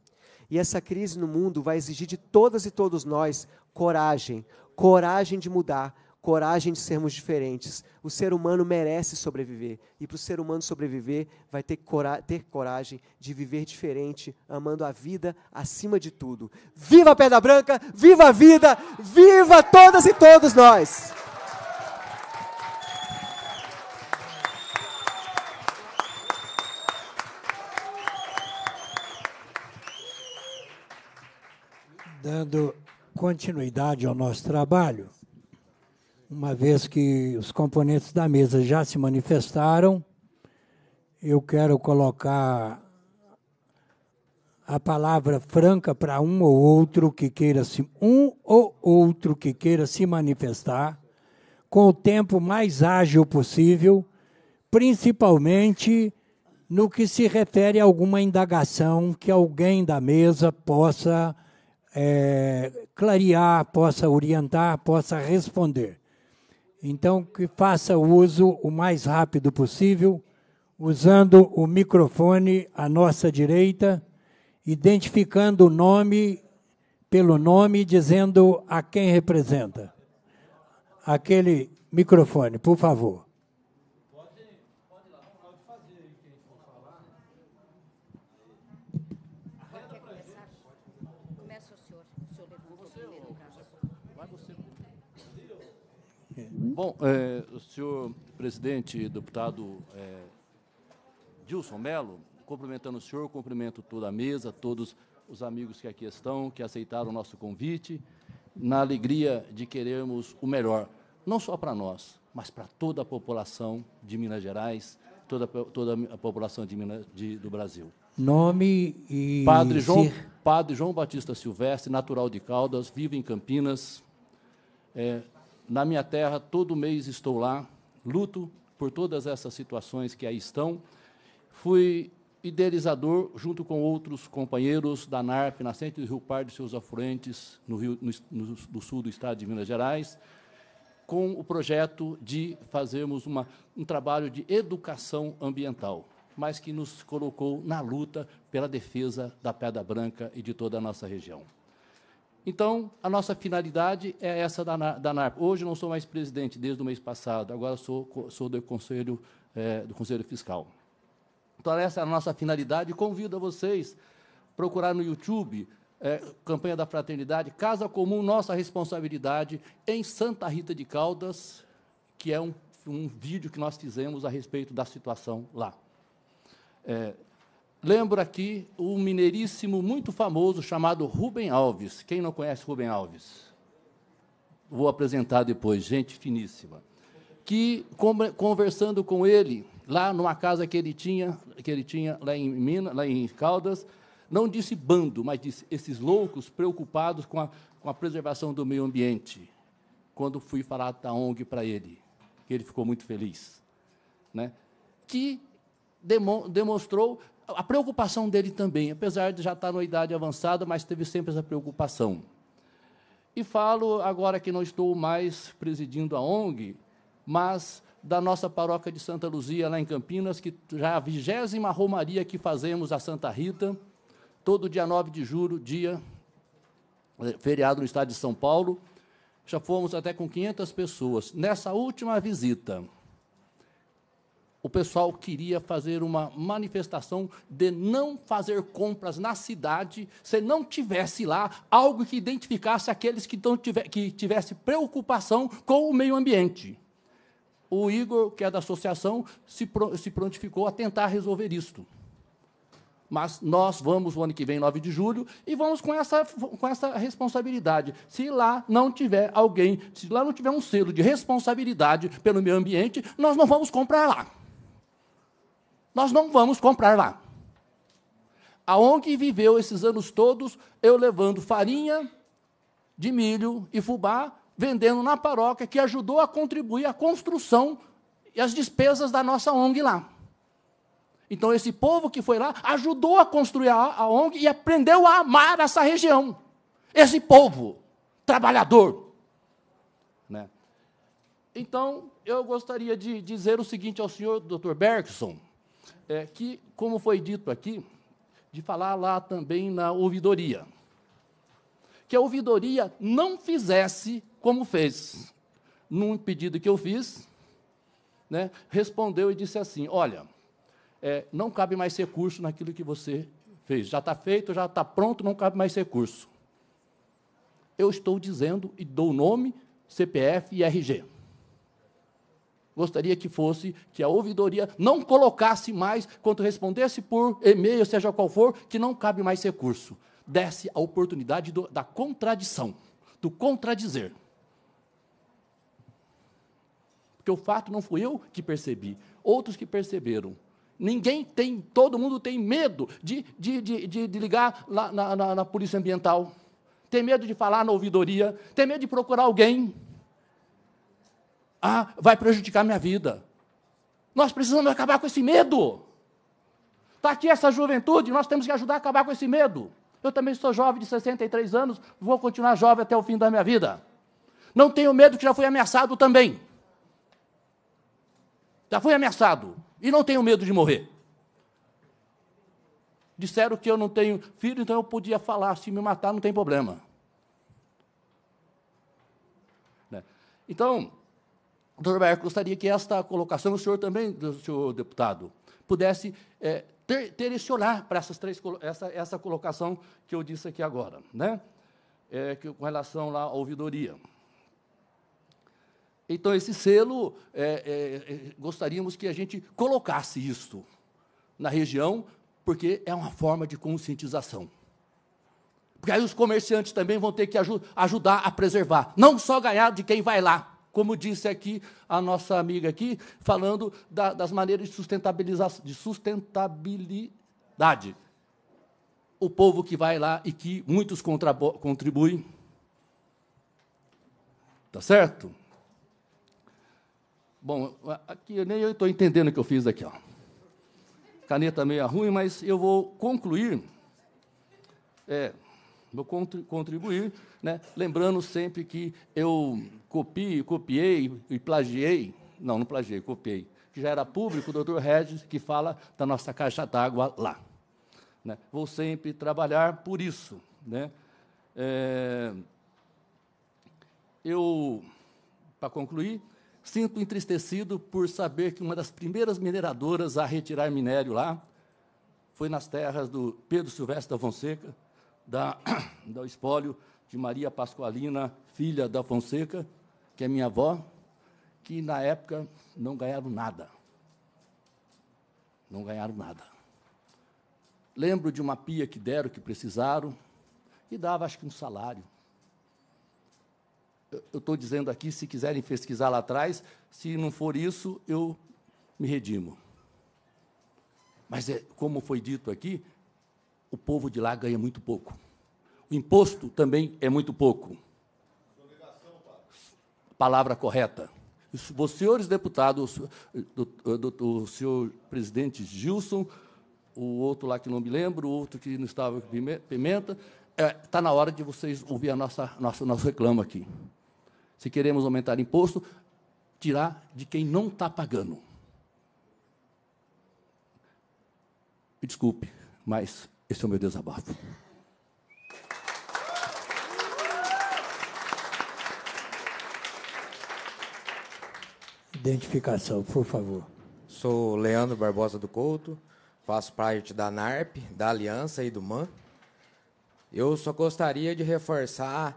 Speaker 9: E essa crise no mundo vai exigir de todas e todos nós coragem, coragem de mudar, coragem de sermos diferentes. O ser humano merece sobreviver. E para o ser humano sobreviver, vai ter, cora ter coragem de viver diferente, amando a vida acima de tudo. Viva a Pedra Branca, viva a vida, viva todas e todos nós!
Speaker 1: dando continuidade ao nosso trabalho, uma vez que os componentes da mesa já se manifestaram, eu quero colocar a palavra franca para um ou outro que queira se um ou outro que queira se manifestar com o tempo mais ágil possível, principalmente no que se refere a alguma indagação que alguém da mesa possa é, clarear, possa orientar, possa responder. Então, que faça o uso o mais rápido possível, usando o microfone à nossa direita, identificando o nome pelo nome, dizendo a quem representa. Aquele microfone, por favor.
Speaker 10: Bom, é, o senhor presidente, deputado é, Dilson Melo, cumprimentando o senhor, cumprimento toda a mesa, todos os amigos que aqui estão, que aceitaram o nosso convite, na alegria de queremos o melhor, não só para nós, mas para toda a população de Minas Gerais, toda, toda a população de Minas, de, do Brasil.
Speaker 1: Nome e. Padre João,
Speaker 10: Padre João Batista Silvestre, natural de Caldas, vivo em Campinas. É, na minha terra, todo mês estou lá, luto por todas essas situações que aí estão. Fui idealizador, junto com outros companheiros da NARP, Nascente do Rio Pardo e seus afluentes, no, Rio, no, no, no sul do estado de Minas Gerais, com o projeto de fazermos uma, um trabalho de educação ambiental, mas que nos colocou na luta pela defesa da Pedra Branca e de toda a nossa região. Então, a nossa finalidade é essa da, da NARP. Hoje não sou mais presidente desde o mês passado, agora sou, sou do, conselho, é, do Conselho Fiscal. Então, essa é a nossa finalidade. Convido a vocês a procurar no YouTube é, Campanha da Fraternidade, Casa Comum, Nossa Responsabilidade, em Santa Rita de Caldas, que é um, um vídeo que nós fizemos a respeito da situação lá. É, Lembro aqui um mineiríssimo muito famoso chamado Rubem Alves. Quem não conhece Rubem Alves? Vou apresentar depois, gente finíssima. Que conversando com ele lá numa casa que ele tinha, que ele tinha lá em Minas, lá em Caldas, não disse bando, mas disse esses loucos preocupados com a, com a preservação do meio ambiente. Quando fui falar da ONG para ele, ele ficou muito feliz, né? Que demonstrou a preocupação dele também, apesar de já estar na idade avançada, mas teve sempre essa preocupação. E falo agora que não estou mais presidindo a ONG, mas da nossa paróquia de Santa Luzia, lá em Campinas, que já é a vigésima romaria que fazemos a Santa Rita, todo dia 9 de julho, dia é, feriado no estado de São Paulo. Já fomos até com 500 pessoas. Nessa última visita, o pessoal queria fazer uma manifestação de não fazer compras na cidade se não tivesse lá algo que identificasse aqueles que, não que tivesse preocupação com o meio ambiente. O Igor, que é da associação, se, pro, se prontificou a tentar resolver isto. Mas nós vamos, o ano que vem, 9 de julho, e vamos com essa, com essa responsabilidade. Se lá não tiver alguém, se lá não tiver um selo de responsabilidade pelo meio ambiente, nós não vamos comprar lá nós não vamos comprar lá. A ONG viveu esses anos todos, eu levando farinha de milho e fubá, vendendo na paróquia, que ajudou a contribuir à construção e às despesas da nossa ONG lá. Então, esse povo que foi lá ajudou a construir a, ONG e aprendeu a amar essa região. Esse povo trabalhador. Né? Então, eu gostaria de dizer o seguinte ao senhor, doutor Bergson é, que, como foi dito aqui, de falar lá também na ouvidoria. Que a ouvidoria não fizesse como fez. Num pedido que eu fiz, né, respondeu e disse assim: Olha, é, não cabe mais recurso naquilo que você fez. Já está feito, já está pronto, não cabe mais recurso. Eu estou dizendo e dou nome, CPF e RG gostaria que fosse que a ouvidoria não colocasse mais, quando respondesse por e-mail, seja qual for, que não cabe mais recurso. Desce a oportunidade do, da contradição, do contradizer. Porque o fato não fui eu que percebi, outros que perceberam. Ninguém tem, todo mundo tem medo de, de, de, de, de ligar lá na, na, na polícia ambiental, tem medo de falar na ouvidoria, tem medo de procurar alguém. Ah, vai prejudicar minha vida. Nós precisamos acabar com esse medo. Está aqui essa juventude, nós temos que ajudar a acabar com esse medo. Eu também sou jovem de 63 anos, vou continuar jovem até o fim da minha vida. Não tenho medo que já fui ameaçado também. Já fui ameaçado e não tenho medo de morrer. Disseram que eu não tenho filho, então eu podia falar, se me matar não tem problema. Né? Então, Doutor Maier, gostaria que esta colocação, o senhor também, senhor deputado, pudesse é, ter, olhar para essas três, essa, essa colocação que eu disse aqui agora, né? É, que, com relação lá à ouvidoria. Então, esse selo, é, gostaríamos que a gente colocasse isso na região, porque é uma forma de conscientização. Porque aí os comerciantes também vão ter que aj ajudar a preservar, não só ganhar de quem vai lá, como disse aqui a nossa amiga aqui, falando da, das maneiras de, sustentabilização, de sustentabilidade. O povo que vai lá e que muitos contribuem. Tá certo? Bom, aqui nem eu estou entendendo o que eu fiz aqui. Ó. Caneta meia ruim, mas eu vou concluir. É, vou contribuir, né? lembrando sempre que eu copiei, copiei e plagiei, não, não plagiei, copiei, que já era público, o Dr. Regis, que fala da nossa caixa d'água lá. Né? Vou sempre trabalhar por isso. Né? É... eu, para concluir, sinto entristecido por saber que uma das primeiras mineradoras a retirar minério lá foi nas terras do Pedro Silvestre da Fonseca, da, (clears throat) do espólio de Maria Pascoalina, filha da Fonseca, que é minha avó, que na época não ganharam nada. Não ganharam nada. Lembro de uma pia que deram, que precisaram, e dava, acho que, um salário. Eu estou dizendo aqui, se quiserem pesquisar lá atrás, se não for isso, eu me redimo. Mas, é, como foi dito aqui, o povo de lá ganha muito pouco. O imposto também é muito pouco. Palavra correta. os senhores deputados, do, do, do, o senhor presidente Gilson, o outro lá que não me lembro, o outro que não estava Pimenta, está é, tá na hora de vocês ouvir a nossa, nossa nosso reclamo aqui. Se queremos aumentar imposto, tirar de quem não está pagando. Me desculpe, mas esse é o meu desabafo.
Speaker 1: Identificação, por favor.
Speaker 11: Sou Leandro Barbosa do Couto, faço parte da NARP, da Aliança e do MAN. Eu só gostaria de reforçar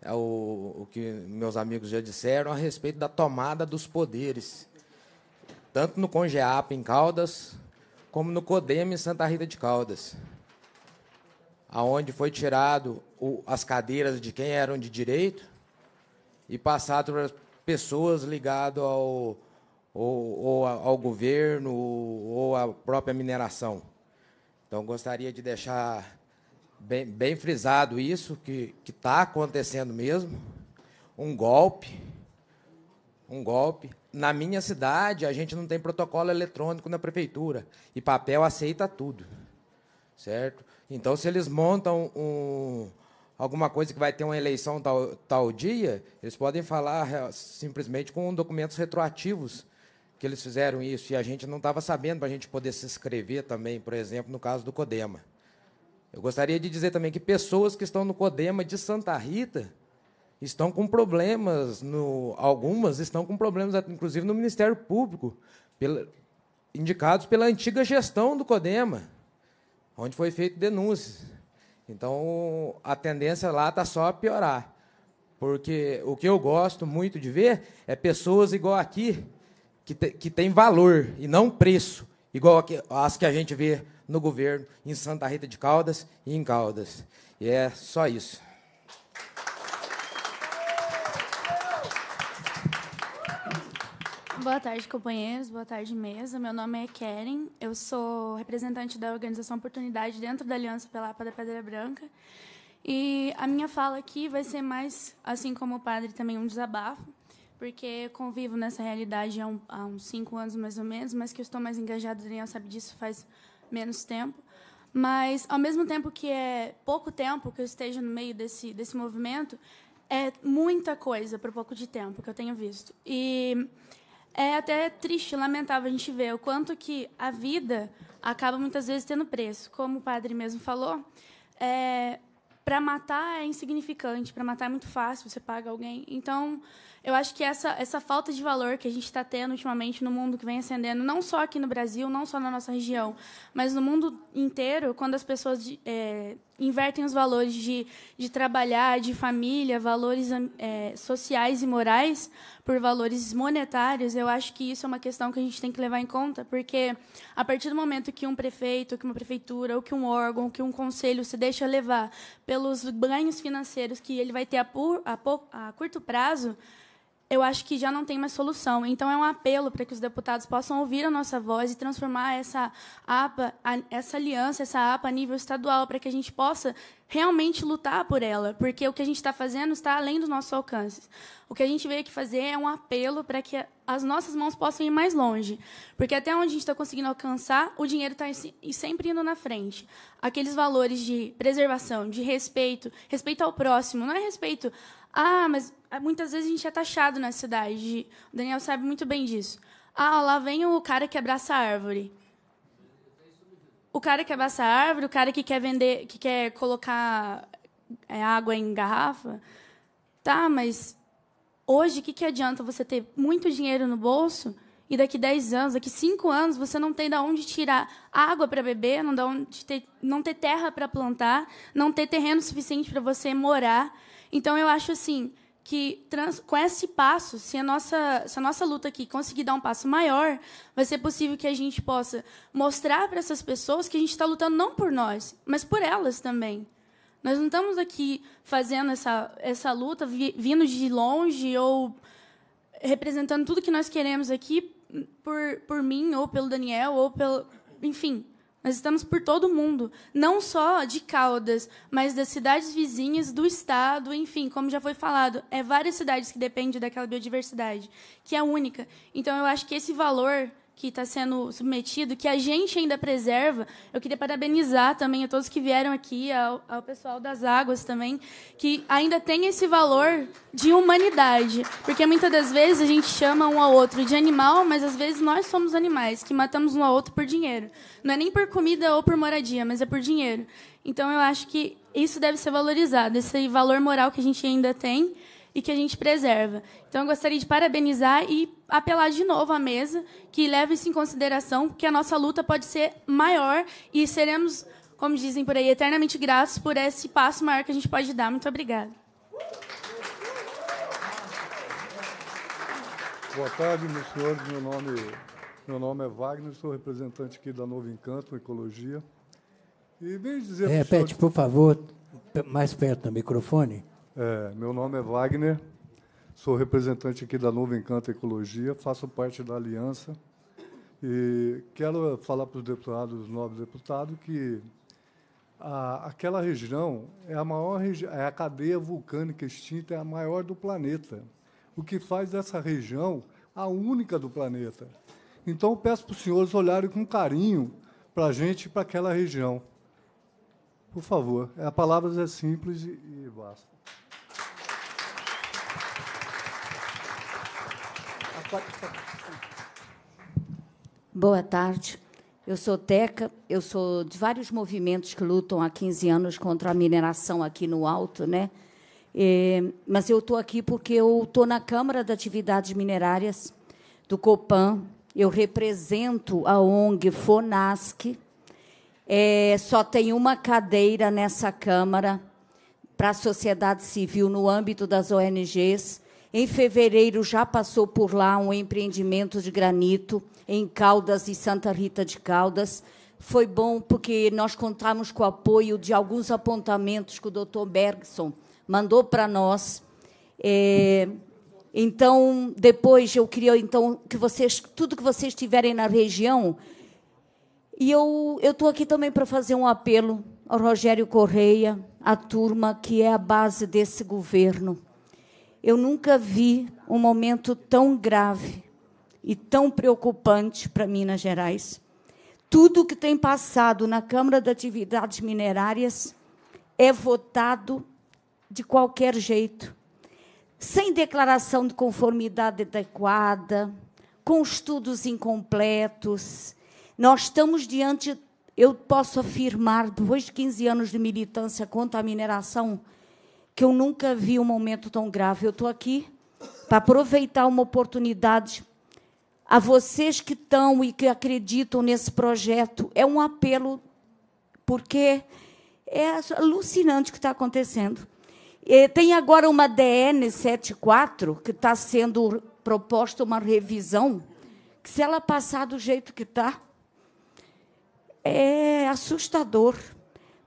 Speaker 11: é, o, o que meus amigos já disseram a respeito da tomada dos poderes, tanto no CONGEAP em Caldas, como no CODEM em Santa Rita de Caldas aonde foi tirado o, as cadeiras de quem eram de direito e passado para pessoas ligadas ao, ou, ou ao governo ou à própria mineração. Então, gostaria de deixar bem, bem frisado isso, que está acontecendo mesmo, um golpe, um golpe. Na minha cidade, a gente não tem protocolo eletrônico na prefeitura, e papel aceita tudo, certo? Então, se eles montam um, alguma coisa que vai ter uma eleição tal, tal dia, eles podem falar eh, simplesmente com documentos retroativos que eles fizeram isso e a gente não estava sabendo para a gente poder se inscrever também, por exemplo, no caso do Codema. Eu gostaria de dizer também que pessoas que estão no Codema de Santa Rita estão com problemas, no, algumas estão com problemas, inclusive no Ministério Público, pela, indicados pela antiga gestão do Codema onde foi feito denúncias. Então, a tendência lá está só a piorar. Porque o que eu gosto muito de ver é pessoas igual aqui, que, te, que tem valor e não preço, igual aqui, as que a gente vê no governo, em Santa Rita de Caldas e em Caldas. E é só isso.
Speaker 12: Boa tarde, companheiros. Boa tarde, mesa. Meu nome é Keren. Eu sou representante da organização Oportunidade dentro da Aliança Pelapa da Pedra Branca. E a minha fala aqui vai ser mais, assim como o padre, também um desabafo, porque convivo nessa realidade há, um, há uns cinco anos mais ou menos, mas que eu estou mais engajado, o Daniel sabe disso faz menos tempo. Mas, ao mesmo tempo que é pouco tempo que eu esteja no meio desse, desse movimento, é muita coisa para pouco de tempo que eu tenho visto. E é até triste, lamentável a gente ver o quanto que a vida acaba muitas vezes tendo preço. Como o padre mesmo falou, é, para matar é insignificante, para matar é muito fácil, você paga alguém. Então, eu acho que essa, essa falta de valor que a gente está tendo ultimamente no mundo que vem ascendendo, não só aqui no Brasil, não só na nossa região, mas no mundo inteiro, quando as pessoas é, invertem os valores de, de trabalhar, de família, valores é, sociais e morais por valores monetários, eu acho que isso é uma questão que a gente tem que levar em conta, porque a partir do momento que um prefeito, que uma prefeitura, ou que um órgão, que um conselho se deixa levar pelos ganhos financeiros que ele vai ter a, pur, a, a curto prazo, eu acho que já não tem mais solução. Então, é um apelo para que os deputados possam ouvir a nossa voz e transformar essa APA, essa aliança, essa APA a nível estadual, para que a gente possa realmente lutar por ela, porque o que a gente está fazendo está além dos nossos alcances. O que a gente veio aqui fazer é um apelo para que as nossas mãos possam ir mais longe, porque até onde a gente está conseguindo alcançar, o dinheiro está sempre indo na frente. Aqueles valores de preservação, de respeito, respeito ao próximo, não é respeito, ah, mas ah, muitas vezes a gente é taxado na cidade. O Daniel sabe muito bem disso. Ah, lá vem o cara que abraça a árvore. O cara que abraça a árvore, o cara que quer vender, que quer colocar é, água em garrafa. Tá, mas hoje o que, que adianta você ter muito dinheiro no bolso e daqui 10 anos, daqui 5 anos, você não tem de onde tirar água para beber, não, dá onde ter, não ter terra para plantar, não ter terreno suficiente para você morar. Então, eu acho assim, que trans, com esse passo, se a, nossa, se a nossa luta aqui conseguir dar um passo maior, vai ser possível que a gente possa mostrar para essas pessoas que a gente está lutando não por nós, mas por elas também. Nós não estamos aqui fazendo essa, essa luta vindo de longe ou representando tudo que nós queremos aqui por, por mim ou pelo Daniel ou pelo. Enfim, nós estamos por todo o mundo, não só de Caldas, mas das cidades vizinhas, do estado, enfim, como já foi falado, é várias cidades que dependem daquela biodiversidade, que é única. Então eu acho que esse valor que está sendo submetido, que a gente ainda preserva. Eu queria parabenizar também a todos que vieram aqui, ao, ao pessoal das águas também, que ainda tem esse valor de humanidade. Porque muitas das vezes a gente chama um ao outro de animal, mas às vezes nós somos animais, que matamos um ao outro por dinheiro. Não é nem por comida ou por moradia, mas é por dinheiro. Então eu acho que isso deve ser valorizado, esse valor moral que a gente ainda tem e que a gente preserva. Então, eu gostaria de parabenizar e apelar de novo à mesa que leve isso em consideração, que a nossa luta pode ser maior e seremos, como dizem por aí, eternamente gratos por esse passo maior que a gente pode dar. Muito obrigada.
Speaker 6: Boa tarde, meus senhores. Meu nome, meu nome é Wagner, sou representante aqui da Novo Encanto Ecologia. E venho dizer. É, repete, senhores...
Speaker 1: por favor, mais perto do microfone.
Speaker 6: É, meu nome é Wagner, sou representante aqui da Nova Encanto Ecologia, faço parte da aliança e quero falar para os deputados, os nove deputados, que a, aquela região é a maior é a cadeia vulcânica extinta é a maior do planeta, o que faz dessa região a única do planeta. Então eu peço para os senhores olharem com carinho para a gente, para aquela região. Por favor, a palavra é simples e, e basta. Pode Boa tarde.
Speaker 13: Eu sou Teca, eu sou de vários movimentos que lutam há 15 anos contra a mineração aqui no Alto, né? mas eu estou aqui porque eu estou na Câmara de Atividades Minerárias do Copan. Eu represento a ONG FONASC. É, só tem uma cadeira nessa Câmara para a sociedade civil no âmbito das ONGs. Em fevereiro já passou por lá um empreendimento de granito em Caldas e Santa Rita de Caldas. Foi bom porque nós contamos com o apoio de alguns apontamentos que o Dr. Bergson mandou para nós. É, então, depois eu queria então que vocês, tudo que vocês tiverem na região, e eu estou aqui também para fazer um apelo ao Rogério Correia, à turma que é a base desse governo eu nunca vi um momento tão grave e tão preocupante para Minas Gerais. Tudo o que tem passado na Câmara de Atividades Minerárias é votado de qualquer jeito, sem declaração de conformidade adequada, com estudos incompletos. Nós estamos diante, eu posso afirmar, depois de 15 anos de militância contra a mineração que eu nunca vi um momento tão grave. Eu estou aqui para aproveitar uma oportunidade. A vocês que estão e que acreditam nesse projeto, é um apelo, porque é alucinante o que está acontecendo. E tem agora uma DN 74, que está sendo proposta uma revisão, que se ela passar do jeito que está, é assustador.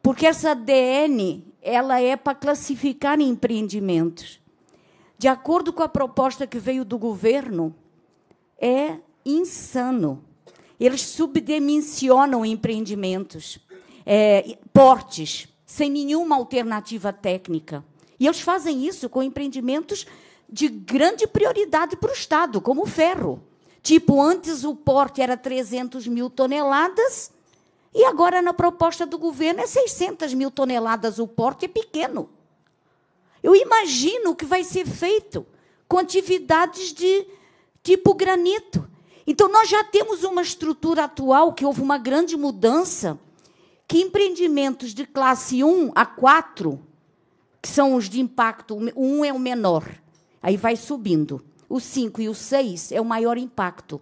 Speaker 13: Porque essa DN ela é para classificar empreendimentos. De acordo com a proposta que veio do governo, é insano. Eles subdimensionam empreendimentos, é, portes, sem nenhuma alternativa técnica. E eles fazem isso com empreendimentos de grande prioridade para o Estado, como o ferro. Tipo, antes o porte era 300 mil toneladas, e agora, na proposta do governo, é 600 mil toneladas o porte, é pequeno. Eu imagino o que vai ser feito com atividades de tipo granito. Então, nós já temos uma estrutura atual que houve uma grande mudança, que empreendimentos de classe 1 a 4, que são os de impacto, um 1 é o menor, aí vai subindo. O 5 e o 6 é o maior impacto.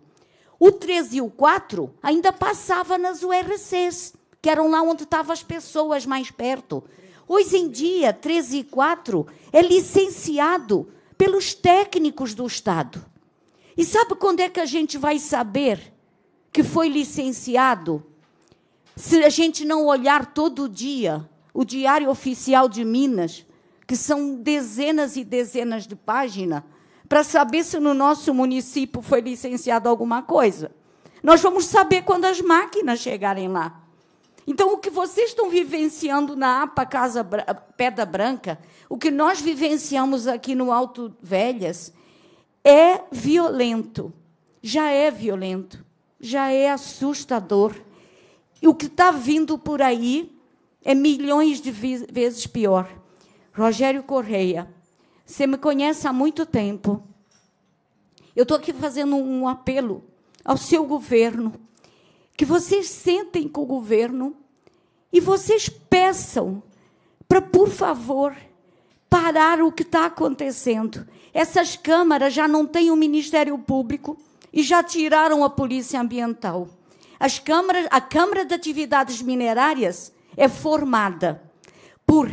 Speaker 13: O 3 e o 4 ainda passava nas URCs, que eram lá onde estavam as pessoas mais perto. Hoje em dia, 3 e 4 é licenciado pelos técnicos do Estado. E sabe quando é que a gente vai saber que foi licenciado? Se a gente não olhar todo dia o Diário Oficial de Minas, que são dezenas e dezenas de páginas, para saber se no nosso município foi licenciado alguma coisa. Nós vamos saber quando as máquinas chegarem lá. Então, o que vocês estão vivenciando na APA Casa Pedra Branca, o que nós vivenciamos aqui no Alto Velhas, é violento. Já é violento. Já é assustador. E o que está vindo por aí é milhões de vezes pior. Rogério Correia, você me conhece há muito tempo. Eu estou aqui fazendo um apelo ao seu governo, que vocês sentem com o governo e vocês peçam para, por favor, parar o que está acontecendo. Essas câmaras já não têm o Ministério Público e já tiraram a Polícia Ambiental. As câmaras, a Câmara de Atividades Minerárias é formada por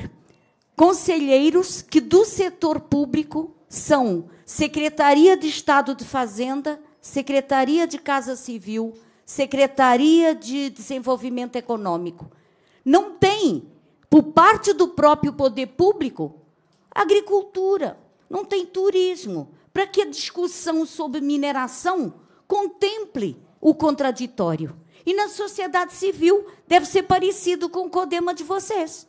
Speaker 13: conselheiros que do setor público são Secretaria de Estado de Fazenda, Secretaria de Casa Civil, Secretaria de Desenvolvimento Econômico. Não tem, por parte do próprio poder público, agricultura, não tem turismo. Para que a discussão sobre mineração contemple o contraditório? E na sociedade civil deve ser parecido com o CODEMA de vocês.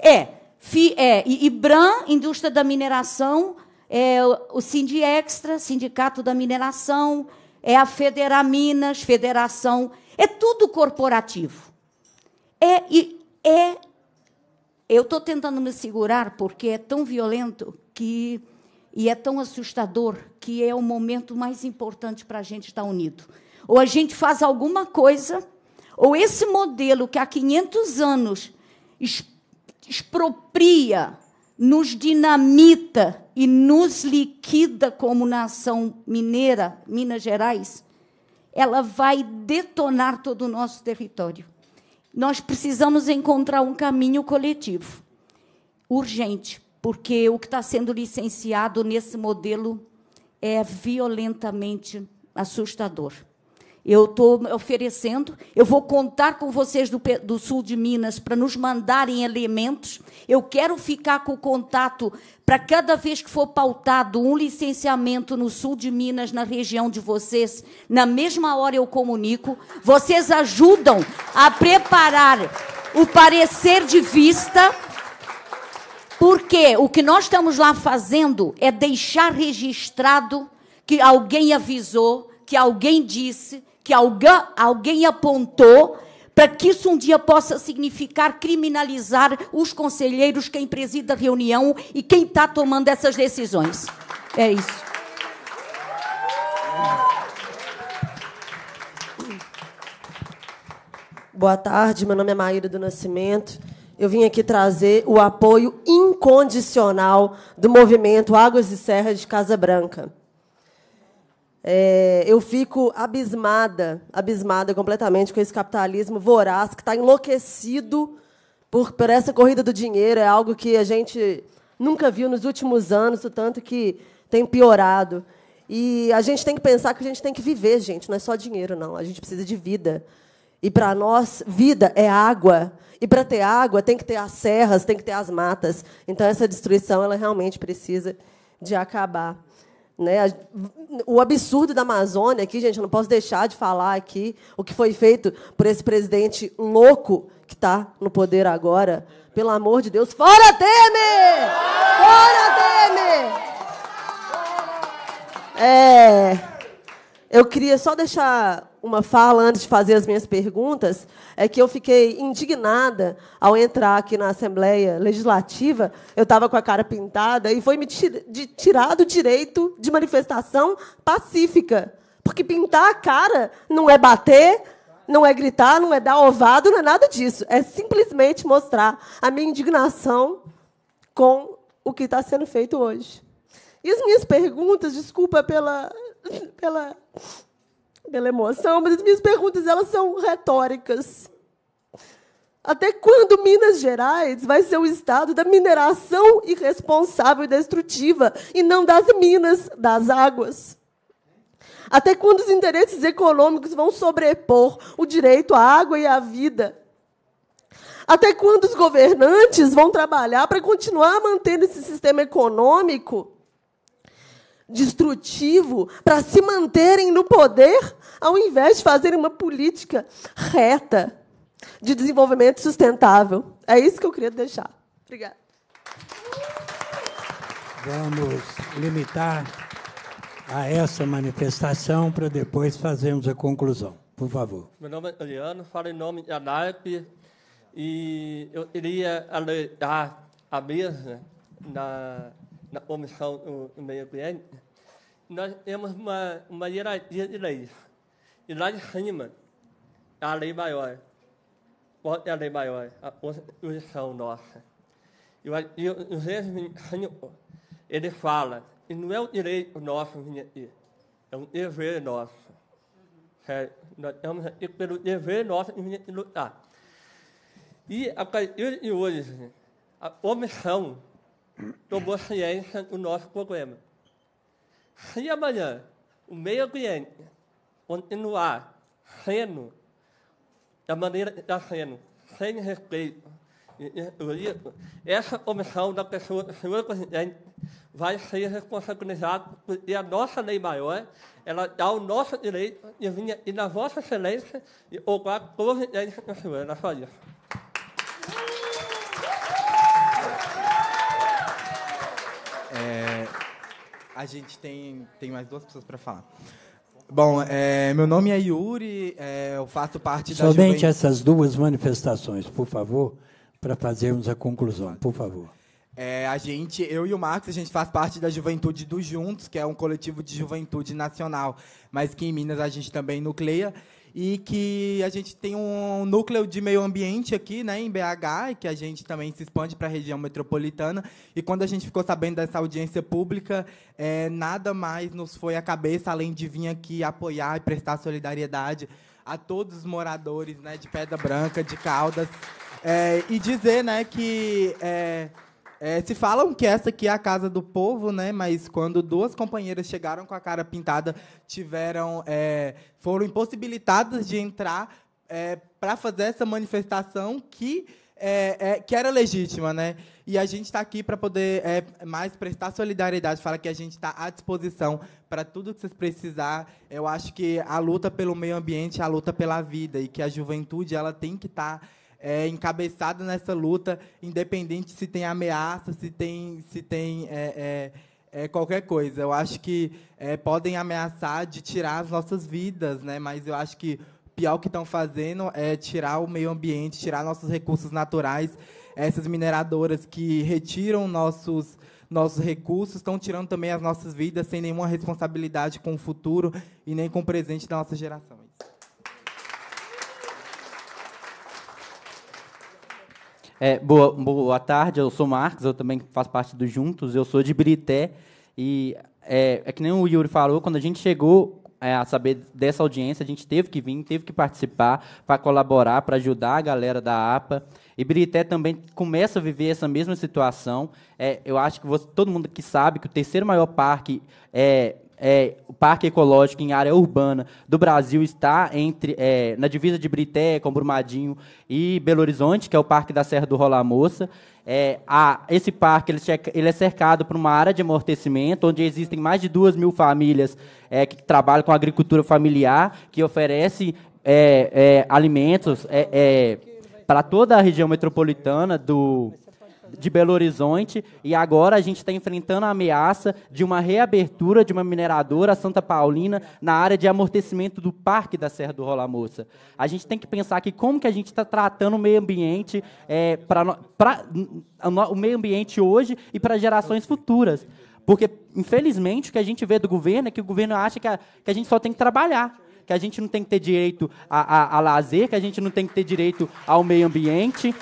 Speaker 13: É, FI, é, IBRAM, Indústria da Mineração, é, o Extra, Sindicato da Mineração, é a Federaminas, Federação, é tudo corporativo. É, é eu estou tentando me segurar porque é tão violento que e é tão assustador que é o momento mais importante para a gente estar unido. Ou a gente faz alguma coisa, ou esse modelo que há 500 anos expropria, nos dinamita e nos liquida como nação mineira, Minas Gerais, ela vai detonar todo o nosso território. Nós precisamos encontrar um caminho coletivo, urgente, porque o que está sendo licenciado nesse modelo é violentamente assustador. Eu estou oferecendo, eu vou contar com vocês do, do sul de Minas para nos mandarem elementos. Eu quero ficar com o contato para cada vez que for pautado um licenciamento no sul de Minas, na região de vocês, na mesma hora eu comunico. Vocês ajudam a preparar o parecer de vista. Porque o que nós estamos lá fazendo é deixar registrado que alguém avisou, que alguém disse, que alguém apontou para que isso um dia possa significar criminalizar os conselheiros, quem preside a reunião e quem está tomando essas decisões. É isso.
Speaker 14: Boa tarde, meu nome é Maíra do Nascimento. Eu vim aqui trazer o apoio incondicional do movimento Águas e Serras de Casa Branca. É, eu fico abismada, abismada completamente com esse capitalismo voraz que está enlouquecido por, por essa corrida do dinheiro. É algo que a gente nunca viu nos últimos anos, o tanto que tem piorado. E a gente tem que pensar que a gente tem que viver, gente. Não é só dinheiro, não. A gente precisa de vida. E para nós, vida é água. E para ter água, tem que ter as serras, tem que ter as matas. Então, essa destruição ela realmente precisa de acabar. Né? O absurdo da Amazônia aqui, gente, eu não posso deixar de falar aqui o que foi feito por esse presidente louco que está no poder agora. Pelo amor de Deus, fora Temer! Fora Temer! É, eu queria só deixar uma fala antes de fazer as minhas perguntas, é que eu fiquei indignada ao entrar aqui na Assembleia Legislativa. Eu estava com a cara pintada e foi me tir do direito de manifestação pacífica. Porque pintar a cara não é bater, não é gritar, não é dar ovado, não é nada disso. É simplesmente mostrar a minha indignação com o que está sendo feito hoje. E as minhas perguntas, desculpa pela. pela pela emoção, mas as minhas perguntas elas são retóricas. Até quando Minas Gerais vai ser o estado da mineração irresponsável e destrutiva, e não das minas, das águas? Até quando os interesses econômicos vão sobrepor o direito à água e à vida? Até quando os governantes vão trabalhar para continuar mantendo esse sistema econômico destrutivo, para se manterem no poder ao invés de fazer uma política reta de desenvolvimento sustentável. É isso que eu queria deixar. Obrigada.
Speaker 1: Vamos limitar a essa manifestação para depois fazermos a conclusão. Por favor.
Speaker 15: Meu nome é Adriano, falo em nome da NARP e eu queria alertar a mesa na, na Comissão do Meio Ambiente. Nós temos uma, uma hierarquia de leis Idade Hanneman, a lei maior. Qual é a lei maior? A Constituição nossa. E o Zezmin Hanneman, ele fala, e não é o direito nosso aqui, é um dever nosso. É, nós estamos aqui pelo dever nosso de aqui lutar. E a partir de hoje, a comissão tomou ciência do nosso problema. Se amanhã o meio ambiente continuar sendo da maneira que está sendo, sem respeito. E, essa comissão da pessoa do senhor presidente vai ser responsabilizada, porque a nossa lei maior, ela dá o nosso direito de vir aqui na vossa excelência e cobrar providência do senhor. Era só isso.
Speaker 16: É, a gente tem, tem mais duas pessoas para falar. Bom, é, meu nome é Yuri, é, eu faço parte Somente da. Somente
Speaker 1: essas duas manifestações, por favor, para fazermos a conclusão, por favor.
Speaker 16: É, a gente, eu e o Marcos, a gente faz parte da Juventude dos Juntos, que é um coletivo de juventude nacional, mas que em Minas a gente também nucleia e que a gente tem um núcleo de meio ambiente aqui, né, em BH, e que a gente também se expande para a região metropolitana. E quando a gente ficou sabendo dessa audiência pública, é, nada mais nos foi à cabeça além de vir aqui apoiar e prestar solidariedade a todos os moradores, né, de Pedra Branca, de Caldas, é, e dizer, né, que é, é, se falam que essa aqui é a casa do povo, né? Mas quando duas companheiras chegaram com a cara pintada, tiveram, é, foram impossibilitadas de entrar é, para fazer essa manifestação que é, é, que era legítima, né? E a gente está aqui para poder é, mais prestar solidariedade, falar que a gente está à disposição para tudo que vocês precisar. Eu acho que a luta pelo meio ambiente é a luta pela vida e que a juventude ela tem que estar tá é, encabeçado nessa luta, independente se tem ameaça, se tem, se tem é, é, é qualquer coisa. Eu acho que é, podem ameaçar de tirar as nossas vidas, né? mas eu acho que o pior que estão fazendo é tirar o meio ambiente, tirar nossos recursos naturais. Essas mineradoras que retiram nossos nossos recursos, estão tirando também as nossas vidas sem nenhuma responsabilidade com o futuro e nem com o presente da nossa geração.
Speaker 17: É, boa, boa tarde, eu sou Marcos, eu também faço parte do Juntos, eu sou de Brité. E é, é que nem o Yuri falou, quando a gente chegou é, a saber dessa audiência, a gente teve que vir, teve que participar para colaborar, para ajudar a galera da APA. E Brité também começa a viver essa mesma situação. É, eu acho que você, todo mundo que sabe que o terceiro maior parque é, é, o parque ecológico em área urbana do Brasil está entre é, na divisa de Brité, com Brumadinho e Belo Horizonte, que é o Parque da Serra do Rola Moça. É, a, esse parque ele, ele, é cercado por uma área de amortecimento, onde existem mais de duas mil famílias é, que trabalham com agricultura familiar, que oferece é, é, alimentos é, para toda a região metropolitana do, de Belo Horizonte e agora a gente está enfrentando a ameaça de uma reabertura de uma mineradora Santa Paulina na área de amortecimento do Parque da Serra do Rola Moça. A gente tem que pensar que como que a gente está tratando o meio ambiente é, para o meio ambiente hoje e para gerações futuras. Porque, infelizmente, o que a gente vê do governo é que o governo acha que a, que a gente só tem que trabalhar que a gente não tem que ter direito a, a, a, lazer, que a gente não tem que ter direito ao meio ambiente,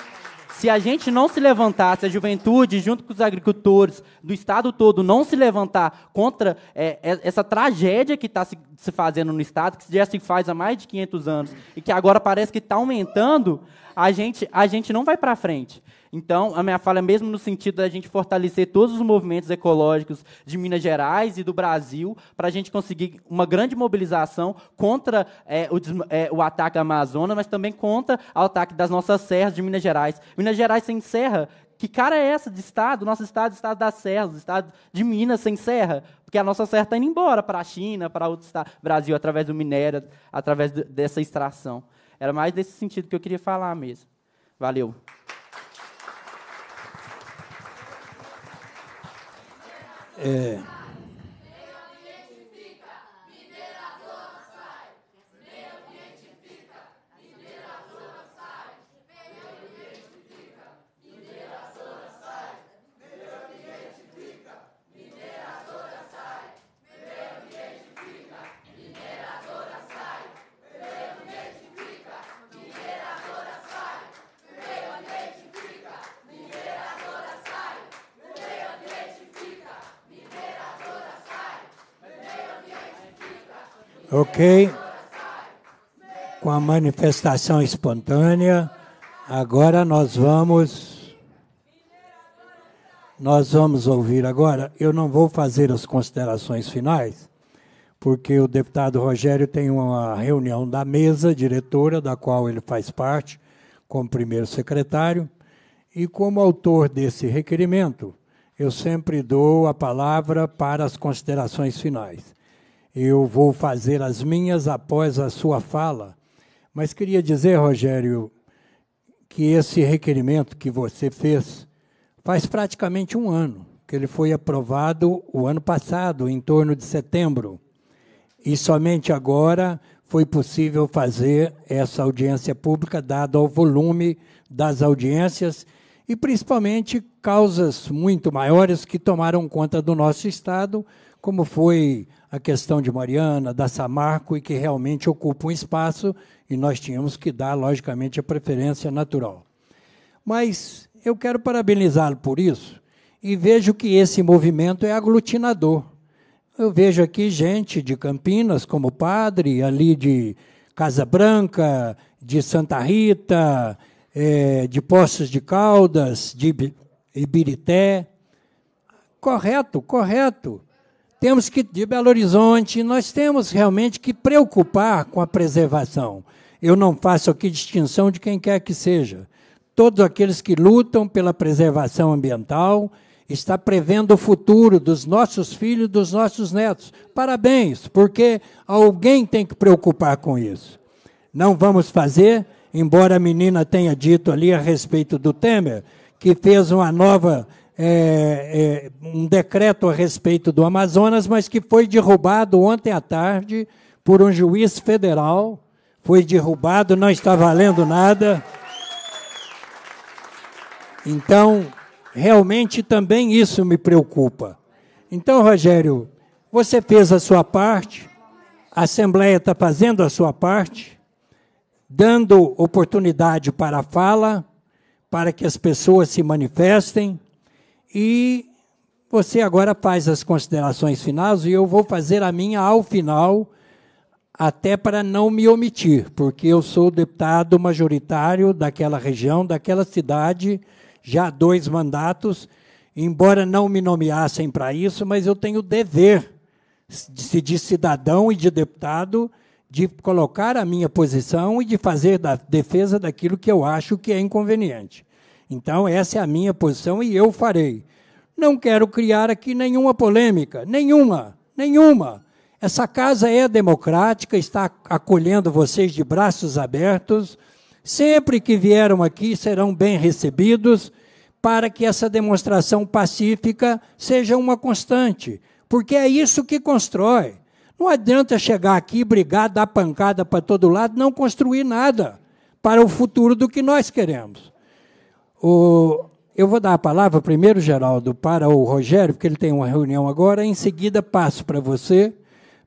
Speaker 17: se a gente não se levantar, se a juventude, junto com os agricultores do Estado todo, não se levantar contra é, é essa tragédia que está se, se, fazendo no Estado, que já se faz há mais de 500 anos e que agora parece que está aumentando, a gente, a gente não vai para frente. Então, a minha fala é mesmo no sentido da gente fortalecer todos os movimentos ecológicos de Minas Gerais e do Brasil para a gente conseguir uma grande mobilização contra é, o, é, o, ataque à Amazônia, mas também contra o ataque das nossas serras de Minas Gerais. Minas Gerais sem serra, que cara é essa de Estado? Nosso Estado, Estado das Serras, Estado de Minas sem serra, porque a nossa serra está indo embora para a China, para outro estado, Brasil, através do minério, através dessa extração. Era mais nesse sentido que eu queria falar mesmo. Valeu.
Speaker 1: 诶。Ok? Com a manifestação espontânea, agora nós vamos. Nós vamos ouvir agora. Eu não vou fazer as considerações finais, porque o deputado Rogério tem uma reunião da mesa diretora, da qual ele faz parte, como primeiro secretário. E como autor desse requerimento, eu sempre dou a palavra para as considerações finais. Eu vou fazer as minhas após a sua fala. Mas queria dizer, Rogério, que esse requerimento que você fez faz praticamente um ano, que ele foi aprovado o ano passado, em torno de setembro. E somente agora foi possível fazer essa audiência pública, dado ao volume das audiências e principalmente causas muito maiores que tomaram conta do nosso Estado, como foi a questão de Mariana, da Samarco, e que realmente ocupa um espaço, e nós tínhamos que dar, logicamente, a preferência natural. Mas eu quero parabenizá-lo por isso, e vejo que esse movimento é aglutinador. Eu vejo aqui gente de Campinas, como padre, ali de Casa Branca, de Santa Rita, é, de Poços de Caldas, de Ibirité. Correto, correto temos que, de Belo Horizonte, nós temos realmente que preocupar com a preservação. Eu não faço aqui distinção de quem quer que seja. Todos aqueles que lutam pela preservação ambiental está prevendo o futuro dos nossos filhos, dos nossos netos. Parabéns, porque alguém tem que preocupar com isso. Não vamos fazer, embora a menina tenha dito ali a respeito do Temer, que fez uma nova é, é, um decreto a respeito do Amazonas, mas que foi derrubado ontem à tarde por um juiz federal. Foi derrubado, não está valendo nada. Então, realmente também isso me preocupa. Então, Rogério, você fez a sua parte, a Assembleia está fazendo a sua parte, dando oportunidade para a fala, para que as pessoas se manifestem, e você agora faz as considerações finais e eu vou fazer a minha ao final, até para não me omitir, porque eu sou deputado majoritário daquela região, daquela cidade, já há dois mandatos, embora não me nomeassem para isso, mas eu tenho o dever de, de cidadão e de deputado de colocar a minha posição e de fazer da defesa daquilo que eu acho que é inconveniente. Então, essa é a minha posição e eu farei. Não quero criar aqui nenhuma polêmica, nenhuma, nenhuma. Essa casa é democrática, está acolhendo vocês de braços abertos. Sempre que vieram aqui, serão bem recebidos para que essa demonstração pacífica seja uma constante, porque é isso que constrói. Não adianta chegar aqui, brigar, dar pancada para todo lado, não construir nada para o futuro do que nós queremos. O, eu vou dar a palavra primeiro, Geraldo, para o Rogério, porque ele tem uma reunião agora. Em seguida, passo para você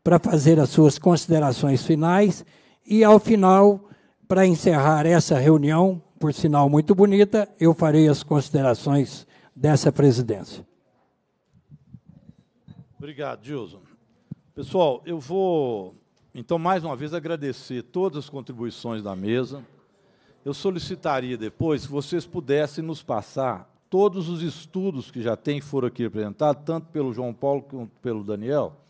Speaker 1: para fazer as suas considerações finais. E, ao final, para encerrar essa reunião, por sinal muito bonita, eu farei as considerações dessa presidência.
Speaker 2: Obrigado, Gilson. Pessoal, eu vou, então, mais uma vez agradecer todas as contribuições da mesa eu solicitaria depois, se vocês pudessem nos passar todos os estudos que já tem foram aqui apresentados, tanto pelo João Paulo quanto pelo Daniel,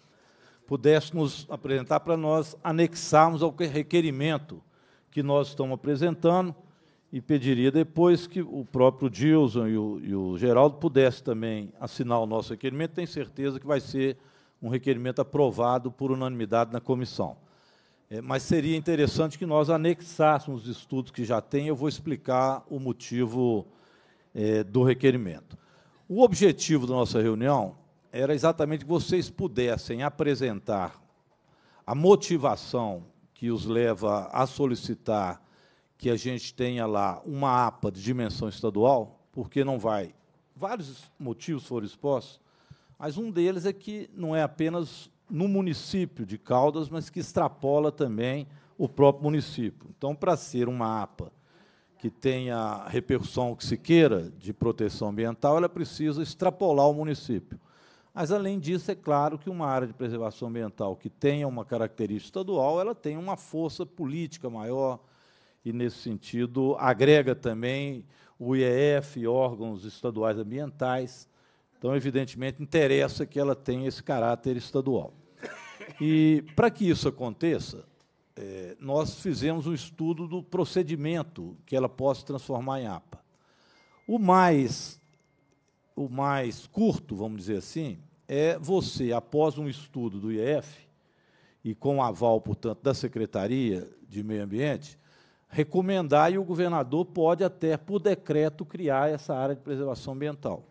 Speaker 2: pudessem nos apresentar para nós anexarmos ao requerimento que nós estamos apresentando e pediria depois que o próprio Dilson e o, e o Geraldo pudessem também assinar o nosso requerimento. Tenho certeza que vai ser um requerimento aprovado por unanimidade na comissão. É, mas seria interessante que nós anexássemos os estudos que já tem, eu vou explicar o motivo é, do requerimento. O objetivo da nossa reunião era exatamente que vocês pudessem apresentar a motivação que os leva a solicitar que a gente tenha lá uma APA de dimensão estadual, porque não vai. Vários motivos foram expostos, mas um deles é que não é apenas no município de Caldas, mas que extrapola também o próprio município. Então, para ser uma APA que tenha a repercussão que se queira de proteção ambiental, ela precisa extrapolar o município. Mas, além disso, é claro que uma área de preservação ambiental que tenha uma característica estadual, ela tem uma força política maior e, nesse sentido, agrega também o IEF, órgãos estaduais ambientais. Então, evidentemente, interessa que ela tenha esse caráter estadual. E, para que isso aconteça, é, nós fizemos um estudo do procedimento que ela possa transformar em APA. O mais, o mais curto, vamos dizer assim, é você, após um estudo do IEF, e com aval, portanto, da Secretaria de Meio Ambiente, recomendar, e o governador pode até, por decreto, criar essa área de preservação ambiental.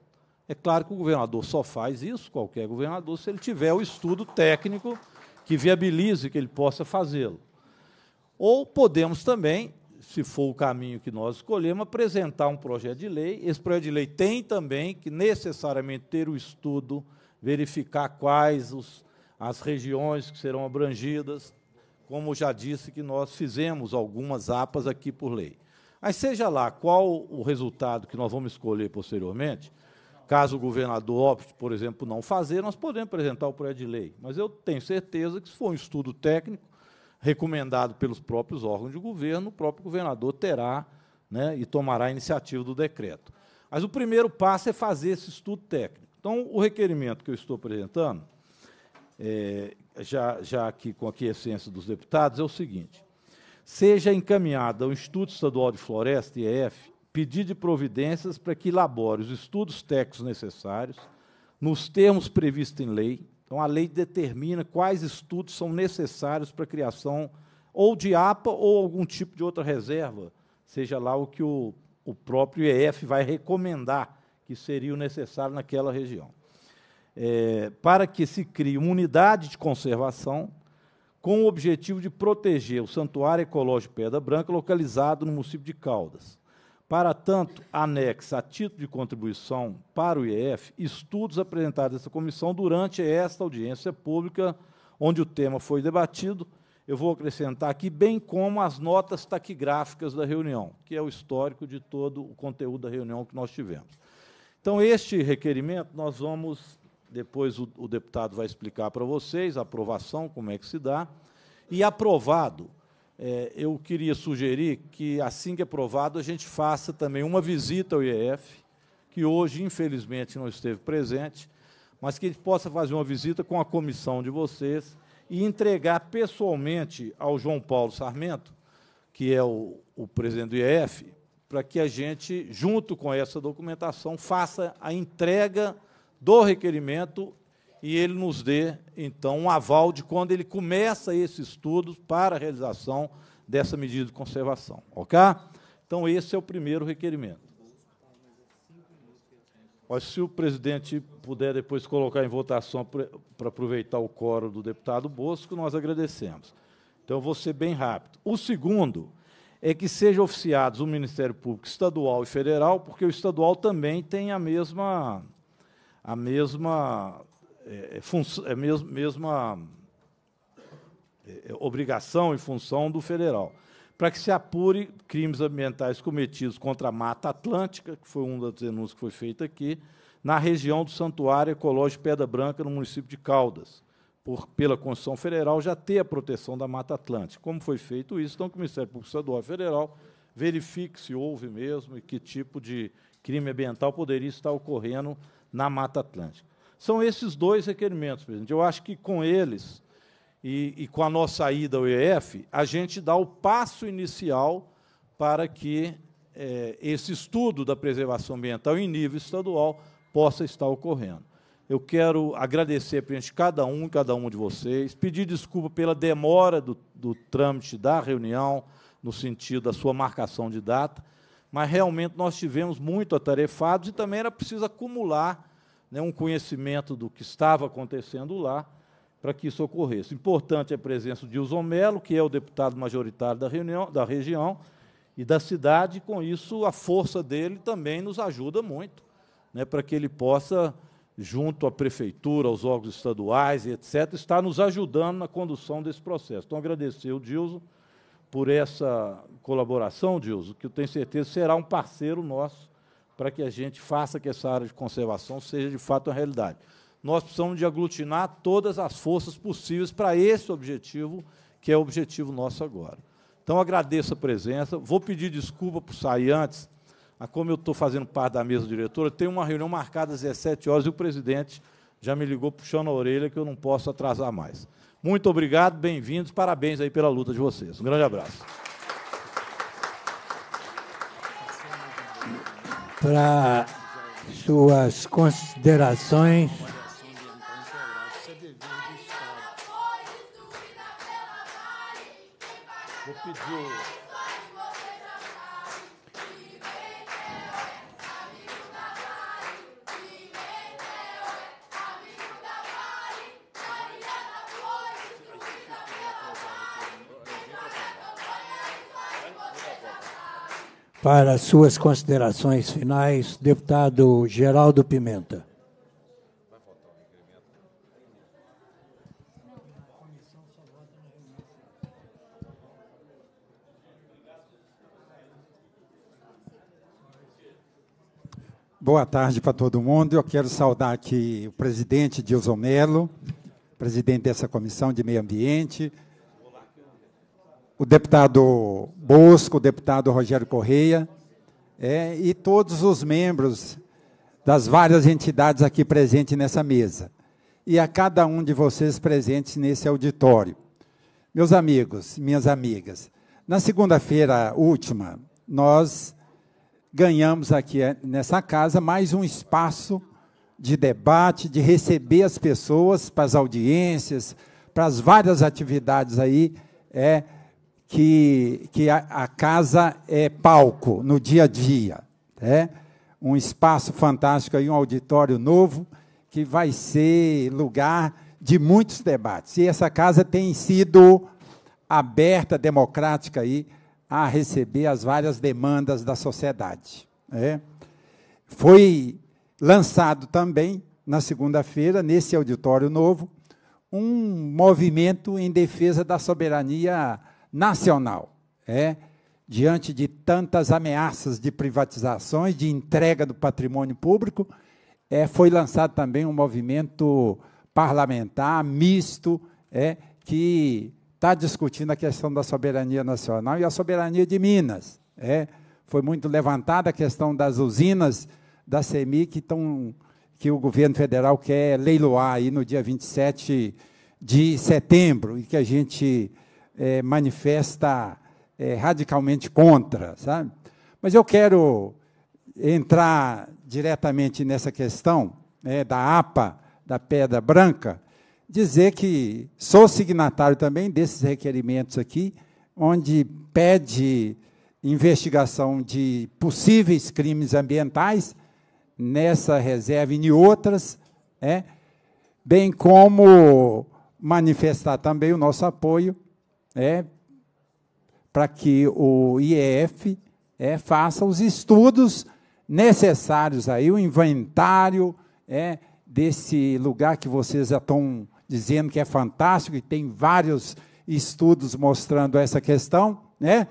Speaker 2: É claro que o governador só faz isso, qualquer governador, se ele tiver o estudo técnico que viabilize que ele possa fazê-lo. Ou podemos também, se for o caminho que nós escolhemos, apresentar um projeto de lei. Esse projeto de lei tem também que necessariamente ter o estudo, verificar quais os, as regiões que serão abrangidas, como já disse que nós fizemos algumas APAs aqui por lei. Mas seja lá qual o resultado que nós vamos escolher posteriormente, Caso o governador opte, por exemplo, não fazer, nós podemos apresentar o projeto de lei. Mas eu tenho certeza que, se for um estudo técnico, recomendado pelos próprios órgãos de governo, o próprio governador terá né, e tomará a iniciativa do decreto. Mas o primeiro passo é fazer esse estudo técnico. Então, o requerimento que eu estou apresentando, é, já, já aqui com a quiescência dos deputados, é o seguinte: seja encaminhada ao Instituto Estadual de Floresta, IEF, pedir de providências para que elabore os estudos técnicos necessários, nos termos previstos em lei. Então, a lei determina quais estudos são necessários para a criação ou de APA ou algum tipo de outra reserva, seja lá o que o, o próprio IEF vai recomendar que seria o necessário naquela região. É, para que se crie uma unidade de conservação com o objetivo de proteger o Santuário Ecológico Pedra Branca, localizado no município de Caldas. Para tanto, anexa a título de contribuição para o IEF estudos apresentados essa comissão durante esta audiência pública, onde o tema foi debatido. Eu vou acrescentar aqui, bem como as notas taquigráficas da reunião, que é o histórico de todo o conteúdo da reunião que nós tivemos. Então, este requerimento, nós vamos, depois o, o deputado vai explicar para vocês a aprovação, como é que se dá, e aprovado, é, eu queria sugerir que, assim que é aprovado, a gente faça também uma visita ao IEF, que hoje, infelizmente, não esteve presente, mas que a gente possa fazer uma visita com a comissão de vocês e entregar pessoalmente ao João Paulo Sarmento, que é o, o presidente do IEF, para que a gente, junto com essa documentação, faça a entrega do requerimento e ele nos dê, então, um aval de quando ele começa esses estudos para a realização dessa medida de conservação. Ok? Então, esse é o primeiro requerimento. Mas se o presidente puder depois colocar em votação para aproveitar o coro do deputado Bosco, nós agradecemos. Então, eu vou ser bem rápido. O segundo é que sejam oficiados o Ministério Público Estadual e Federal, porque o estadual também tem a mesma, a mesma é, é, é mes mesma é, é, obrigação e função do federal, para que se apure crimes ambientais cometidos contra a Mata Atlântica, que foi uma das denúncias que foi feita aqui, na região do Santuário Ecológico Pedra Branca, no município de Caldas, por, pela Constituição Federal já ter a proteção da Mata Atlântica. Como foi feito isso? Então, que o Ministério Público Estadual Federal verifique se houve mesmo e que tipo de crime ambiental poderia estar ocorrendo na Mata Atlântica. São esses dois requerimentos, presidente. Eu acho que com eles e, e com a nossa ida ao EF, a gente dá o passo inicial para que é, esse estudo da preservação ambiental em nível estadual possa estar ocorrendo. Eu quero agradecer, presidente, cada um e cada um de vocês, pedir desculpa pela demora do, do trâmite da reunião, no sentido da sua marcação de data, mas realmente nós tivemos muito atarefados e também era preciso acumular né, um conhecimento do que estava acontecendo lá para que isso ocorresse. Importante é a presença de Wilson Melo, que é o deputado majoritário da, reunião, da região e da cidade, e com isso a força dele também nos ajuda muito, né, para que ele possa, junto à prefeitura, aos órgãos estaduais etc., estar nos ajudando na condução desse processo. Então, agradecer o Dilson por essa colaboração, Dilson, que eu tenho certeza será um parceiro nosso para que a gente faça que essa área de conservação seja de fato uma realidade. Nós precisamos de aglutinar todas as forças possíveis para esse objetivo, que é o objetivo nosso agora. Então, agradeço a presença. Vou pedir desculpa por sair antes. Ah, como eu estou fazendo parte da mesa diretora, tem uma reunião marcada às 17 horas e o presidente já me ligou puxando a orelha que eu não posso atrasar mais. Muito obrigado, bem-vindos, parabéns aí pela luta de vocês. Um grande abraço.
Speaker 1: para suas considerações. para suas considerações finais, deputado Geraldo Pimenta.
Speaker 18: Boa tarde para todo mundo. Eu quero saudar aqui o presidente Dilson Melo, presidente dessa comissão de meio ambiente, o deputado Bosco, o deputado Rogério Correia, é, e todos os membros das várias entidades aqui presentes nessa mesa, e a cada um de vocês presentes nesse auditório. Meus amigos, minhas amigas, na segunda-feira última, nós ganhamos aqui é, nessa casa mais um espaço de debate, de receber as pessoas para as audiências, para as várias atividades aí, é, que, que a, a casa é palco no dia a dia. Né? Um espaço fantástico e um auditório novo que vai ser lugar de muitos debates. E essa casa tem sido aberta, democrática aí, a receber as várias demandas da sociedade. Né? Foi lançado também, na segunda-feira, nesse auditório novo, um movimento em defesa da soberania nacional. É, diante de tantas ameaças de privatizações, de entrega do patrimônio público, é, foi lançado também um movimento parlamentar misto é, que está discutindo a questão da soberania nacional e a soberania de Minas. É, foi muito levantada a questão das usinas da CEMI que, tão, que o governo federal quer leiloar aí no dia 27 de setembro e que a gente é, manifesta é, radicalmente contra, sabe? Mas eu quero entrar diretamente nessa questão né, da APA, da Pedra Branca, dizer que sou signatário também desses requerimentos aqui, onde pede investigação de possíveis crimes ambientais nessa reserva e em outras, é, bem como manifestar também o nosso apoio é, para que o IEF é, faça os estudos necessários aí, o inventário é, desse lugar que vocês já estão dizendo que é fantástico e tem vários estudos mostrando essa questão, né?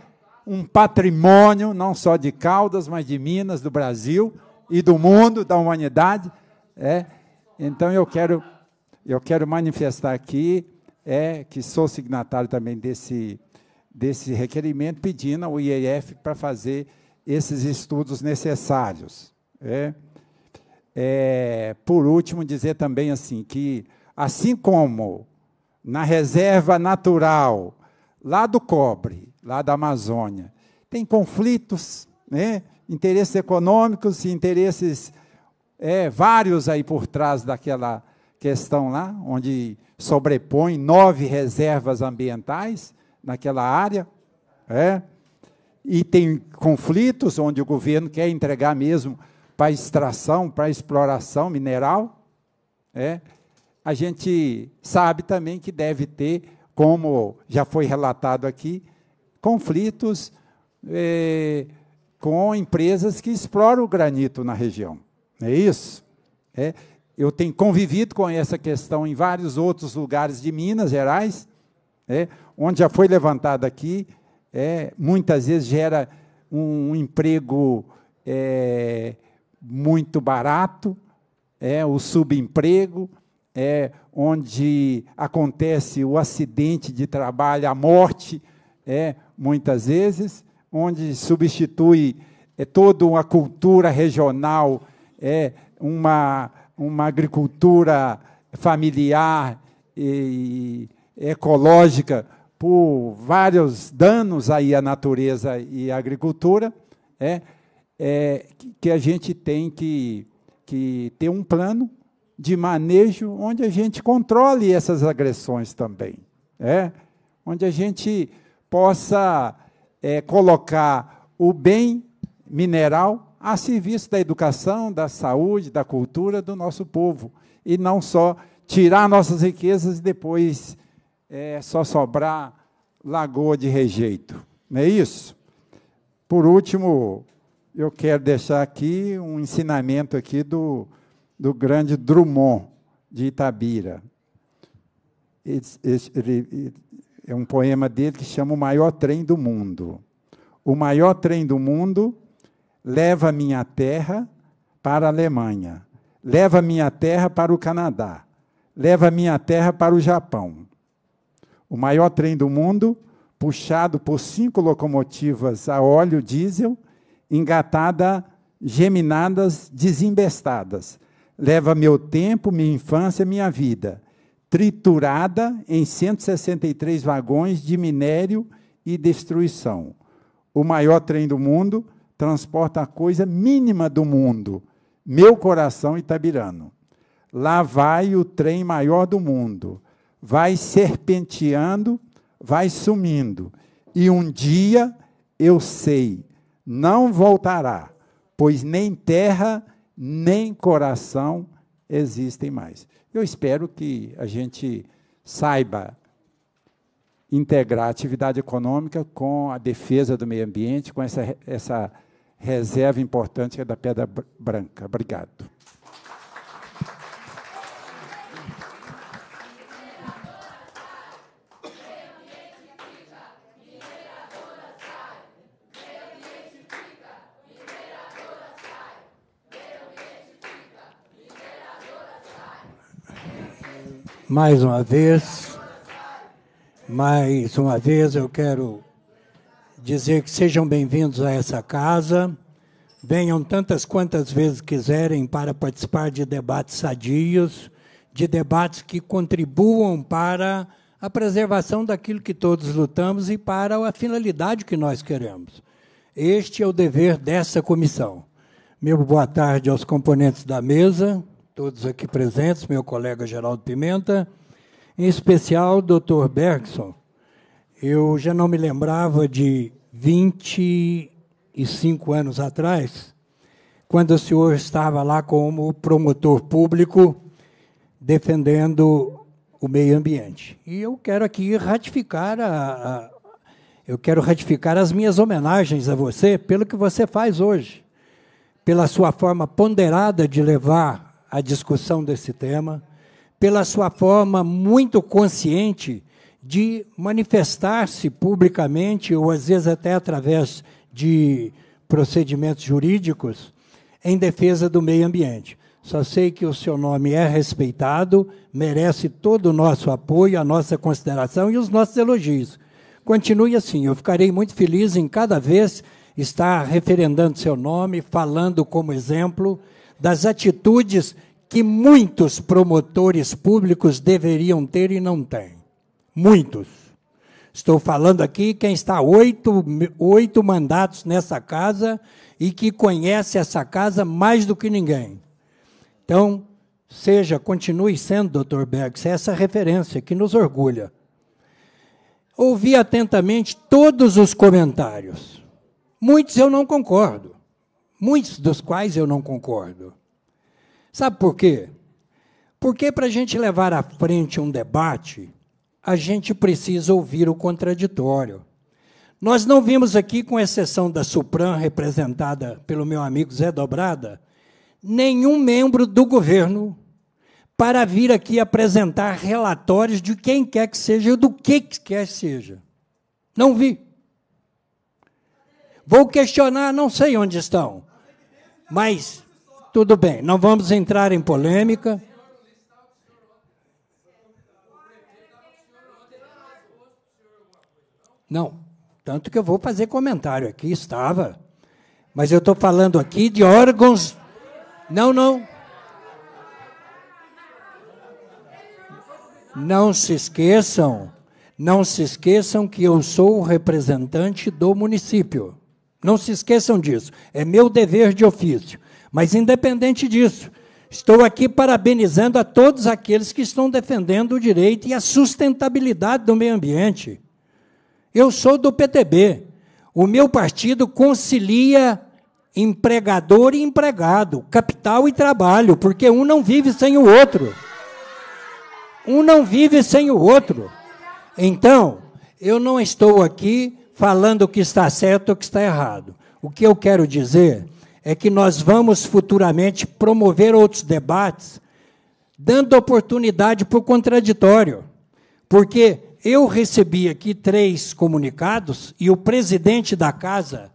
Speaker 18: Um patrimônio não só de Caldas, mas de Minas, do Brasil e do mundo, da humanidade, é. Então eu quero eu quero manifestar aqui é que sou signatário também desse, desse requerimento, pedindo ao IEF para fazer esses estudos necessários. É. É, por último, dizer também assim que, assim como na reserva natural lá do cobre, lá da Amazônia, tem conflitos, né, interesses econômicos e interesses é, vários aí por trás daquela questão lá, onde sobrepõe nove reservas ambientais naquela área, é, e tem conflitos onde o governo quer entregar mesmo para extração, para exploração mineral, é, a gente sabe também que deve ter, como já foi relatado aqui, conflitos é, com empresas que exploram o granito na região. É isso? É eu tenho convivido com essa questão em vários outros lugares de Minas Gerais, é, onde já foi levantado aqui, é, muitas vezes gera um, um emprego é, muito barato, é, o subemprego, é, onde acontece o acidente de trabalho, a morte, é, muitas vezes, onde substitui é, toda uma cultura regional, é, uma uma agricultura familiar e ecológica por vários danos aí à natureza e à agricultura, é, é que a gente tem que, que ter um plano de manejo onde a gente controle essas agressões também, é, onde a gente possa é, colocar o bem mineral a serviço da educação, da saúde, da cultura do nosso povo. E não só tirar nossas riquezas e depois é, só sobrar lagoa de rejeito. Não é isso? Por último, eu quero deixar aqui um ensinamento aqui do, do grande Drummond de Itabira. Ele, ele, é um poema dele que chama O Maior Trem do Mundo. O maior trem do mundo leva minha terra para a Alemanha, leva minha terra para o Canadá, leva minha terra para o Japão. O maior trem do mundo, puxado por cinco locomotivas a óleo diesel, engatada, geminadas, desembestadas. Leva meu tempo, minha infância, minha vida, triturada em 163 vagões de minério e destruição. O maior trem do mundo, transporta a coisa mínima do mundo, meu coração itabirano. Lá vai o trem maior do mundo, vai serpenteando, vai sumindo, e um dia eu sei, não voltará, pois nem terra, nem coração existem mais. Eu espero que a gente saiba integrar a atividade econômica com a defesa do meio ambiente, com essa, essa reserva importante é da Pedra Branca. Obrigado.
Speaker 1: Mais uma vez, mais uma vez eu quero dizer que sejam bem-vindos a essa casa. Venham tantas quantas vezes quiserem para participar de debates sadios, de debates que contribuam para a preservação daquilo que todos lutamos e para a finalidade que nós queremos. Este é o dever dessa comissão. Meu boa tarde aos componentes da mesa, todos aqui presentes, meu colega Geraldo Pimenta, em especial doutor Bergson, eu já não me lembrava de 25 anos atrás, quando o senhor estava lá como promotor público defendendo o meio ambiente. E eu quero aqui ratificar a, a, eu quero ratificar as minhas homenagens a você pelo que você faz hoje, pela sua forma ponderada de levar a discussão desse tema, pela sua forma muito consciente de manifestar-se publicamente, ou às vezes até através de procedimentos jurídicos, em defesa do meio ambiente. Só sei que o seu nome é respeitado, merece todo o nosso apoio, a nossa consideração e os nossos elogios. Continue assim, eu ficarei muito feliz em cada vez estar referendando seu nome, falando como exemplo das atitudes que muitos promotores públicos deveriam ter e não têm. Muitos. Estou falando aqui quem está oito, oito mandatos nessa casa e que conhece essa casa mais do que ninguém. Então, seja, continue sendo, doutor Bergs, essa referência que nos orgulha. Ouvi atentamente todos os comentários. Muitos eu não concordo, muitos dos quais eu não concordo. Sabe por quê? Porque para a gente levar à frente um debate, a gente precisa ouvir o contraditório. Nós não vimos aqui, com exceção da Supran, representada pelo meu amigo Zé Dobrada, nenhum membro do governo para vir aqui apresentar relatórios de quem quer que seja, do que quer que seja. Não vi. Vou questionar, não sei onde estão. Mas, tudo bem, não vamos entrar em polêmica. Não. Tanto que eu vou fazer comentário aqui, estava. Mas eu estou falando aqui de órgãos. Não, não. Não se esqueçam, não se esqueçam que eu sou o representante do município. Não se esqueçam disso. É meu dever de ofício. Mas, independente disso, estou aqui parabenizando a todos aqueles que estão defendendo o direito e a sustentabilidade do meio ambiente. Eu sou do PTB. O meu partido concilia empregador e empregado, capital e trabalho, porque um não vive sem o outro. Um não vive sem o outro. Então, eu não estou aqui falando o que está certo ou o que está errado. O que eu quero dizer é que nós vamos futuramente promover outros debates, dando oportunidade para o contraditório. Porque eu recebi aqui três comunicados e o presidente da casa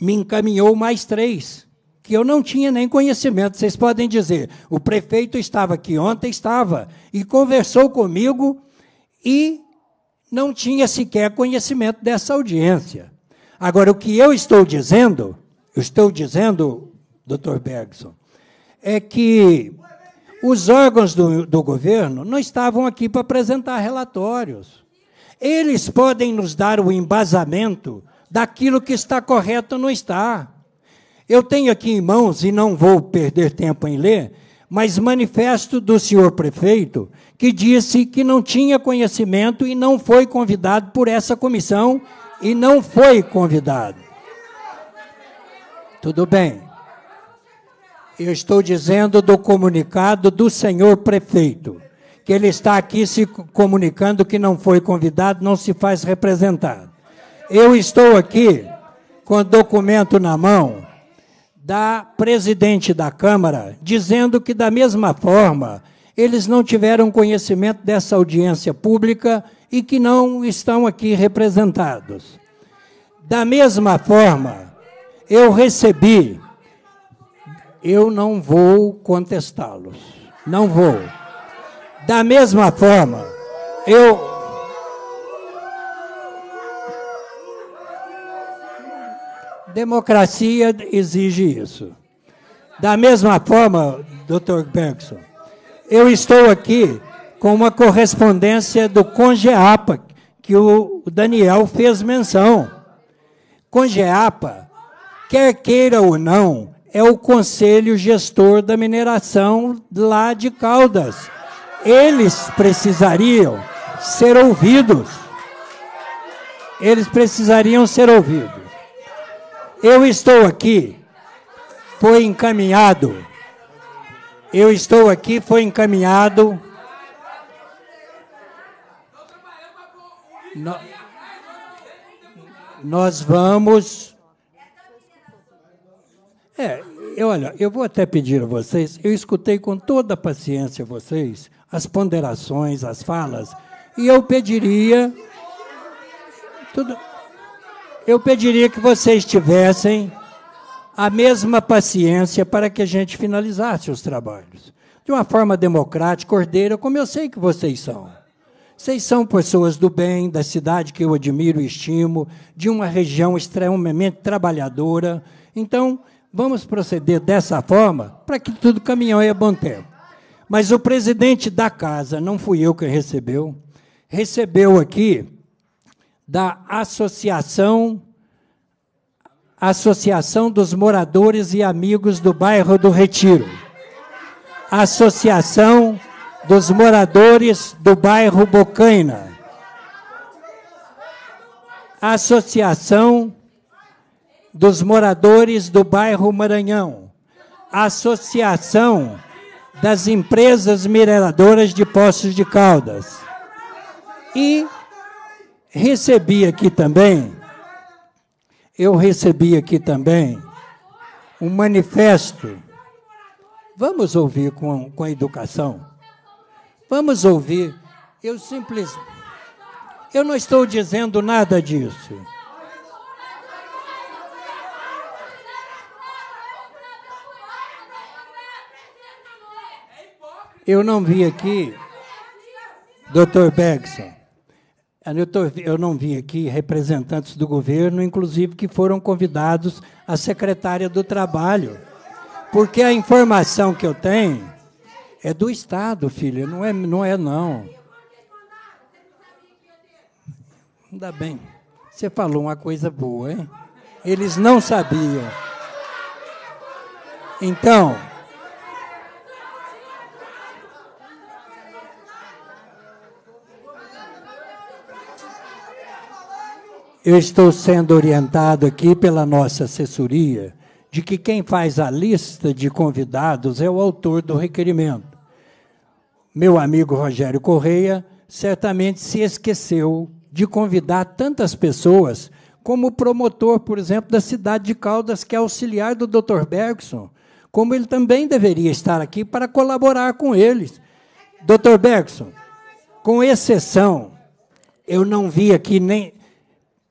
Speaker 1: me encaminhou mais três, que eu não tinha nem conhecimento. Vocês podem dizer, o prefeito estava aqui ontem, estava, e conversou comigo e não tinha sequer conhecimento dessa audiência. Agora, o que eu estou dizendo, eu estou dizendo, doutor Bergson, é que os órgãos do, do governo não estavam aqui para apresentar relatórios. Eles podem nos dar o embasamento daquilo que está correto ou não está. Eu tenho aqui em mãos, e não vou perder tempo em ler, mas manifesto do senhor prefeito, que disse que não tinha conhecimento e não foi convidado por essa comissão e não foi convidado. Tudo bem. Eu estou dizendo do comunicado do senhor prefeito, que ele está aqui se comunicando que não foi convidado, não se faz representado. Eu estou aqui com o documento na mão da presidente da Câmara, dizendo que, da mesma forma, eles não tiveram conhecimento dessa audiência pública e que não estão aqui representados. Da mesma forma, eu recebi eu não vou contestá-los. Não vou. Da mesma forma, eu. Democracia exige isso. Da mesma forma, doutor Bergson, eu estou aqui com uma correspondência do CONGEAPA, que o Daniel fez menção. CONGEAPA, quer queira ou não, é o conselho gestor da mineração lá de Caldas. Eles precisariam ser ouvidos. Eles precisariam ser ouvidos. Eu estou aqui, foi encaminhado. Eu estou aqui, foi encaminhado. No, nós vamos é, eu, olha, eu vou até pedir a vocês, eu escutei com toda a paciência vocês, as ponderações, as falas, e eu pediria. Tudo, eu pediria que vocês tivessem a mesma paciência para que a gente finalizasse os trabalhos. De uma forma democrática, ordeira, como eu sei que vocês são. Vocês são pessoas do bem, da cidade que eu admiro e estimo, de uma região extremamente trabalhadora. Então, Vamos proceder dessa forma para que tudo caminhão a bom tempo. Mas o presidente da casa, não fui eu que recebeu, recebeu aqui da Associação Associação dos Moradores e Amigos do Bairro do Retiro. Associação dos Moradores do Bairro Bocaina. Associação dos moradores do bairro Maranhão, Associação das Empresas Mineradoras de Poços de Caldas. E recebi aqui também, eu recebi aqui também um manifesto. Vamos ouvir com, com a educação. Vamos ouvir. Eu simplesmente. Eu não estou dizendo nada disso. Eu não vi aqui, doutor Bergson, eu não vi aqui representantes do governo, inclusive que foram convidados a secretária do Trabalho, porque a informação que eu tenho é do Estado, filha, não é não. É, não. Ainda bem. Você falou uma coisa boa, hein? Eles não sabiam. Então, eu estou sendo orientado aqui pela nossa assessoria de que quem faz a lista de convidados é o autor do requerimento. Meu amigo Rogério Correia certamente se esqueceu de convidar tantas pessoas como o promotor, por exemplo, da cidade de Caldas, que é auxiliar do Dr. Bergson, como ele também deveria estar aqui para colaborar com eles. Dr. Bergson, com exceção, eu não vi aqui nem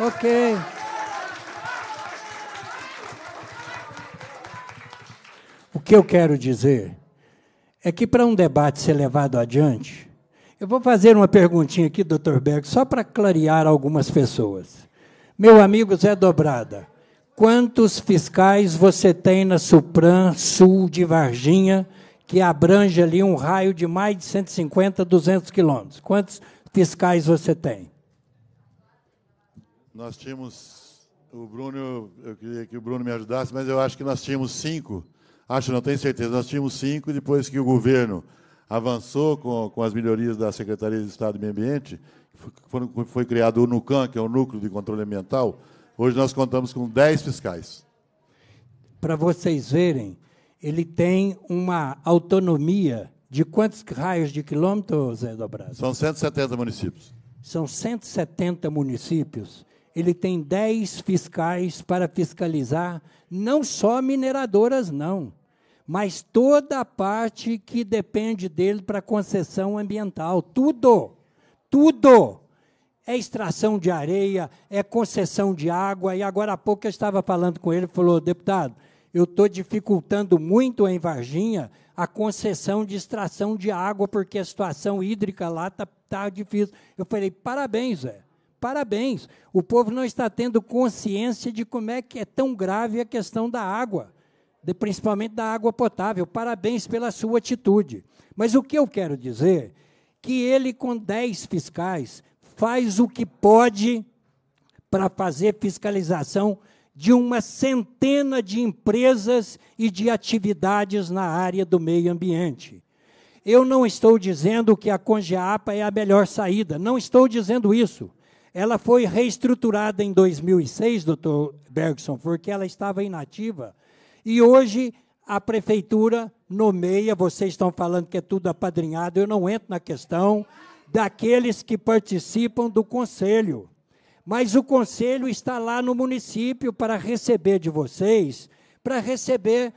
Speaker 1: Ok. O que eu quero dizer é que para um debate ser levado adiante, eu vou fazer uma perguntinha aqui, doutor Berg, só para clarear algumas pessoas. Meu amigo Zé Dobrada, quantos fiscais você tem na Supran Sul de Varginha, que abrange ali um raio de mais de 150, 200 quilômetros? Quantos fiscais você tem?
Speaker 3: Nós tínhamos. O Bruno, eu queria que o Bruno me ajudasse, mas eu acho que nós tínhamos cinco. Acho, não tenho certeza. Nós tínhamos cinco, depois que o governo avançou com, com as melhorias da Secretaria de Estado do Meio Ambiente, foi, foi criado o NUCAM, que é o Núcleo de Controle Ambiental. Hoje nós contamos com dez fiscais.
Speaker 1: Para vocês verem, ele tem uma autonomia de quantos raios de quilômetro, Zé Dobrado?
Speaker 3: São 170 municípios.
Speaker 1: São 170 municípios ele tem dez fiscais para fiscalizar não só mineradoras, não, mas toda a parte que depende dele para concessão ambiental. Tudo, tudo. É extração de areia, é concessão de água. E agora há pouco eu estava falando com ele, falou, deputado, eu estou dificultando muito em Varginha a concessão de extração de água, porque a situação hídrica lá está tá difícil. Eu falei, parabéns, Zé. Parabéns! O povo não está tendo consciência de como é que é tão grave a questão da água, de, principalmente da água potável. Parabéns pela sua atitude. Mas o que eu quero dizer que ele com 10 fiscais faz o que pode para fazer fiscalização de uma centena de empresas e de atividades na área do meio ambiente. Eu não estou dizendo que a Congeapa é a melhor saída, não estou dizendo isso. Ela foi reestruturada em 2006, doutor Bergson, porque ela estava inativa. E hoje a prefeitura nomeia, vocês estão falando que é tudo apadrinhado, eu não entro na questão, daqueles que participam do conselho. Mas o conselho está lá no município para receber de vocês, para receber,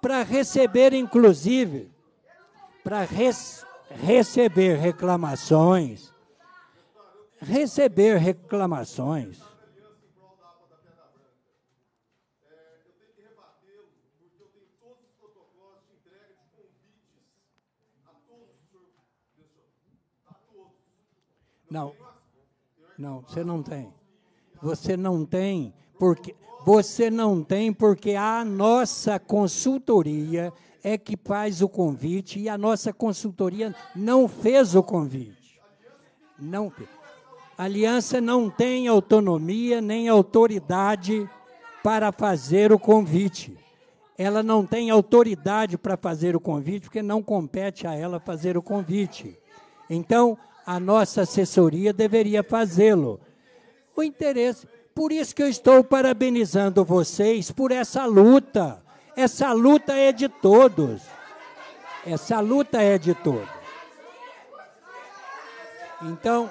Speaker 1: para receber inclusive, para res, receber reclamações, receber reclamações. Não, não, você não tem. Você não tem porque você não tem porque a nossa consultoria é que faz o convite e a nossa consultoria não fez o convite. Não fez aliança não tem autonomia nem autoridade para fazer o convite. Ela não tem autoridade para fazer o convite, porque não compete a ela fazer o convite. Então, a nossa assessoria deveria fazê-lo. O interesse. Por isso que eu estou parabenizando vocês por essa luta. Essa luta é de todos. Essa luta é de todos. Então,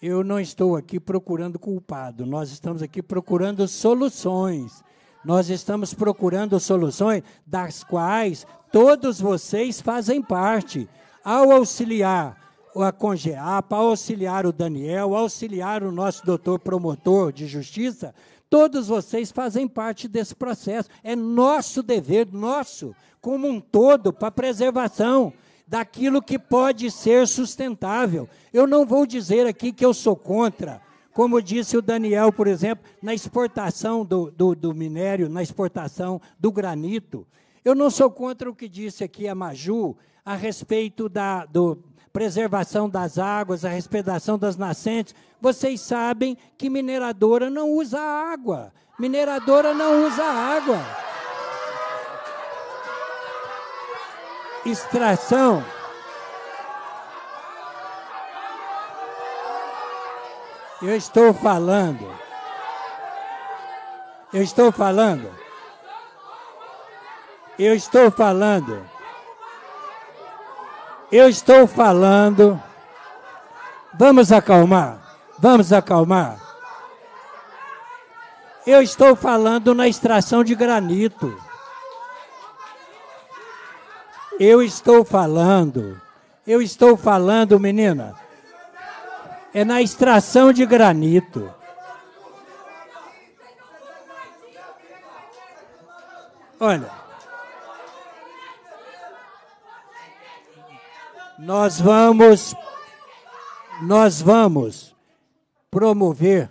Speaker 1: Eu não estou aqui procurando culpado, nós estamos aqui procurando soluções. Nós estamos procurando soluções das quais todos vocês fazem parte. Ao auxiliar a Congeapa, ao auxiliar o Daniel, ao auxiliar o nosso doutor promotor de justiça, todos vocês fazem parte desse processo. É nosso dever, nosso, como um todo, para a preservação daquilo que pode ser sustentável. Eu não vou dizer aqui que eu sou contra, como disse o Daniel, por exemplo, na exportação do, do, do minério, na exportação do granito. Eu não sou contra o que disse aqui a Maju a respeito da do, preservação das águas, a respeitação das nascentes. Vocês sabem que mineradora não usa água. Mineradora não usa água. extração. Eu estou falando. Eu estou falando. Eu estou falando. Eu estou falando. Vamos acalmar. Vamos acalmar. Eu estou falando na extração de granito. Eu estou falando, eu estou falando, menina, é na extração de granito. Olha, nós vamos, nós vamos promover.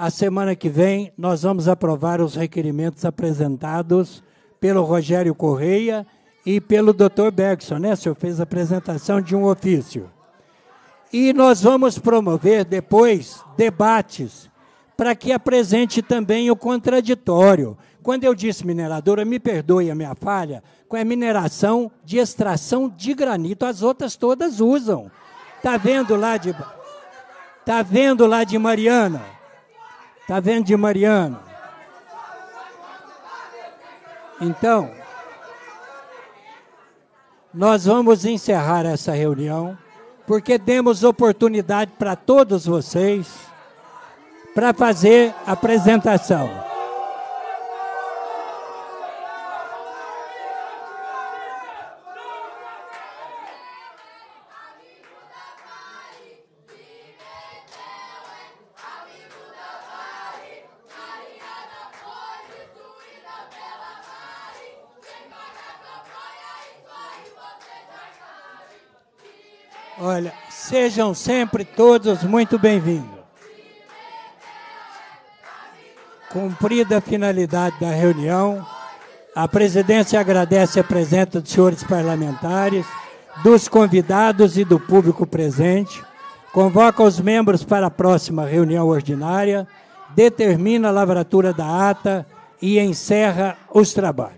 Speaker 1: A semana que vem nós vamos aprovar os requerimentos apresentados pelo Rogério Correia e pelo Dr. Bergson, né? O senhor fez a apresentação de um ofício. E nós vamos promover depois debates para que apresente também o contraditório. Quando eu disse mineradora, me perdoe a minha falha, com a mineração de extração de granito, as outras todas usam. Tá vendo lá de Tá vendo lá de Mariana? Tá vendo de Mariana? Então, nós vamos encerrar essa reunião, porque demos oportunidade para todos vocês para fazer a apresentação. Olha, sejam sempre todos muito bem-vindos. Cumprida a finalidade da reunião, a presidência agradece a presença dos senhores parlamentares, dos convidados e do público presente, convoca os membros para a próxima reunião ordinária, determina a lavratura da ata e encerra os trabalhos.